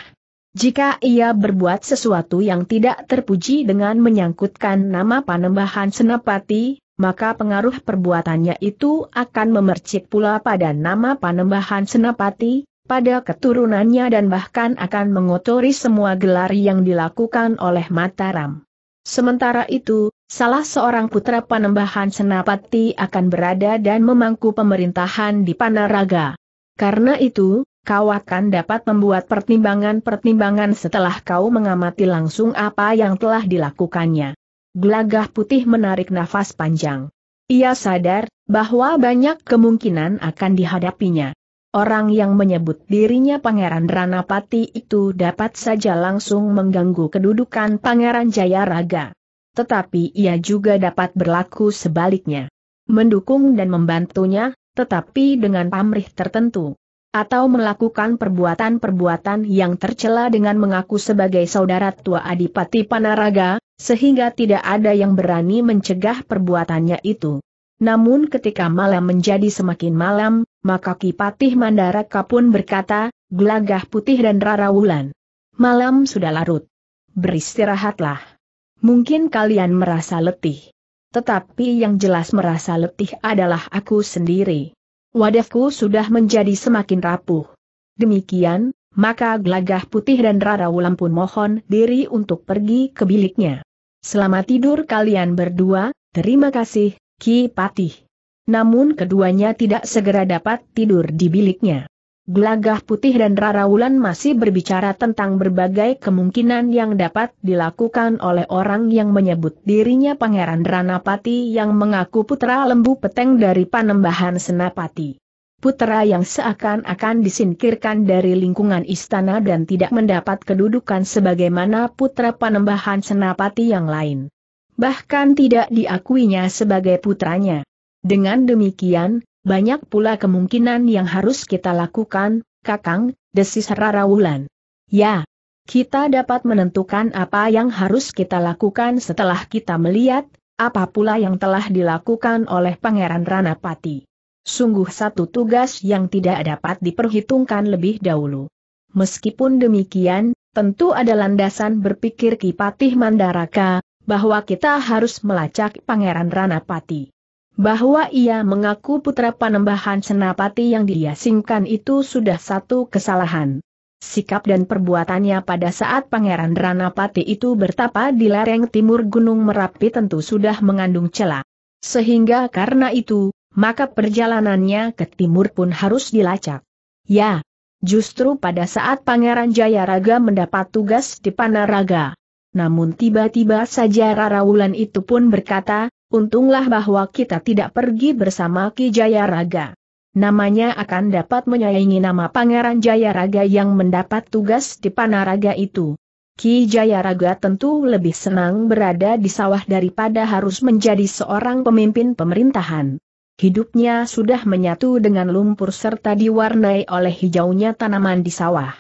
Jika ia berbuat sesuatu yang tidak terpuji dengan menyangkutkan nama panembahan Senapati, maka pengaruh perbuatannya itu akan memercik pula pada nama Panembahan Senapati, pada keturunannya dan bahkan akan mengotori semua gelar yang dilakukan oleh Mataram. Sementara itu, salah seorang putra Panembahan Senapati akan berada dan memangku pemerintahan di Panaraga. Karena itu, kau akan dapat membuat pertimbangan-pertimbangan setelah kau mengamati langsung apa yang telah dilakukannya. Gelagah putih menarik nafas panjang. Ia sadar bahwa banyak kemungkinan akan dihadapinya. Orang yang menyebut dirinya Pangeran Ranapati itu dapat saja langsung mengganggu kedudukan Pangeran Jaya Raga. Tetapi ia juga dapat berlaku sebaliknya. Mendukung dan membantunya, tetapi dengan pamrih tertentu atau melakukan perbuatan-perbuatan yang tercela dengan mengaku sebagai saudara tua Adipati Panaraga, sehingga tidak ada yang berani mencegah perbuatannya itu. Namun ketika malam menjadi semakin malam, maka Kipatih Mandaraka pun berkata, Gelagah Putih dan Rara Wulan. Malam sudah larut. Beristirahatlah. Mungkin kalian merasa letih. Tetapi yang jelas merasa letih adalah aku sendiri. Wadahku sudah menjadi semakin rapuh. Demikian, maka gelagah putih dan Rara Wulan pun mohon diri untuk pergi ke biliknya. Selamat tidur kalian berdua, terima kasih, Ki Patih. Namun keduanya tidak segera dapat tidur di biliknya. Gelagah Putih dan Rara Wulan masih berbicara tentang berbagai kemungkinan yang dapat dilakukan oleh orang yang menyebut dirinya Pangeran Ranapati yang mengaku putra lembu peteng dari Panembahan Senapati. Putra yang seakan-akan disingkirkan dari lingkungan istana dan tidak mendapat kedudukan sebagaimana putra Panembahan Senapati yang lain. Bahkan tidak diakuinya sebagai putranya. Dengan demikian, banyak pula kemungkinan yang harus kita lakukan, Kakang, desis Rara Wulan. Ya, kita dapat menentukan apa yang harus kita lakukan setelah kita melihat, apa pula yang telah dilakukan oleh Pangeran Ranapati. Sungguh satu tugas yang tidak dapat diperhitungkan lebih dahulu. Meskipun demikian, tentu ada landasan berpikir Kipatih Mandaraka, bahwa kita harus melacak Pangeran Ranapati bahwa ia mengaku putra panembahan senapati yang diasingkan itu sudah satu kesalahan. Sikap dan perbuatannya pada saat Pangeran Ranapati itu bertapa di lereng timur Gunung Merapi tentu sudah mengandung celah. Sehingga karena itu, maka perjalanannya ke timur pun harus dilacak. Ya, justru pada saat Pangeran Jayaraga mendapat tugas di Panaraga. Namun tiba-tiba saja Rara Wulan itu pun berkata, Untunglah bahwa kita tidak pergi bersama Ki Jayaraga. Namanya akan dapat menyaingi nama Pangeran Jayaraga yang mendapat tugas di Panaraga itu. Ki Jayaraga tentu lebih senang berada di sawah daripada harus menjadi seorang pemimpin pemerintahan. Hidupnya sudah menyatu dengan lumpur serta diwarnai oleh hijaunya tanaman di sawah.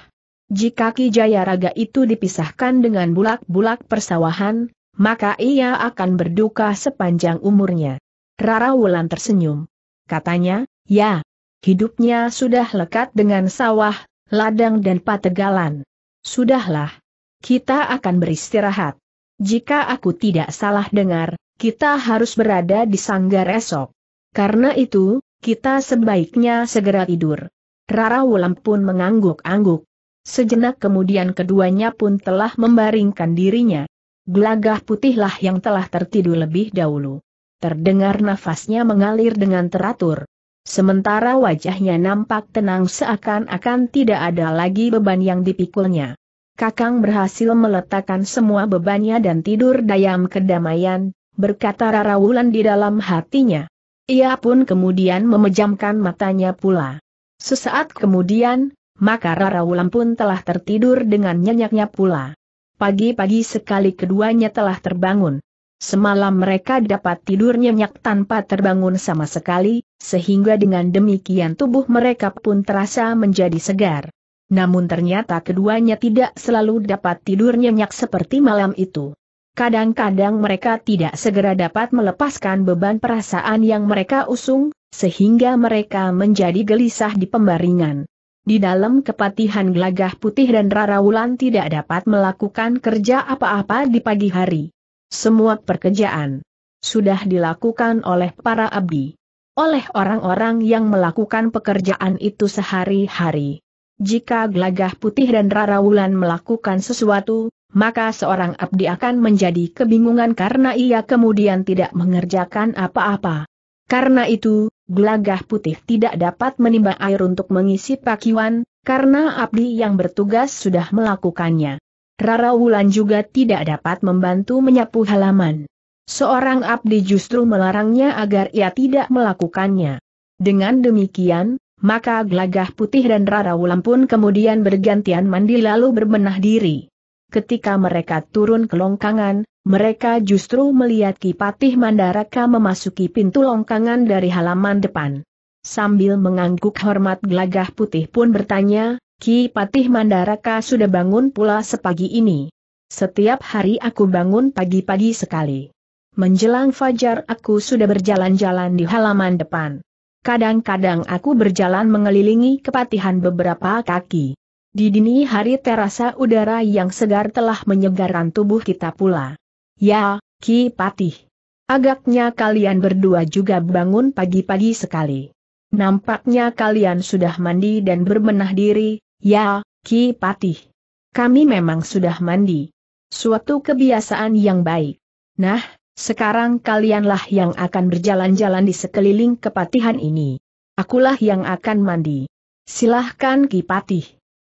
Jika Ki Jayaraga itu dipisahkan dengan bulak-bulak persawahan, maka ia akan berduka sepanjang umurnya. Rara Wulan tersenyum. Katanya, ya, hidupnya sudah lekat dengan sawah, ladang dan pategalan. Sudahlah, kita akan beristirahat. Jika aku tidak salah dengar, kita harus berada di sanggar esok. Karena itu, kita sebaiknya segera tidur. Rara Wulan pun mengangguk-angguk. Sejenak kemudian keduanya pun telah membaringkan dirinya. Gelagah putihlah yang telah tertidur lebih dahulu. Terdengar nafasnya mengalir dengan teratur. Sementara wajahnya nampak tenang seakan-akan tidak ada lagi beban yang dipikulnya. Kakang berhasil meletakkan semua bebannya dan tidur dayam kedamaian, berkata Rara Wulan di dalam hatinya. Ia pun kemudian memejamkan matanya pula. Sesaat kemudian, maka Rara Wulan pun telah tertidur dengan nyenyaknya pula pagi-pagi sekali keduanya telah terbangun. Semalam mereka dapat tidur nyenyak tanpa terbangun sama sekali, sehingga dengan demikian tubuh mereka pun terasa menjadi segar. Namun ternyata keduanya tidak selalu dapat tidur nyenyak seperti malam itu. Kadang-kadang mereka tidak segera dapat melepaskan beban perasaan yang mereka usung, sehingga mereka menjadi gelisah di pembaringan. Di dalam kepatihan Gelagah Putih dan Rara tidak dapat melakukan kerja apa-apa di pagi hari. Semua pekerjaan sudah dilakukan oleh para abdi. Oleh orang-orang yang melakukan pekerjaan itu sehari-hari. Jika Gelagah Putih dan Rara melakukan sesuatu, maka seorang abdi akan menjadi kebingungan karena ia kemudian tidak mengerjakan apa-apa. Karena itu, gelagah putih tidak dapat menimba air untuk mengisi pakiwan, karena abdi yang bertugas sudah melakukannya. Rara Wulan juga tidak dapat membantu menyapu halaman. Seorang abdi justru melarangnya agar ia tidak melakukannya. Dengan demikian, maka gelagah putih dan Rara Wulan pun kemudian bergantian mandi lalu berbenah diri. Ketika mereka turun ke longkangan, mereka justru melihat Ki Patih Mandaraka memasuki pintu longkangan dari halaman depan. Sambil mengangguk hormat gelagah putih pun bertanya, Ki Patih Mandaraka sudah bangun pula sepagi ini. Setiap hari aku bangun pagi-pagi sekali. Menjelang fajar aku sudah berjalan-jalan di halaman depan. Kadang-kadang aku berjalan mengelilingi kepatihan beberapa kaki. Di dini hari terasa udara yang segar telah menyegarkan tubuh kita pula. Ya, Ki Patih. Agaknya kalian berdua juga bangun pagi-pagi sekali. Nampaknya kalian sudah mandi dan berbenah diri, ya, Ki Patih. Kami memang sudah mandi. Suatu kebiasaan yang baik. Nah, sekarang kalianlah yang akan berjalan-jalan di sekeliling kepatihan ini. Akulah yang akan mandi. Silahkan Ki Patih.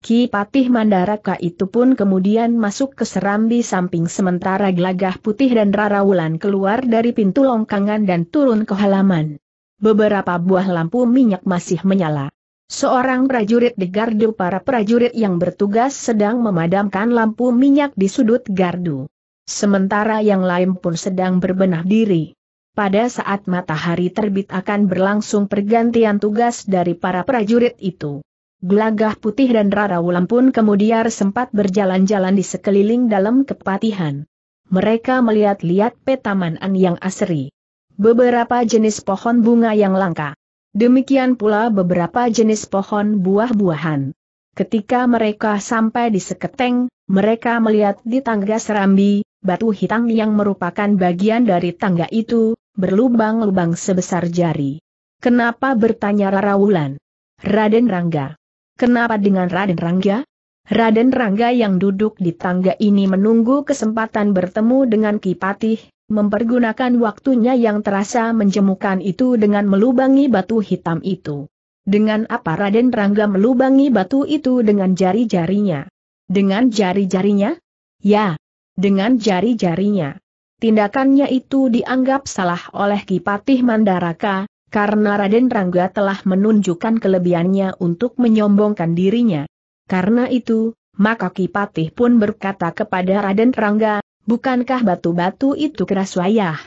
Ki Patih Mandaraka itu pun kemudian masuk ke serambi samping sementara Gelagah Putih dan Rara Wulan keluar dari pintu longkangan dan turun ke halaman. Beberapa buah lampu minyak masih menyala. Seorang prajurit di gardu para prajurit yang bertugas sedang memadamkan lampu minyak di sudut gardu. Sementara yang lain pun sedang berbenah diri. Pada saat matahari terbit akan berlangsung pergantian tugas dari para prajurit itu. Gelagah putih dan Rara Wulan pun kemudian sempat berjalan-jalan di sekeliling dalam kepatihan. Mereka melihat-lihat petamanan yang asri. Beberapa jenis pohon bunga yang langka. Demikian pula beberapa jenis pohon buah-buahan. Ketika mereka sampai di Seketeng, mereka melihat di tangga serambi, batu hitam yang merupakan bagian dari tangga itu, berlubang-lubang sebesar jari. Kenapa bertanya Rara Wulan? Raden Rangga. Kenapa dengan Raden Rangga? Raden Rangga yang duduk di tangga ini menunggu kesempatan bertemu dengan Kipatih, mempergunakan waktunya yang terasa menjemukan itu dengan melubangi batu hitam itu. Dengan apa Raden Rangga melubangi batu itu dengan jari-jarinya? Dengan jari-jarinya? Ya, dengan jari-jarinya. Tindakannya itu dianggap salah oleh Kipatih Mandaraka, karena Raden Rangga telah menunjukkan kelebihannya untuk menyombongkan dirinya. Karena itu, maka Kipatih pun berkata kepada Raden Rangga, bukankah batu-batu itu keras wayah?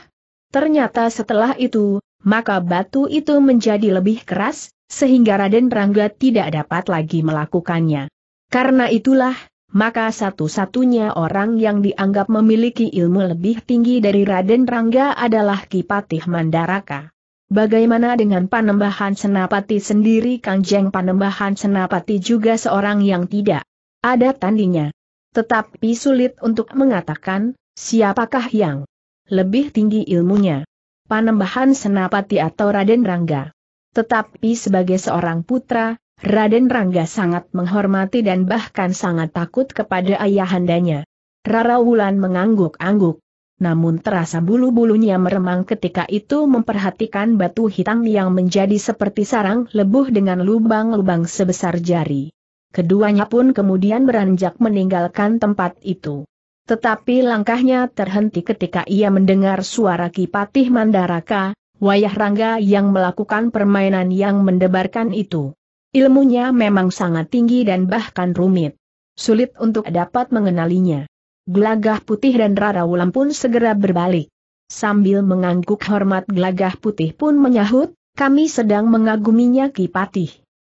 Ternyata setelah itu, maka batu itu menjadi lebih keras, sehingga Raden Rangga tidak dapat lagi melakukannya. Karena itulah, maka satu-satunya orang yang dianggap memiliki ilmu lebih tinggi dari Raden Rangga adalah Kipatih Mandaraka. Bagaimana dengan Panembahan Senapati sendiri Kangjeng Panembahan Senapati juga seorang yang tidak ada tandinya. Tetapi sulit untuk mengatakan, siapakah yang lebih tinggi ilmunya. Panembahan Senapati atau Raden Rangga. Tetapi sebagai seorang putra, Raden Rangga sangat menghormati dan bahkan sangat takut kepada ayahandanya. Rara Wulan mengangguk-angguk namun terasa bulu-bulunya meremang ketika itu memperhatikan batu hitam yang menjadi seperti sarang lebuh dengan lubang-lubang sebesar jari. Keduanya pun kemudian beranjak meninggalkan tempat itu. Tetapi langkahnya terhenti ketika ia mendengar suara Kipatih Mandaraka, wayah rangga yang melakukan permainan yang mendebarkan itu. Ilmunya memang sangat tinggi dan bahkan rumit. Sulit untuk dapat mengenalinya. Gelagah putih dan Rara Wulan pun segera berbalik. Sambil mengangguk hormat gelagah putih pun menyahut, kami sedang mengaguminya Kipatih.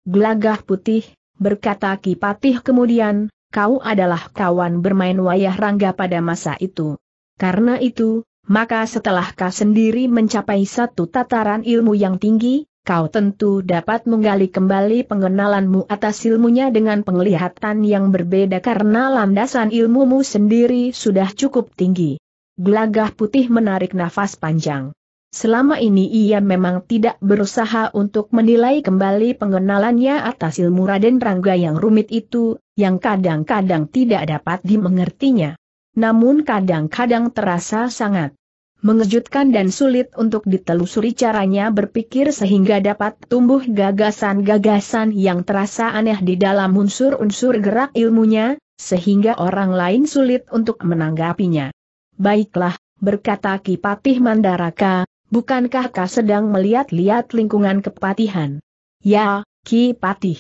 Gelagah putih, berkata Kipatih kemudian, kau adalah kawan bermain wayah rangga pada masa itu. Karena itu, maka setelah kau sendiri mencapai satu tataran ilmu yang tinggi, kau tentu dapat menggali kembali pengenalanmu atas ilmunya dengan penglihatan yang berbeda karena landasan ilmumu sendiri sudah cukup tinggi. Gelagah putih menarik nafas panjang. Selama ini ia memang tidak berusaha untuk menilai kembali pengenalannya atas ilmu Raden Rangga yang rumit itu, yang kadang-kadang tidak dapat dimengertinya. Namun kadang-kadang terasa sangat mengejutkan dan sulit untuk ditelusuri caranya berpikir sehingga dapat tumbuh gagasan-gagasan yang terasa aneh di dalam unsur-unsur gerak ilmunya, sehingga orang lain sulit untuk menanggapinya. Baiklah, berkata Kipatih Mandaraka, bukankah kau sedang melihat-lihat lingkungan kepatihan? Ya, Kipatih.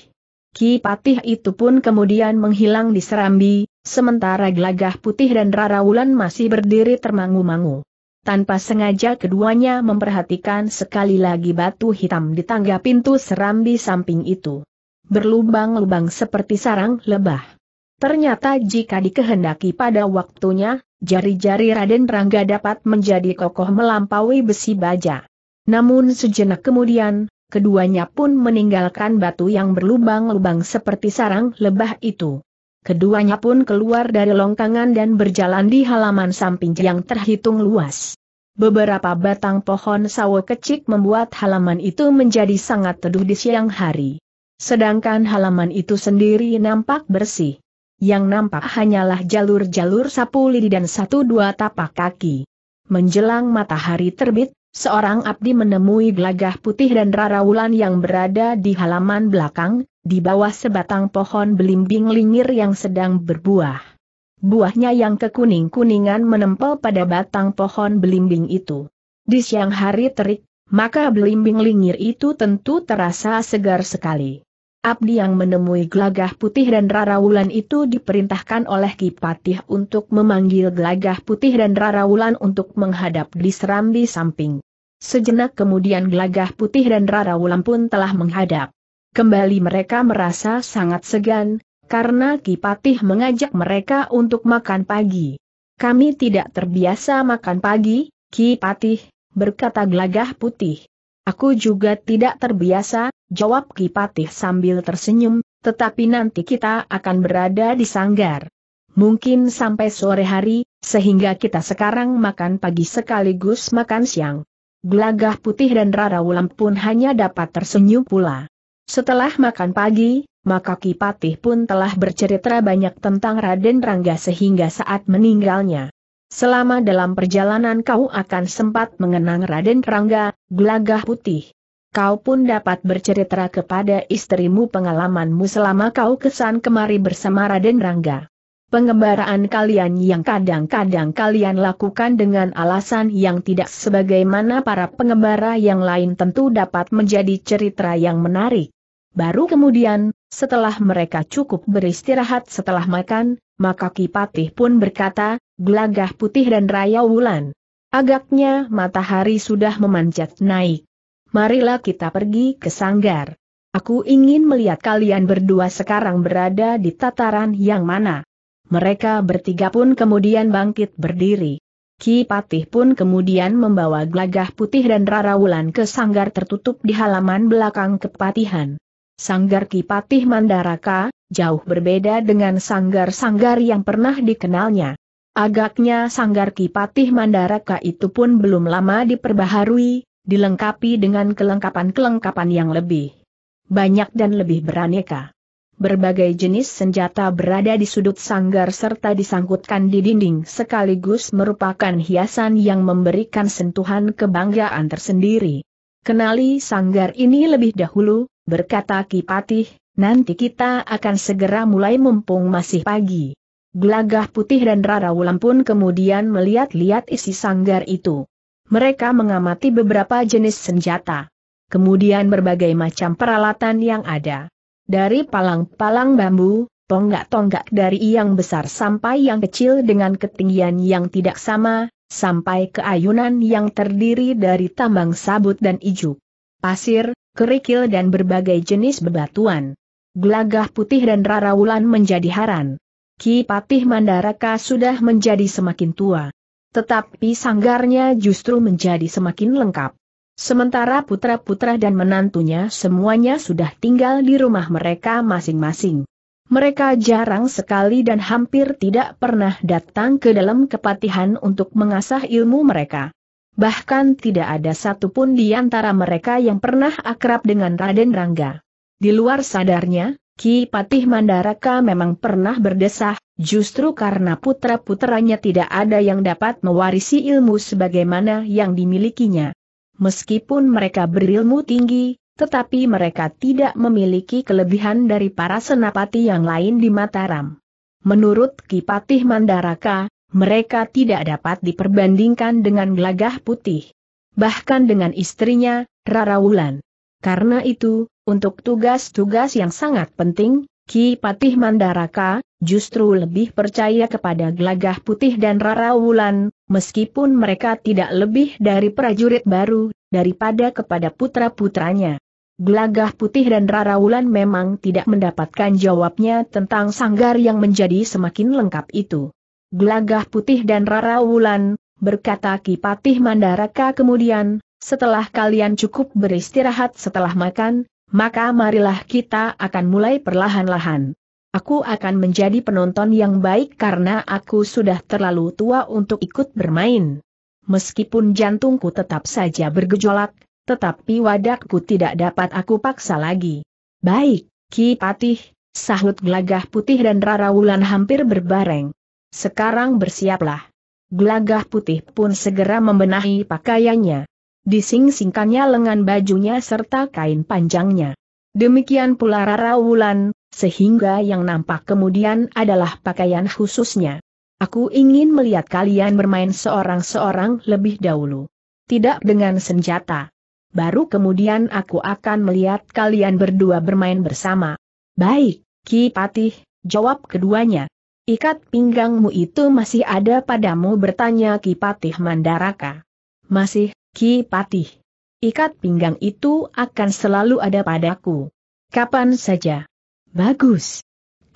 Kipatih itu pun kemudian menghilang di Serambi, sementara Glagah Putih dan Rara Wulan masih berdiri termangu-mangu tanpa sengaja keduanya memperhatikan sekali lagi batu hitam di tangga pintu serambi samping itu. Berlubang-lubang seperti sarang lebah. Ternyata jika dikehendaki pada waktunya, jari-jari Raden Rangga dapat menjadi kokoh melampaui besi baja. Namun sejenak kemudian, keduanya pun meninggalkan batu yang berlubang-lubang seperti sarang lebah itu keduanya pun keluar dari longkangan dan berjalan di halaman samping yang terhitung luas. Beberapa batang pohon sawo kecil membuat halaman itu menjadi sangat teduh di siang hari. Sedangkan halaman itu sendiri nampak bersih. Yang nampak hanyalah jalur-jalur sapu lidi dan satu dua tapak kaki. Menjelang matahari terbit, seorang abdi menemui gelagah putih dan rara wulan yang berada di halaman belakang, di bawah sebatang pohon belimbing lingir yang sedang berbuah. Buahnya yang kekuning-kuningan menempel pada batang pohon belimbing itu. Di siang hari terik, maka belimbing lingir itu tentu terasa segar sekali. Abdi yang menemui gelagah putih dan Rara rarawulan itu diperintahkan oleh Kipatih untuk memanggil gelagah putih dan Rara rarawulan untuk menghadap di serambi samping. Sejenak kemudian gelagah putih dan Rara rarawulan pun telah menghadap. Kembali mereka merasa sangat segan, karena Kipatih mengajak mereka untuk makan pagi. Kami tidak terbiasa makan pagi, Kipatih, berkata gelagah putih. Aku juga tidak terbiasa, jawab Kipatih sambil tersenyum, tetapi nanti kita akan berada di sanggar. Mungkin sampai sore hari, sehingga kita sekarang makan pagi sekaligus makan siang. Gelagah putih dan Rara Wulan pun hanya dapat tersenyum pula. Setelah makan pagi, maka Kipatih pun telah bercerita banyak tentang Raden Rangga sehingga saat meninggalnya. Selama dalam perjalanan kau akan sempat mengenang Raden Rangga, gelagah putih. Kau pun dapat bercerita kepada istrimu pengalamanmu selama kau kesan kemari bersama Raden Rangga. Pengembaraan kalian yang kadang-kadang kalian lakukan dengan alasan yang tidak sebagaimana para pengembara yang lain tentu dapat menjadi cerita yang menarik. Baru kemudian, setelah mereka cukup beristirahat setelah makan, maka Kipatih pun berkata, gelagah putih dan raya wulan. Agaknya matahari sudah memanjat naik. Marilah kita pergi ke sanggar. Aku ingin melihat kalian berdua sekarang berada di tataran yang mana. Mereka bertiga pun kemudian bangkit berdiri. Ki Patih pun kemudian membawa gelagah putih dan rara Wulan ke sanggar tertutup di halaman belakang kepatihan. Sanggar Kipatih Mandaraka, jauh berbeda dengan sanggar-sanggar yang pernah dikenalnya. Agaknya sanggar Kipatih Mandaraka itu pun belum lama diperbaharui, dilengkapi dengan kelengkapan-kelengkapan yang lebih banyak dan lebih beraneka. Berbagai jenis senjata berada di sudut sanggar serta disangkutkan di dinding sekaligus merupakan hiasan yang memberikan sentuhan kebanggaan tersendiri. Kenali sanggar ini lebih dahulu, berkata Kipatih, nanti kita akan segera mulai mumpung masih pagi. Gelagah putih dan Rara Wulan pun kemudian melihat-lihat isi sanggar itu. Mereka mengamati beberapa jenis senjata. Kemudian berbagai macam peralatan yang ada. Dari palang-palang bambu, tonggak-tonggak dari yang besar sampai yang kecil dengan ketinggian yang tidak sama, sampai keayunan yang terdiri dari tambang sabut dan ijuk, pasir, kerikil dan berbagai jenis bebatuan. Gelagah putih dan rarawulan menjadi haran. Ki Patih Mandaraka sudah menjadi semakin tua. Tetapi sanggarnya justru menjadi semakin lengkap. Sementara putra-putra dan menantunya semuanya sudah tinggal di rumah mereka masing-masing. Mereka jarang sekali dan hampir tidak pernah datang ke dalam kepatihan untuk mengasah ilmu mereka. Bahkan tidak ada satupun di antara mereka yang pernah akrab dengan Raden Rangga. Di luar sadarnya, Ki Patih Mandaraka memang pernah berdesah, justru karena putra-putranya tidak ada yang dapat mewarisi ilmu sebagaimana yang dimilikinya. Meskipun mereka berilmu tinggi, tetapi mereka tidak memiliki kelebihan dari para senapati yang lain di Mataram. Menurut Ki Patih Mandaraka, mereka tidak dapat diperbandingkan dengan gelagah putih. Bahkan dengan istrinya, Rara Wulan. Karena itu, untuk tugas-tugas yang sangat penting, Ki Patih Mandaraka, justru lebih percaya kepada gelagah putih dan Rara Wulan, meskipun mereka tidak lebih dari prajurit baru, daripada kepada putra-putranya. Gelagah putih dan Rara Wulan memang tidak mendapatkan jawabnya tentang sanggar yang menjadi semakin lengkap itu. Gelagah Putih dan Rara Wulan, berkata Kipatih Mandaraka kemudian, setelah kalian cukup beristirahat setelah makan, maka marilah kita akan mulai perlahan-lahan. Aku akan menjadi penonton yang baik karena aku sudah terlalu tua untuk ikut bermain. Meskipun jantungku tetap saja bergejolak, tetapi wadakku tidak dapat aku paksa lagi. Baik, Ki Patih, sahut gelagah putih dan Rara Wulan hampir berbareng. Sekarang bersiaplah. Gelagah putih pun segera membenahi pakaiannya. Dising-singkannya lengan bajunya serta kain panjangnya. Demikian pula Rara Wulan, sehingga yang nampak kemudian adalah pakaian khususnya. Aku ingin melihat kalian bermain seorang-seorang lebih dahulu. Tidak dengan senjata. Baru kemudian aku akan melihat kalian berdua bermain bersama. Baik, Ki Patih, jawab keduanya. Ikat pinggangmu itu masih ada padamu bertanya Ki Patih Mandaraka. Masih, Ki Patih. Ikat pinggang itu akan selalu ada padaku. Kapan saja. Bagus.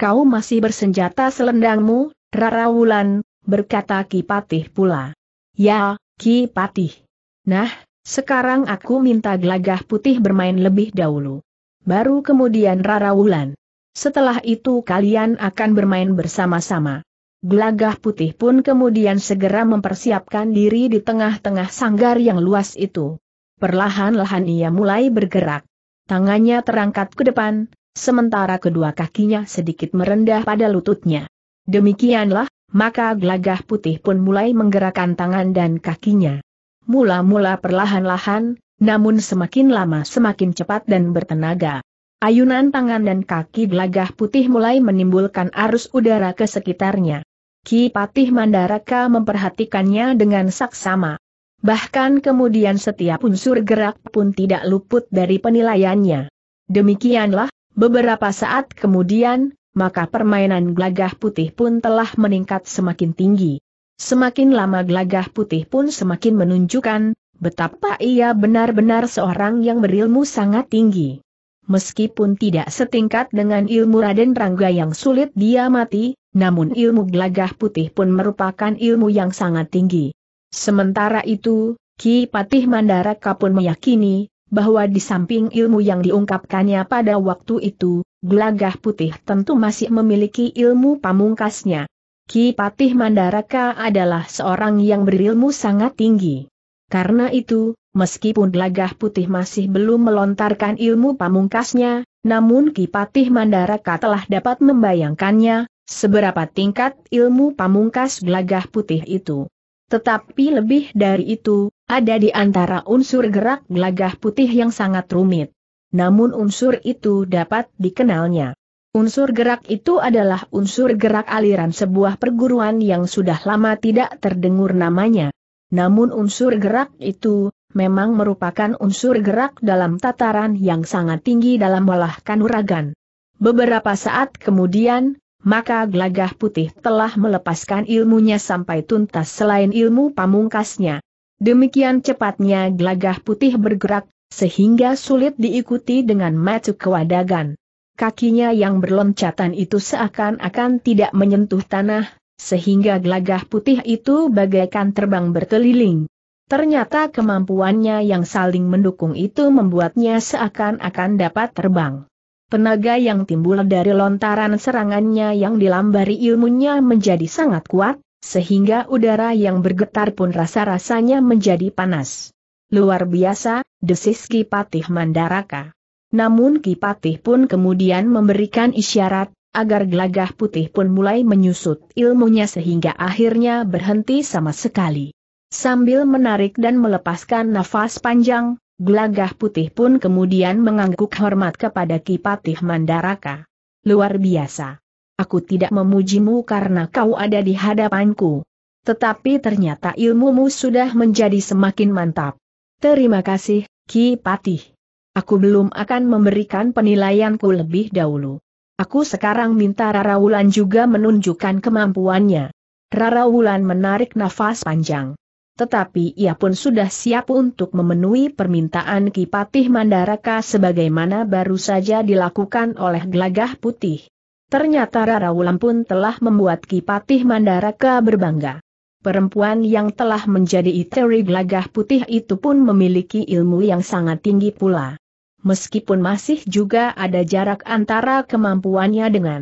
Kau masih bersenjata selendangmu, Rarawulan, berkata Ki Patih pula. Ya, Ki Patih. Nah, sekarang aku minta gelagah putih bermain lebih dahulu. Baru kemudian Rarawulan. Setelah itu kalian akan bermain bersama-sama. Gelagah putih pun kemudian segera mempersiapkan diri di tengah-tengah sanggar yang luas itu. Perlahan-lahan ia mulai bergerak. Tangannya terangkat ke depan, sementara kedua kakinya sedikit merendah pada lututnya. Demikianlah, maka gelagah putih pun mulai menggerakkan tangan dan kakinya. Mula-mula perlahan-lahan, namun semakin lama semakin cepat dan bertenaga. Ayunan tangan dan kaki belagah putih mulai menimbulkan arus udara ke sekitarnya. Ki Patih Mandaraka memperhatikannya dengan saksama. Bahkan kemudian setiap unsur gerak pun tidak luput dari penilaiannya. Demikianlah, beberapa saat kemudian, maka permainan gelagah putih pun telah meningkat semakin tinggi. Semakin lama gelagah putih pun semakin menunjukkan betapa ia benar-benar seorang yang berilmu sangat tinggi meskipun tidak setingkat dengan ilmu Raden Rangga yang sulit dia mati, namun ilmu Glagah putih pun merupakan ilmu yang sangat tinggi. Sementara itu, Ki Patih Mandaraka pun meyakini, bahwa di samping ilmu yang diungkapkannya pada waktu itu, Glagah putih tentu masih memiliki ilmu pamungkasnya. Ki Patih Mandaraka adalah seorang yang berilmu sangat tinggi. Karena itu, meskipun Lagah Putih masih belum melontarkan ilmu pamungkasnya, namun Kipatih Mandaraka telah dapat membayangkannya, seberapa tingkat ilmu pamungkas Lagah Putih itu. Tetapi lebih dari itu, ada di antara unsur gerak Lagah Putih yang sangat rumit. Namun unsur itu dapat dikenalnya. Unsur gerak itu adalah unsur gerak aliran sebuah perguruan yang sudah lama tidak terdengur namanya. Namun unsur gerak itu, memang merupakan unsur gerak dalam tataran yang sangat tinggi dalam olah kanuragan. Beberapa saat kemudian, maka gelagah putih telah melepaskan ilmunya sampai tuntas selain ilmu pamungkasnya. Demikian cepatnya gelagah putih bergerak, sehingga sulit diikuti dengan mata kewadagan. Kakinya yang berloncatan itu seakan-akan tidak menyentuh tanah, sehingga gelagah putih itu bagaikan terbang berkeliling. Ternyata kemampuannya yang saling mendukung itu membuatnya seakan-akan dapat terbang. Tenaga yang timbul dari lontaran serangannya yang dilambari ilmunya menjadi sangat kuat, sehingga udara yang bergetar pun rasa-rasanya menjadi panas. Luar biasa, desis Kipatih Mandaraka. Namun Kipatih pun kemudian memberikan isyarat, agar gelagah putih pun mulai menyusut ilmunya sehingga akhirnya berhenti sama sekali. Sambil menarik dan melepaskan nafas panjang, gelagah putih pun kemudian mengangguk hormat kepada Kipatih Mandaraka. Luar biasa. Aku tidak memujimu karena kau ada di hadapanku. Tetapi ternyata ilmumu sudah menjadi semakin mantap. Terima kasih, Ki Patih. Aku belum akan memberikan penilaianku lebih dahulu. Aku sekarang minta Rara Wulan juga menunjukkan kemampuannya. Rara Wulan menarik nafas panjang. Tetapi ia pun sudah siap untuk memenuhi permintaan Kipatih Mandaraka sebagaimana baru saja dilakukan oleh Gelagah Putih. Ternyata Rara Wulan pun telah membuat Kipatih Mandaraka berbangga. Perempuan yang telah menjadi iteri Gelagah Putih itu pun memiliki ilmu yang sangat tinggi pula meskipun masih juga ada jarak antara kemampuannya dengan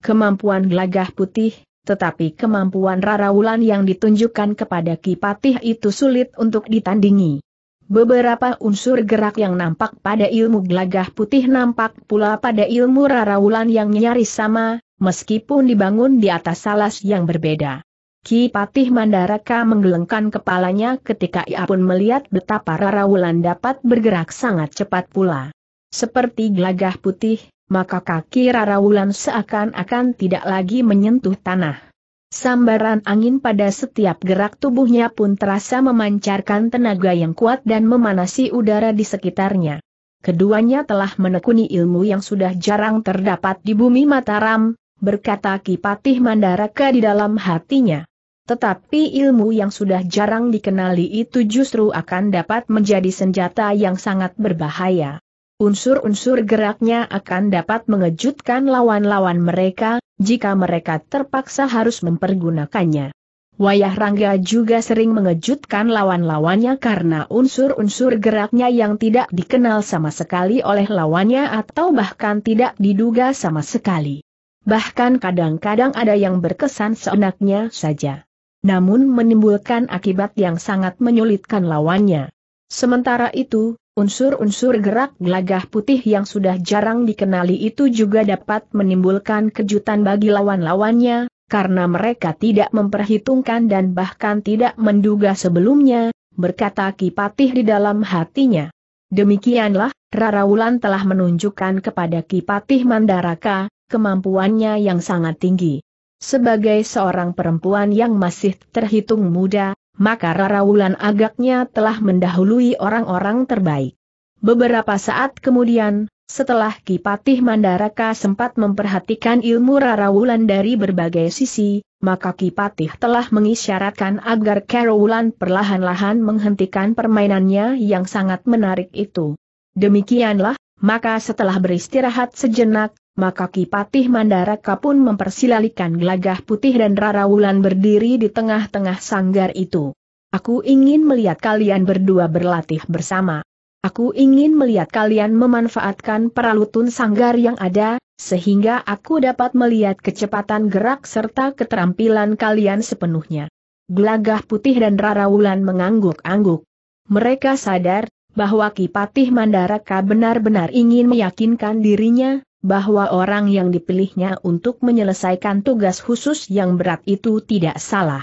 kemampuan gelagah putih, tetapi kemampuan Raraulan yang ditunjukkan kepada Kipatih itu sulit untuk ditandingi. Beberapa unsur gerak yang nampak pada ilmu gelagah putih nampak pula pada ilmu Raraulan yang nyaris sama, meskipun dibangun di atas salas yang berbeda. Ki Patih Mandaraka menggelengkan kepalanya ketika ia pun melihat betapa Rara Wulan dapat bergerak sangat cepat pula. Seperti gelagah putih, maka kaki Rara Wulan seakan-akan tidak lagi menyentuh tanah. Sambaran angin pada setiap gerak tubuhnya pun terasa memancarkan tenaga yang kuat dan memanasi udara di sekitarnya. Keduanya telah menekuni ilmu yang sudah jarang terdapat di bumi Mataram, berkata Kipatih Mandaraka di dalam hatinya. Tetapi ilmu yang sudah jarang dikenali itu justru akan dapat menjadi senjata yang sangat berbahaya. Unsur-unsur geraknya akan dapat mengejutkan lawan-lawan mereka, jika mereka terpaksa harus mempergunakannya. Wayah Rangga juga sering mengejutkan lawan-lawannya karena unsur-unsur geraknya yang tidak dikenal sama sekali oleh lawannya atau bahkan tidak diduga sama sekali. Bahkan kadang-kadang ada yang berkesan seenaknya saja namun menimbulkan akibat yang sangat menyulitkan lawannya. Sementara itu, unsur-unsur gerak gelagah putih yang sudah jarang dikenali itu juga dapat menimbulkan kejutan bagi lawan-lawannya, karena mereka tidak memperhitungkan dan bahkan tidak menduga sebelumnya, berkata Kipatih di dalam hatinya. Demikianlah, Rarawulan telah menunjukkan kepada Kipatih Mandaraka, kemampuannya yang sangat tinggi. Sebagai seorang perempuan yang masih terhitung muda, maka Rara Wulan agaknya telah mendahului orang-orang terbaik. Beberapa saat kemudian, setelah Kipatih Mandaraka sempat memperhatikan ilmu Rara Wulan dari berbagai sisi, maka Kipatih telah mengisyaratkan agar Wulan perlahan-lahan menghentikan permainannya yang sangat menarik itu. Demikianlah, maka setelah beristirahat sejenak, maka Kipatih Mandaraka pun mempersilalikan gelagah putih dan Rara Wulan berdiri di tengah-tengah sanggar itu. Aku ingin melihat kalian berdua berlatih bersama. Aku ingin melihat kalian memanfaatkan peralutun sanggar yang ada, sehingga aku dapat melihat kecepatan gerak serta keterampilan kalian sepenuhnya. Gelagah putih dan Rara Wulan mengangguk-angguk. Mereka sadar bahwa Kipatih Mandaraka benar-benar ingin meyakinkan dirinya bahwa orang yang dipilihnya untuk menyelesaikan tugas khusus yang berat itu tidak salah.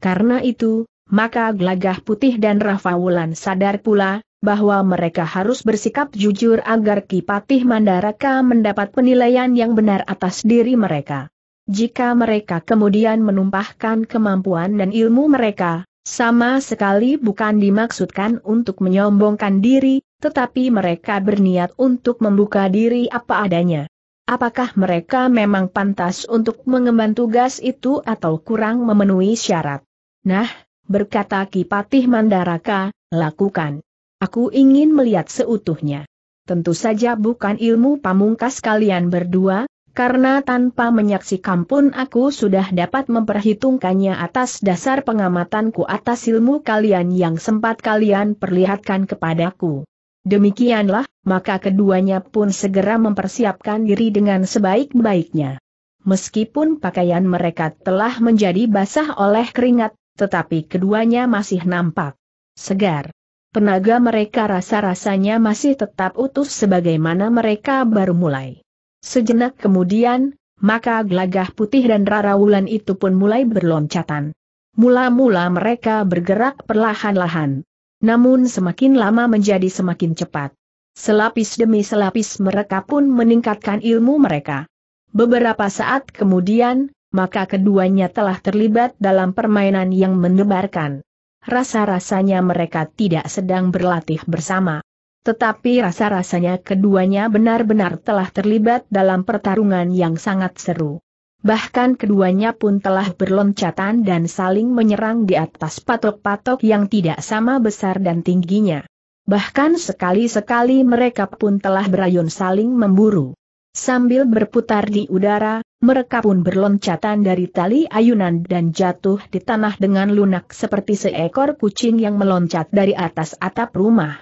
Karena itu, maka Gelagah Putih dan Rafa sadar pula, bahwa mereka harus bersikap jujur agar Kipatih Mandaraka mendapat penilaian yang benar atas diri mereka. Jika mereka kemudian menumpahkan kemampuan dan ilmu mereka, sama sekali bukan dimaksudkan untuk menyombongkan diri, tetapi mereka berniat untuk membuka diri apa adanya. Apakah mereka memang pantas untuk mengemban tugas itu atau kurang memenuhi syarat? Nah, berkata Kipatih Mandaraka, lakukan. Aku ingin melihat seutuhnya. Tentu saja bukan ilmu pamungkas kalian berdua, karena tanpa menyaksikan pun aku sudah dapat memperhitungkannya atas dasar pengamatanku atas ilmu kalian yang sempat kalian perlihatkan kepadaku. Demikianlah, maka keduanya pun segera mempersiapkan diri dengan sebaik-baiknya. Meskipun pakaian mereka telah menjadi basah oleh keringat, tetapi keduanya masih nampak segar. Penaga mereka rasa-rasanya masih tetap utuh sebagaimana mereka baru mulai. Sejenak kemudian, maka gelagah putih dan raraulan itu pun mulai berloncatan. Mula-mula mereka bergerak perlahan-lahan, namun semakin lama menjadi semakin cepat. Selapis demi selapis mereka pun meningkatkan ilmu mereka. Beberapa saat kemudian, maka keduanya telah terlibat dalam permainan yang menebarkan. Rasa-rasanya mereka tidak sedang berlatih bersama. Tetapi rasa-rasanya keduanya benar-benar telah terlibat dalam pertarungan yang sangat seru. Bahkan keduanya pun telah berloncatan dan saling menyerang di atas patok-patok yang tidak sama besar dan tingginya. Bahkan sekali-sekali mereka pun telah berayun saling memburu. Sambil berputar di udara, mereka pun berloncatan dari tali ayunan dan jatuh di tanah dengan lunak seperti seekor kucing yang meloncat dari atas atap rumah.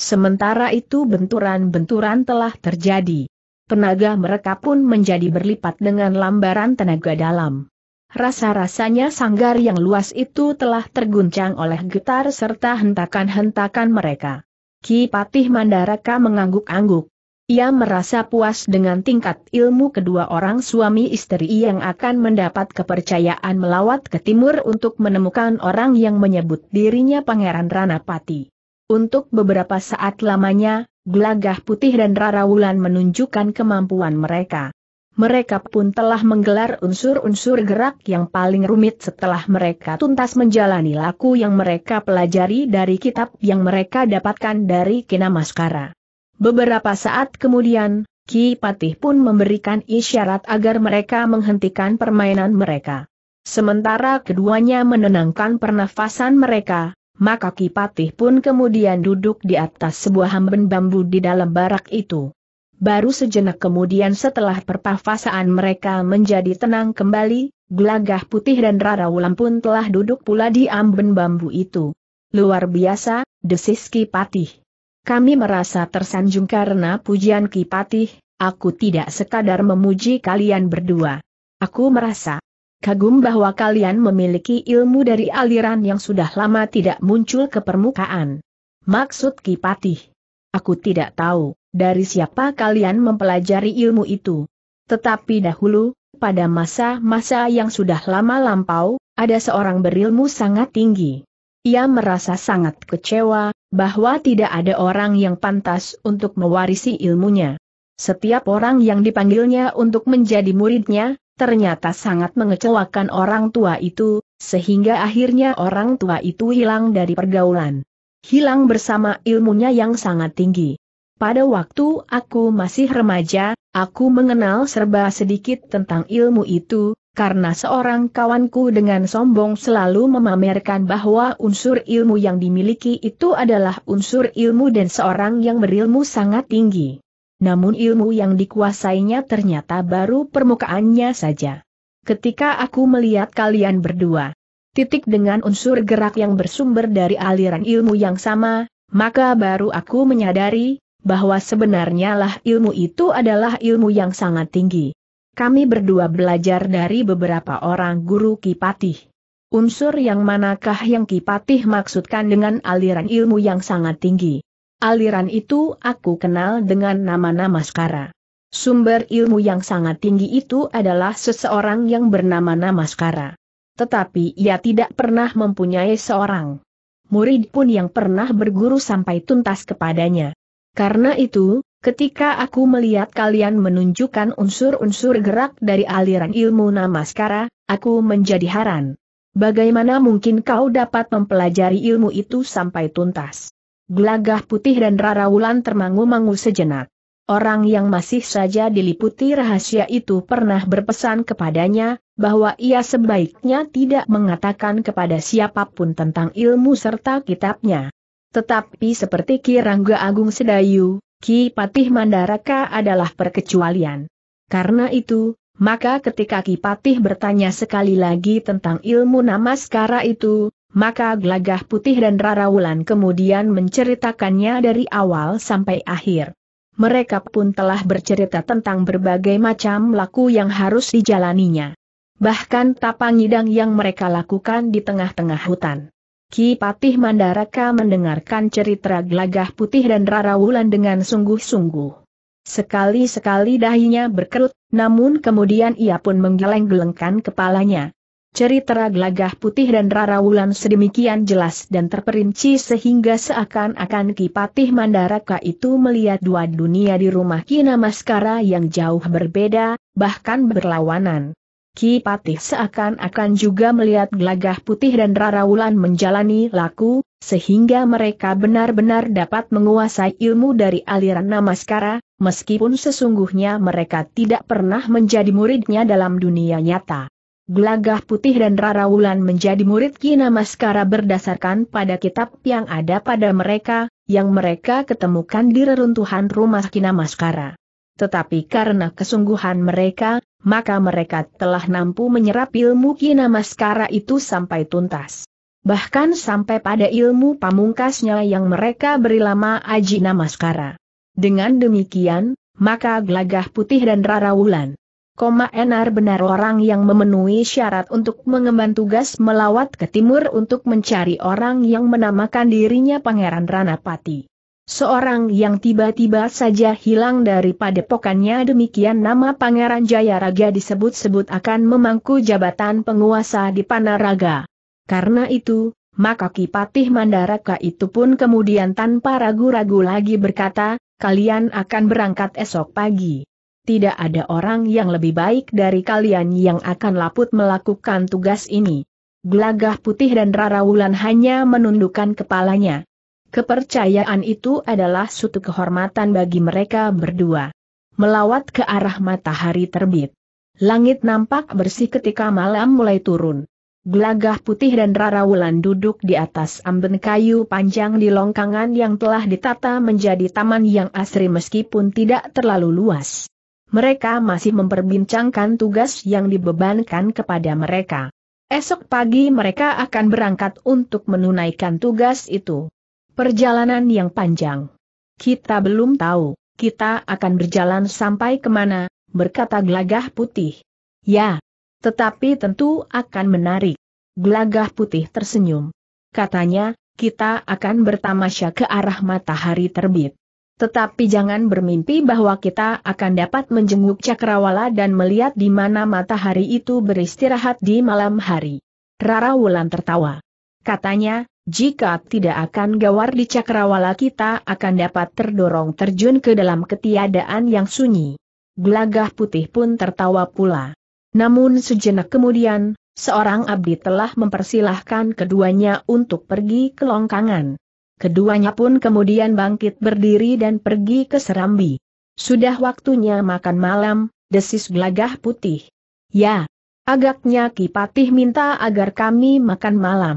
Sementara itu benturan-benturan telah terjadi tenaga mereka pun menjadi berlipat dengan lambaran tenaga dalam. Rasa-rasanya sanggar yang luas itu telah terguncang oleh getar serta hentakan-hentakan mereka. Ki Patih Mandaraka mengangguk-angguk. Ia merasa puas dengan tingkat ilmu kedua orang suami istri yang akan mendapat kepercayaan melawat ke timur untuk menemukan orang yang menyebut dirinya Pangeran Ranapati. Untuk beberapa saat lamanya, Gelagah Putih dan Rara Wulan menunjukkan kemampuan mereka. Mereka pun telah menggelar unsur-unsur gerak yang paling rumit setelah mereka tuntas menjalani laku yang mereka pelajari dari kitab yang mereka dapatkan dari Kinamaskara. Beberapa saat kemudian, Ki Patih pun memberikan isyarat agar mereka menghentikan permainan mereka. Sementara keduanya menenangkan pernafasan mereka, maka Kipatih pun kemudian duduk di atas sebuah hamben bambu di dalam barak itu. Baru sejenak kemudian setelah perpafasaan mereka menjadi tenang kembali, Gelagah Putih dan Rara Wulan pun telah duduk pula di amben bambu itu. Luar biasa, desis Kipatih. Kami merasa tersanjung karena pujian Kipatih, aku tidak sekadar memuji kalian berdua. Aku merasa, kagum bahwa kalian memiliki ilmu dari aliran yang sudah lama tidak muncul ke permukaan. Maksud Kipatih. Aku tidak tahu, dari siapa kalian mempelajari ilmu itu. Tetapi dahulu, pada masa-masa yang sudah lama lampau, ada seorang berilmu sangat tinggi. Ia merasa sangat kecewa, bahwa tidak ada orang yang pantas untuk mewarisi ilmunya. Setiap orang yang dipanggilnya untuk menjadi muridnya, ternyata sangat mengecewakan orang tua itu, sehingga akhirnya orang tua itu hilang dari pergaulan. Hilang bersama ilmunya yang sangat tinggi. Pada waktu aku masih remaja, aku mengenal serba sedikit tentang ilmu itu, karena seorang kawanku dengan sombong selalu memamerkan bahwa unsur ilmu yang dimiliki itu adalah unsur ilmu dan seorang yang berilmu sangat tinggi namun ilmu yang dikuasainya ternyata baru permukaannya saja. Ketika aku melihat kalian berdua, titik dengan unsur gerak yang bersumber dari aliran ilmu yang sama, maka baru aku menyadari, bahwa sebenarnya lah ilmu itu adalah ilmu yang sangat tinggi. Kami berdua belajar dari beberapa orang guru Kipatih. Unsur yang manakah yang Kipatih maksudkan dengan aliran ilmu yang sangat tinggi? Aliran itu aku kenal dengan nama-nama Skara. Sumber ilmu yang sangat tinggi itu adalah seseorang yang bernama Namaskara. Tetapi ia tidak pernah mempunyai seorang murid pun yang pernah berguru sampai tuntas kepadanya. Karena itu, ketika aku melihat kalian menunjukkan unsur-unsur gerak dari aliran ilmu Namaskara, aku menjadi heran. Bagaimana mungkin kau dapat mempelajari ilmu itu sampai tuntas? Gelagah putih dan rara wulan termangu-mangu sejenak. Orang yang masih saja diliputi rahasia itu pernah berpesan kepadanya, bahwa ia sebaiknya tidak mengatakan kepada siapapun tentang ilmu serta kitabnya. Tetapi seperti Ki Rangga Agung Sedayu, Ki Patih Mandaraka adalah perkecualian. Karena itu, maka ketika Ki Patih bertanya sekali lagi tentang ilmu Namaskara itu, maka Glagah Putih dan Rarawulan kemudian menceritakannya dari awal sampai akhir. Mereka pun telah bercerita tentang berbagai macam laku yang harus dijalaninya. Bahkan tapang ngidang yang mereka lakukan di tengah-tengah hutan. Ki Patih Mandaraka mendengarkan cerita Glagah Putih dan Rarawulan dengan sungguh-sungguh. Sekali-sekali dahinya berkerut, namun kemudian ia pun menggeleng-gelengkan kepalanya, Cerita gelagah putih dan Rara Wulan sedemikian jelas dan terperinci sehingga seakan-akan kipatih Patih Mandaraka itu melihat dua dunia di rumah Kinamaskara yang jauh berbeda, bahkan berlawanan. Kipatih seakan-akan juga melihat gelagah putih dan Rara Wulan menjalani laku, sehingga mereka benar-benar dapat menguasai ilmu dari aliran Namaskara, meskipun sesungguhnya mereka tidak pernah menjadi muridnya dalam dunia nyata. Gelagah Putih dan Rara Wulan menjadi murid Maskara berdasarkan pada kitab yang ada pada mereka, yang mereka ketemukan di reruntuhan rumah Maskara. Tetapi karena kesungguhan mereka, maka mereka telah mampu menyerap ilmu Maskara itu sampai tuntas. Bahkan sampai pada ilmu pamungkasnya yang mereka beri lama Aji Maskara. Dengan demikian, maka Gelagah Putih dan Rara Wulan Koma Enar benar orang yang memenuhi syarat untuk mengemban tugas melawat ke timur untuk mencari orang yang menamakan dirinya Pangeran Ranapati. Seorang yang tiba-tiba saja hilang daripada padepokannya demikian nama Pangeran Jayaraga disebut-sebut akan memangku jabatan penguasa di Panaraga. Karena itu, maka Kipatih Mandaraka itu pun kemudian tanpa ragu-ragu lagi berkata, kalian akan berangkat esok pagi tidak ada orang yang lebih baik dari kalian yang akan laput melakukan tugas ini. Gelagah putih dan Rara Wulan hanya menundukkan kepalanya. Kepercayaan itu adalah suatu kehormatan bagi mereka berdua. Melawat ke arah matahari terbit. Langit nampak bersih ketika malam mulai turun. Gelagah putih dan Rara Wulan duduk di atas amben kayu panjang di longkangan yang telah ditata menjadi taman yang asri meskipun tidak terlalu luas mereka masih memperbincangkan tugas yang dibebankan kepada mereka. Esok pagi mereka akan berangkat untuk menunaikan tugas itu. Perjalanan yang panjang. Kita belum tahu, kita akan berjalan sampai kemana, berkata gelagah putih. Ya, tetapi tentu akan menarik. Gelagah putih tersenyum. Katanya, kita akan bertamasya ke arah matahari terbit. Tetapi jangan bermimpi bahwa kita akan dapat menjenguk cakrawala dan melihat di mana matahari itu beristirahat di malam hari. Rara Wulan tertawa. Katanya, jika tidak akan gawar di cakrawala kita akan dapat terdorong terjun ke dalam ketiadaan yang sunyi. Gelagah putih pun tertawa pula. Namun sejenak kemudian, seorang abdi telah mempersilahkan keduanya untuk pergi ke longkangan. Keduanya pun kemudian bangkit berdiri dan pergi ke Serambi. Sudah waktunya makan malam, desis gelagah putih. Ya, agaknya Kipatih minta agar kami makan malam.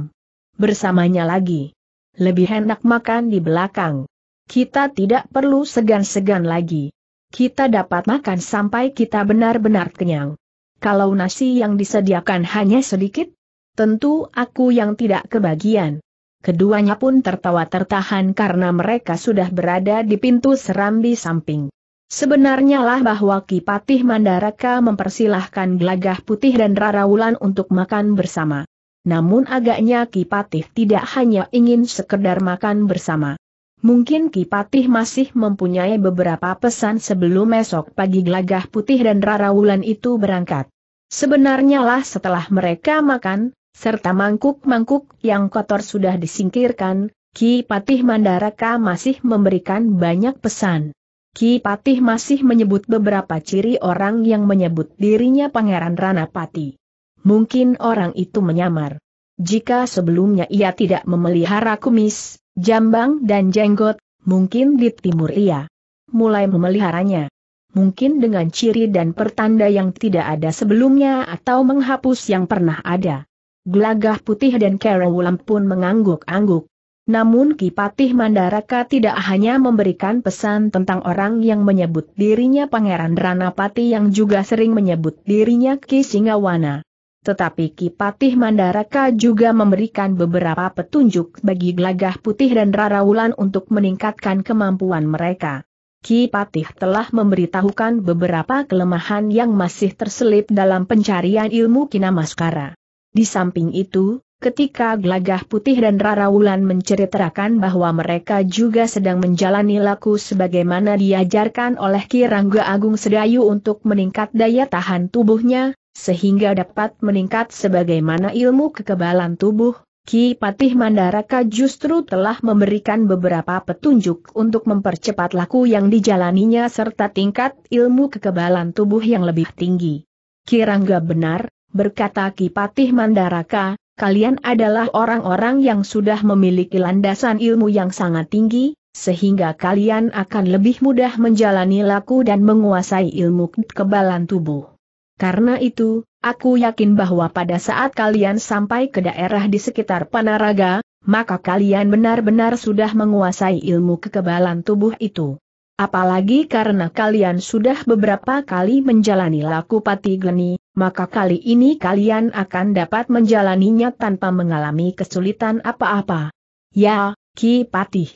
Bersamanya lagi. Lebih enak makan di belakang. Kita tidak perlu segan-segan lagi. Kita dapat makan sampai kita benar-benar kenyang. Kalau nasi yang disediakan hanya sedikit, tentu aku yang tidak kebagian. Keduanya pun tertawa tertahan karena mereka sudah berada di pintu serambi samping. Sebenarnya lah bahwa Kipatih Mandaraka mempersilahkan Glagah Putih dan Rarawulan untuk makan bersama. Namun agaknya Kipatih tidak hanya ingin sekedar makan bersama. Mungkin Kipatih masih mempunyai beberapa pesan sebelum esok pagi Glagah Putih dan Rara Wulan itu berangkat. Sebenarnya lah setelah mereka makan, serta mangkuk-mangkuk yang kotor sudah disingkirkan, Ki Patih Mandaraka masih memberikan banyak pesan. Ki Patih masih menyebut beberapa ciri orang yang menyebut dirinya Pangeran Ranapati. Mungkin orang itu menyamar. Jika sebelumnya ia tidak memelihara kumis, jambang dan jenggot, mungkin di timur ia mulai memeliharanya. Mungkin dengan ciri dan pertanda yang tidak ada sebelumnya atau menghapus yang pernah ada. Gelagah putih dan Kerewulan pun mengangguk-angguk. Namun Kipatih Mandaraka tidak hanya memberikan pesan tentang orang yang menyebut dirinya Pangeran Ranapati yang juga sering menyebut dirinya Ki Singawana. Tetapi Kipatih Mandaraka juga memberikan beberapa petunjuk bagi Gelagah Putih dan Rarawulan untuk meningkatkan kemampuan mereka. Kipatih telah memberitahukan beberapa kelemahan yang masih terselip dalam pencarian ilmu Kinamaskara. Di samping itu, ketika Gelagah Putih dan Rara Wulan menceritakan bahwa mereka juga sedang menjalani laku sebagaimana diajarkan oleh Kirangga Agung Sedayu untuk meningkat daya tahan tubuhnya, sehingga dapat meningkat sebagaimana ilmu kekebalan tubuh, Ki Patih Mandaraka justru telah memberikan beberapa petunjuk untuk mempercepat laku yang dijalaninya serta tingkat ilmu kekebalan tubuh yang lebih tinggi. Kirangga benar, berkata Kipatih Mandaraka, kalian adalah orang-orang yang sudah memiliki landasan ilmu yang sangat tinggi, sehingga kalian akan lebih mudah menjalani laku dan menguasai ilmu kekebalan tubuh. Karena itu, aku yakin bahwa pada saat kalian sampai ke daerah di sekitar Panaraga, maka kalian benar-benar sudah menguasai ilmu kekebalan tubuh itu. Apalagi karena kalian sudah beberapa kali menjalani laku pati geni, maka kali ini kalian akan dapat menjalaninya tanpa mengalami kesulitan apa-apa. Ya, Ki Patih.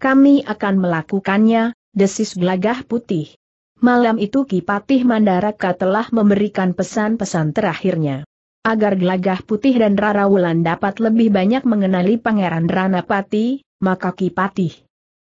Kami akan melakukannya, desis gelagah putih. Malam itu Ki Patih Mandaraka telah memberikan pesan-pesan terakhirnya. Agar gelagah putih dan Rara Wulan dapat lebih banyak mengenali Pangeran Ranapati, maka Ki Patih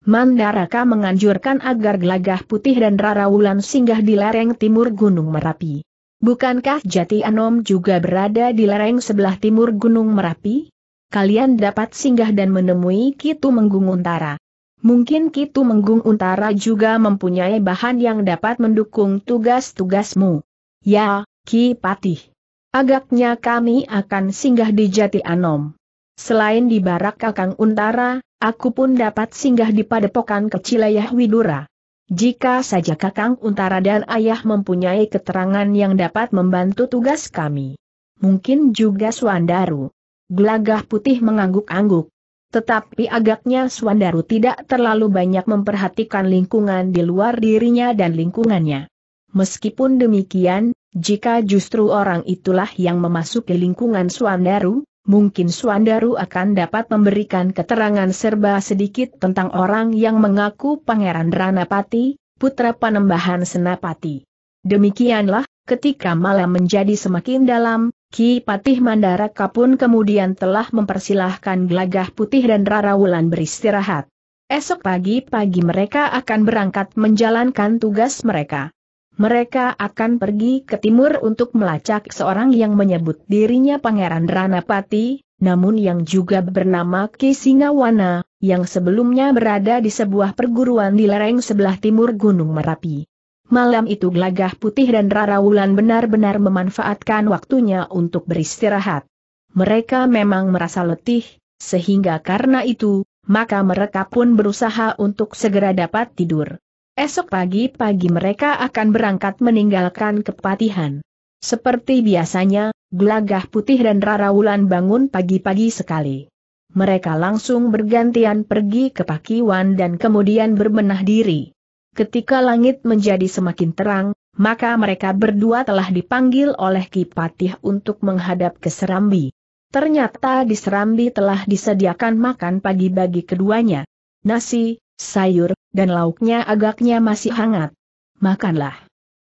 Mandaraka menganjurkan agar gelagah putih dan rarawulan singgah di lereng timur Gunung Merapi. Bukankah Jati Anom juga berada di lereng sebelah timur Gunung Merapi? Kalian dapat singgah dan menemui Kitu Menggung Untara. Mungkin Kitu Menggung Untara juga mempunyai bahan yang dapat mendukung tugas-tugasmu. Ya, Ki Patih. Agaknya kami akan singgah di Jati Anom. Selain di barak Kakang Untara, aku pun dapat singgah di padepokan kecil Ayah Widura. Jika saja Kakang Untara dan Ayah mempunyai keterangan yang dapat membantu tugas kami. Mungkin juga Suandaru. Gelagah putih mengangguk-angguk. Tetapi agaknya Suandaru tidak terlalu banyak memperhatikan lingkungan di luar dirinya dan lingkungannya. Meskipun demikian, jika justru orang itulah yang memasuki lingkungan Suandaru, mungkin Suandaru akan dapat memberikan keterangan serba sedikit tentang orang yang mengaku Pangeran Ranapati, putra panembahan Senapati. Demikianlah, ketika malam menjadi semakin dalam, Ki Patih Mandaraka pun kemudian telah mempersilahkan Gelagah Putih dan Rarawulan beristirahat. Esok pagi-pagi mereka akan berangkat menjalankan tugas mereka. Mereka akan pergi ke timur untuk melacak seorang yang menyebut dirinya Pangeran Ranapati, namun yang juga bernama Singawana, yang sebelumnya berada di sebuah perguruan di lereng sebelah timur Gunung Merapi. Malam itu Gelagah Putih dan Rara Wulan benar-benar memanfaatkan waktunya untuk beristirahat. Mereka memang merasa letih, sehingga karena itu, maka mereka pun berusaha untuk segera dapat tidur. Esok pagi-pagi mereka akan berangkat meninggalkan kepatihan. Seperti biasanya, Gelagah Putih dan Rara Wulan bangun pagi-pagi sekali. Mereka langsung bergantian pergi ke Pakiwan dan kemudian berbenah diri. Ketika langit menjadi semakin terang, maka mereka berdua telah dipanggil oleh Ki Patih untuk menghadap ke Serambi. Ternyata di Serambi telah disediakan makan pagi bagi keduanya. Nasi, sayur, dan lauknya agaknya masih hangat. Makanlah.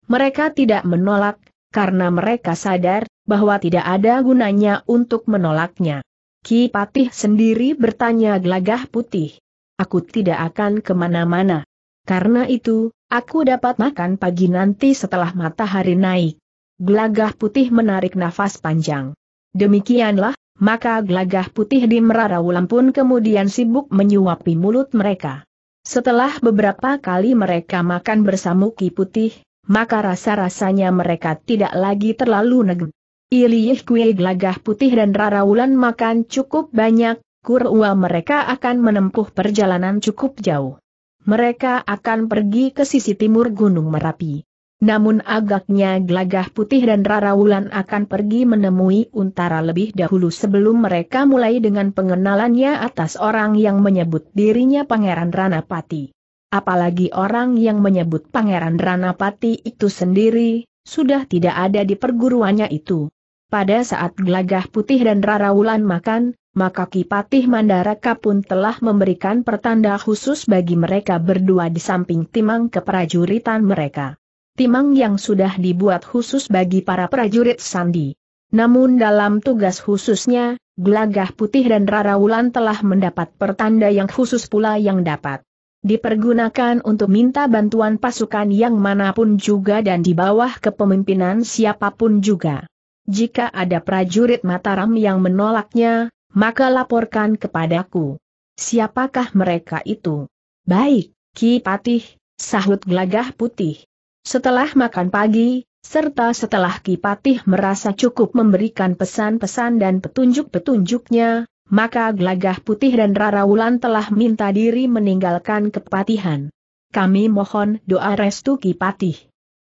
Mereka tidak menolak, karena mereka sadar bahwa tidak ada gunanya untuk menolaknya. Ki Patih sendiri bertanya gelagah putih. Aku tidak akan kemana-mana. Karena itu, aku dapat makan pagi nanti setelah matahari naik. Gelagah putih menarik nafas panjang. Demikianlah, maka gelagah putih di Merarawulan pun kemudian sibuk menyuapi mulut mereka. Setelah beberapa kali mereka makan bersama Ki putih, maka rasa-rasanya mereka tidak lagi terlalu negen. Iliyih kue gelagah putih dan raraulan makan cukup banyak, kurwa mereka akan menempuh perjalanan cukup jauh. Mereka akan pergi ke sisi timur Gunung Merapi. Namun agaknya Glagah Putih dan Rara Wulan akan pergi menemui Untara lebih dahulu sebelum mereka mulai dengan pengenalannya atas orang yang menyebut dirinya Pangeran Ranapati. Apalagi orang yang menyebut Pangeran Ranapati itu sendiri, sudah tidak ada di perguruannya itu. Pada saat Glagah Putih dan Rara Wulan makan, maka Kipatih Mandaraka pun telah memberikan pertanda khusus bagi mereka berdua di samping timang keprajuritan mereka timang yang sudah dibuat khusus bagi para prajurit Sandi. Namun dalam tugas khususnya, Glagah Putih dan Rara Wulan telah mendapat pertanda yang khusus pula yang dapat dipergunakan untuk minta bantuan pasukan yang manapun juga dan di bawah kepemimpinan siapapun juga. Jika ada prajurit Mataram yang menolaknya, maka laporkan kepadaku. Siapakah mereka itu? Baik, Ki Patih, sahut Glagah putih. Setelah makan pagi, serta setelah Kipatih merasa cukup memberikan pesan-pesan dan petunjuk-petunjuknya, maka Gelagah Putih dan rara wulan telah minta diri meninggalkan kepatihan. Kami mohon doa restu Kipatih.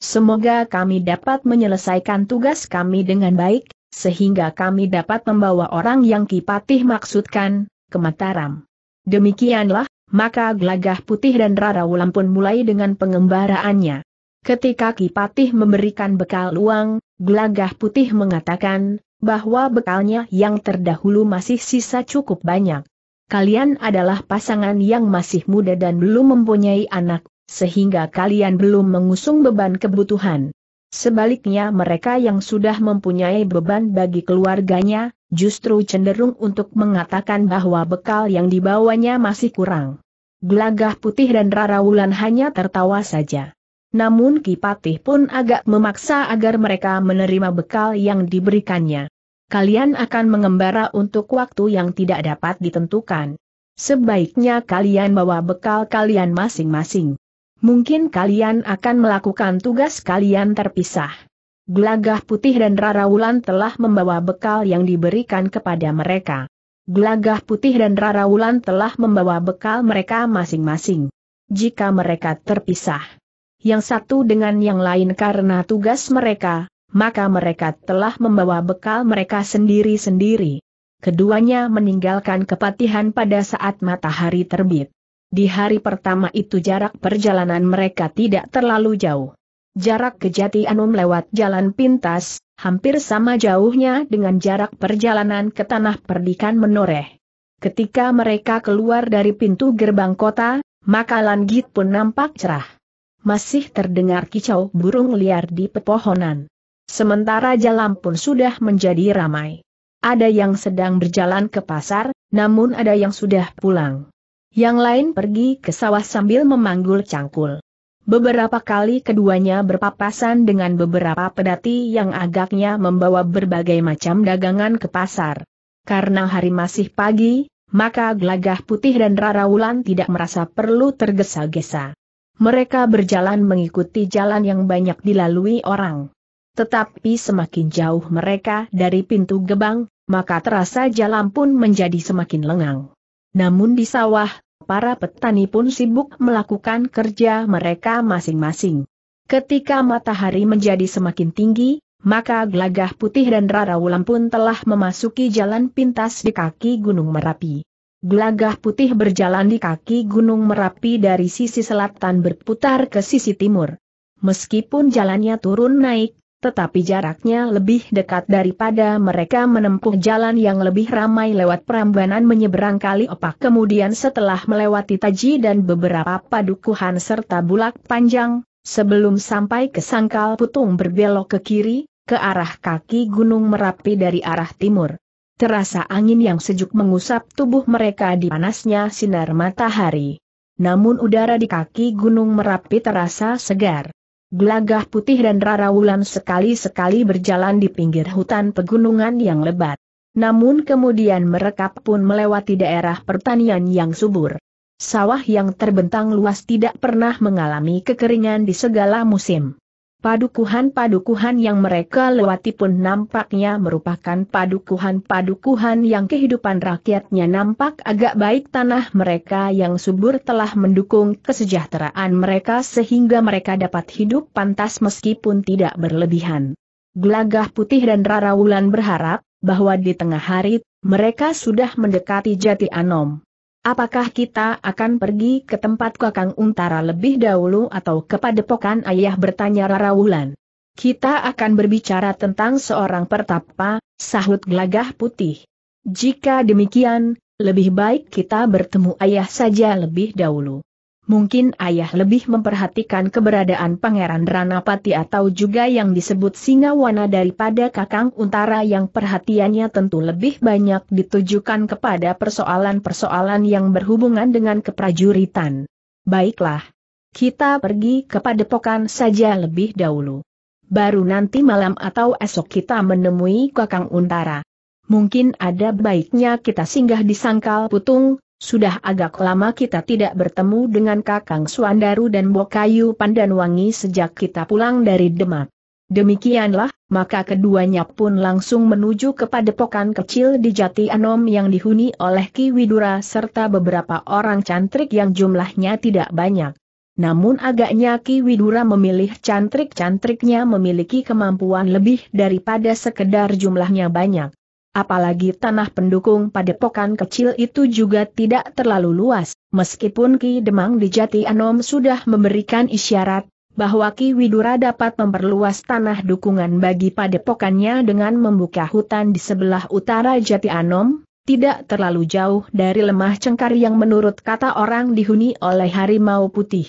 Semoga kami dapat menyelesaikan tugas kami dengan baik, sehingga kami dapat membawa orang yang Kipatih maksudkan, ke Mataram. Demikianlah, maka Gelagah Putih dan rara wulan pun mulai dengan pengembaraannya. Ketika Kipatih memberikan bekal uang, Gelagah Putih mengatakan, bahwa bekalnya yang terdahulu masih sisa cukup banyak. Kalian adalah pasangan yang masih muda dan belum mempunyai anak, sehingga kalian belum mengusung beban kebutuhan. Sebaliknya mereka yang sudah mempunyai beban bagi keluarganya, justru cenderung untuk mengatakan bahwa bekal yang dibawanya masih kurang. Gelagah putih dan Rara Wulan hanya tertawa saja namun Kipatih pun agak memaksa agar mereka menerima bekal yang diberikannya. Kalian akan mengembara untuk waktu yang tidak dapat ditentukan. Sebaiknya kalian bawa bekal kalian masing-masing. Mungkin kalian akan melakukan tugas kalian terpisah. Gelagah Putih dan Rara Wulan telah membawa bekal yang diberikan kepada mereka. Gelagah Putih dan Rara Wulan telah membawa bekal mereka masing-masing. Jika mereka terpisah, yang satu dengan yang lain karena tugas mereka, maka mereka telah membawa bekal mereka sendiri-sendiri. Keduanya meninggalkan kepatihan pada saat matahari terbit. Di hari pertama itu jarak perjalanan mereka tidak terlalu jauh. Jarak ke Jati Anum lewat jalan pintas, hampir sama jauhnya dengan jarak perjalanan ke tanah perdikan menoreh. Ketika mereka keluar dari pintu gerbang kota, maka langit pun nampak cerah masih terdengar kicau burung liar di pepohonan. Sementara jalan pun sudah menjadi ramai. Ada yang sedang berjalan ke pasar, namun ada yang sudah pulang. Yang lain pergi ke sawah sambil memanggul cangkul. Beberapa kali keduanya berpapasan dengan beberapa pedati yang agaknya membawa berbagai macam dagangan ke pasar. Karena hari masih pagi, maka gelagah putih dan Rara Wulan tidak merasa perlu tergesa-gesa mereka berjalan mengikuti jalan yang banyak dilalui orang. Tetapi semakin jauh mereka dari pintu gebang, maka terasa jalan pun menjadi semakin lengang. Namun di sawah, para petani pun sibuk melakukan kerja mereka masing-masing. Ketika matahari menjadi semakin tinggi, maka gelagah putih dan rara wulan pun telah memasuki jalan pintas di kaki Gunung Merapi. Gelagah putih berjalan di kaki Gunung Merapi dari sisi selatan berputar ke sisi timur. Meskipun jalannya turun naik, tetapi jaraknya lebih dekat daripada mereka menempuh jalan yang lebih ramai lewat perambanan menyeberang kali opak. Kemudian setelah melewati taji dan beberapa padukuhan serta bulak panjang, sebelum sampai ke sangkal putung berbelok ke kiri, ke arah kaki Gunung Merapi dari arah timur. Terasa angin yang sejuk mengusap tubuh mereka di panasnya sinar matahari. Namun udara di kaki Gunung Merapi terasa segar. Gelagah putih dan Rara Wulan sekali-sekali berjalan di pinggir hutan pegunungan yang lebat. Namun kemudian mereka pun melewati daerah pertanian yang subur. Sawah yang terbentang luas tidak pernah mengalami kekeringan di segala musim. Padukuhan-padukuhan yang mereka lewati pun nampaknya merupakan padukuhan-padukuhan yang kehidupan rakyatnya nampak agak baik tanah mereka yang subur telah mendukung kesejahteraan mereka sehingga mereka dapat hidup pantas meskipun tidak berlebihan. Gelagah Putih dan Rara Wulan berharap, bahwa di tengah hari, mereka sudah mendekati Jati Anom. Apakah kita akan pergi ke tempat Kakang Untara lebih dahulu atau kepada pokan ayah bertanya Rara Wulan? Kita akan berbicara tentang seorang pertapa, sahut gelagah putih. Jika demikian, lebih baik kita bertemu ayah saja lebih dahulu mungkin ayah lebih memperhatikan keberadaan Pangeran Ranapati atau juga yang disebut Singawana daripada Kakang Untara yang perhatiannya tentu lebih banyak ditujukan kepada persoalan-persoalan yang berhubungan dengan keprajuritan. Baiklah. Kita pergi ke padepokan saja lebih dahulu. Baru nanti malam atau esok kita menemui Kakang Untara. Mungkin ada baiknya kita singgah di Sangkal Putung, sudah agak lama kita tidak bertemu dengan Kakang Suandaru dan Bokayu Pandanwangi sejak kita pulang dari Demak. Demikianlah, maka keduanya pun langsung menuju kepada pokan kecil di Jati Anom yang dihuni oleh Ki Widura serta beberapa orang cantrik yang jumlahnya tidak banyak. Namun agaknya Ki Widura memilih cantrik-cantriknya memiliki kemampuan lebih daripada sekedar jumlahnya banyak. Apalagi tanah pendukung padepokan kecil itu juga tidak terlalu luas, meskipun Ki Demang di Jati Anom sudah memberikan isyarat, bahwa Ki Widura dapat memperluas tanah dukungan bagi padepokannya dengan membuka hutan di sebelah utara Jati Anom, tidak terlalu jauh dari lemah cengkar yang menurut kata orang dihuni oleh harimau putih.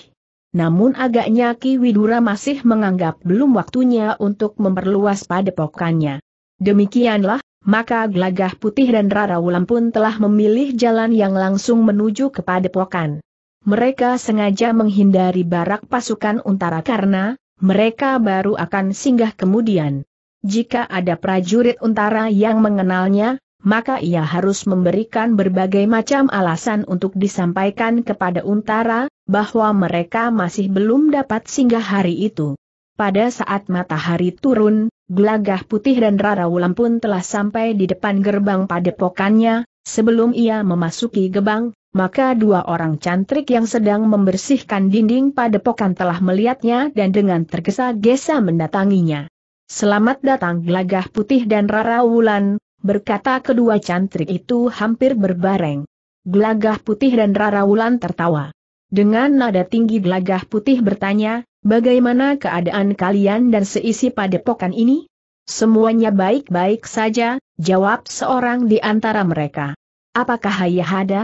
Namun agaknya Ki Widura masih menganggap belum waktunya untuk memperluas padepokannya. Demikianlah maka Gelagah Putih dan Rara Wulan pun telah memilih jalan yang langsung menuju ke padepokan. Mereka sengaja menghindari barak pasukan untara karena, mereka baru akan singgah kemudian. Jika ada prajurit untara yang mengenalnya, maka ia harus memberikan berbagai macam alasan untuk disampaikan kepada untara, bahwa mereka masih belum dapat singgah hari itu. Pada saat matahari turun, Glagah putih dan Rara Wulan pun telah sampai di depan gerbang padepokannya, sebelum ia memasuki gerbang, maka dua orang cantrik yang sedang membersihkan dinding padepokan telah melihatnya dan dengan tergesa-gesa mendatanginya. Selamat datang Glagah putih dan Rara Wulan, berkata kedua cantrik itu hampir berbareng. Glagah putih dan Rara Wulan tertawa. Dengan nada tinggi Glagah putih bertanya, Bagaimana keadaan kalian dan seisi padepokan ini? Semuanya baik-baik saja, jawab seorang di antara mereka. Apakah ayah ada?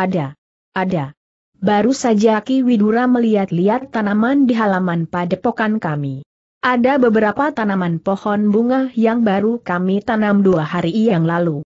Ada. Ada. Baru saja Ki Widura melihat-lihat tanaman di halaman padepokan kami. Ada beberapa tanaman pohon bunga yang baru kami tanam dua hari yang lalu.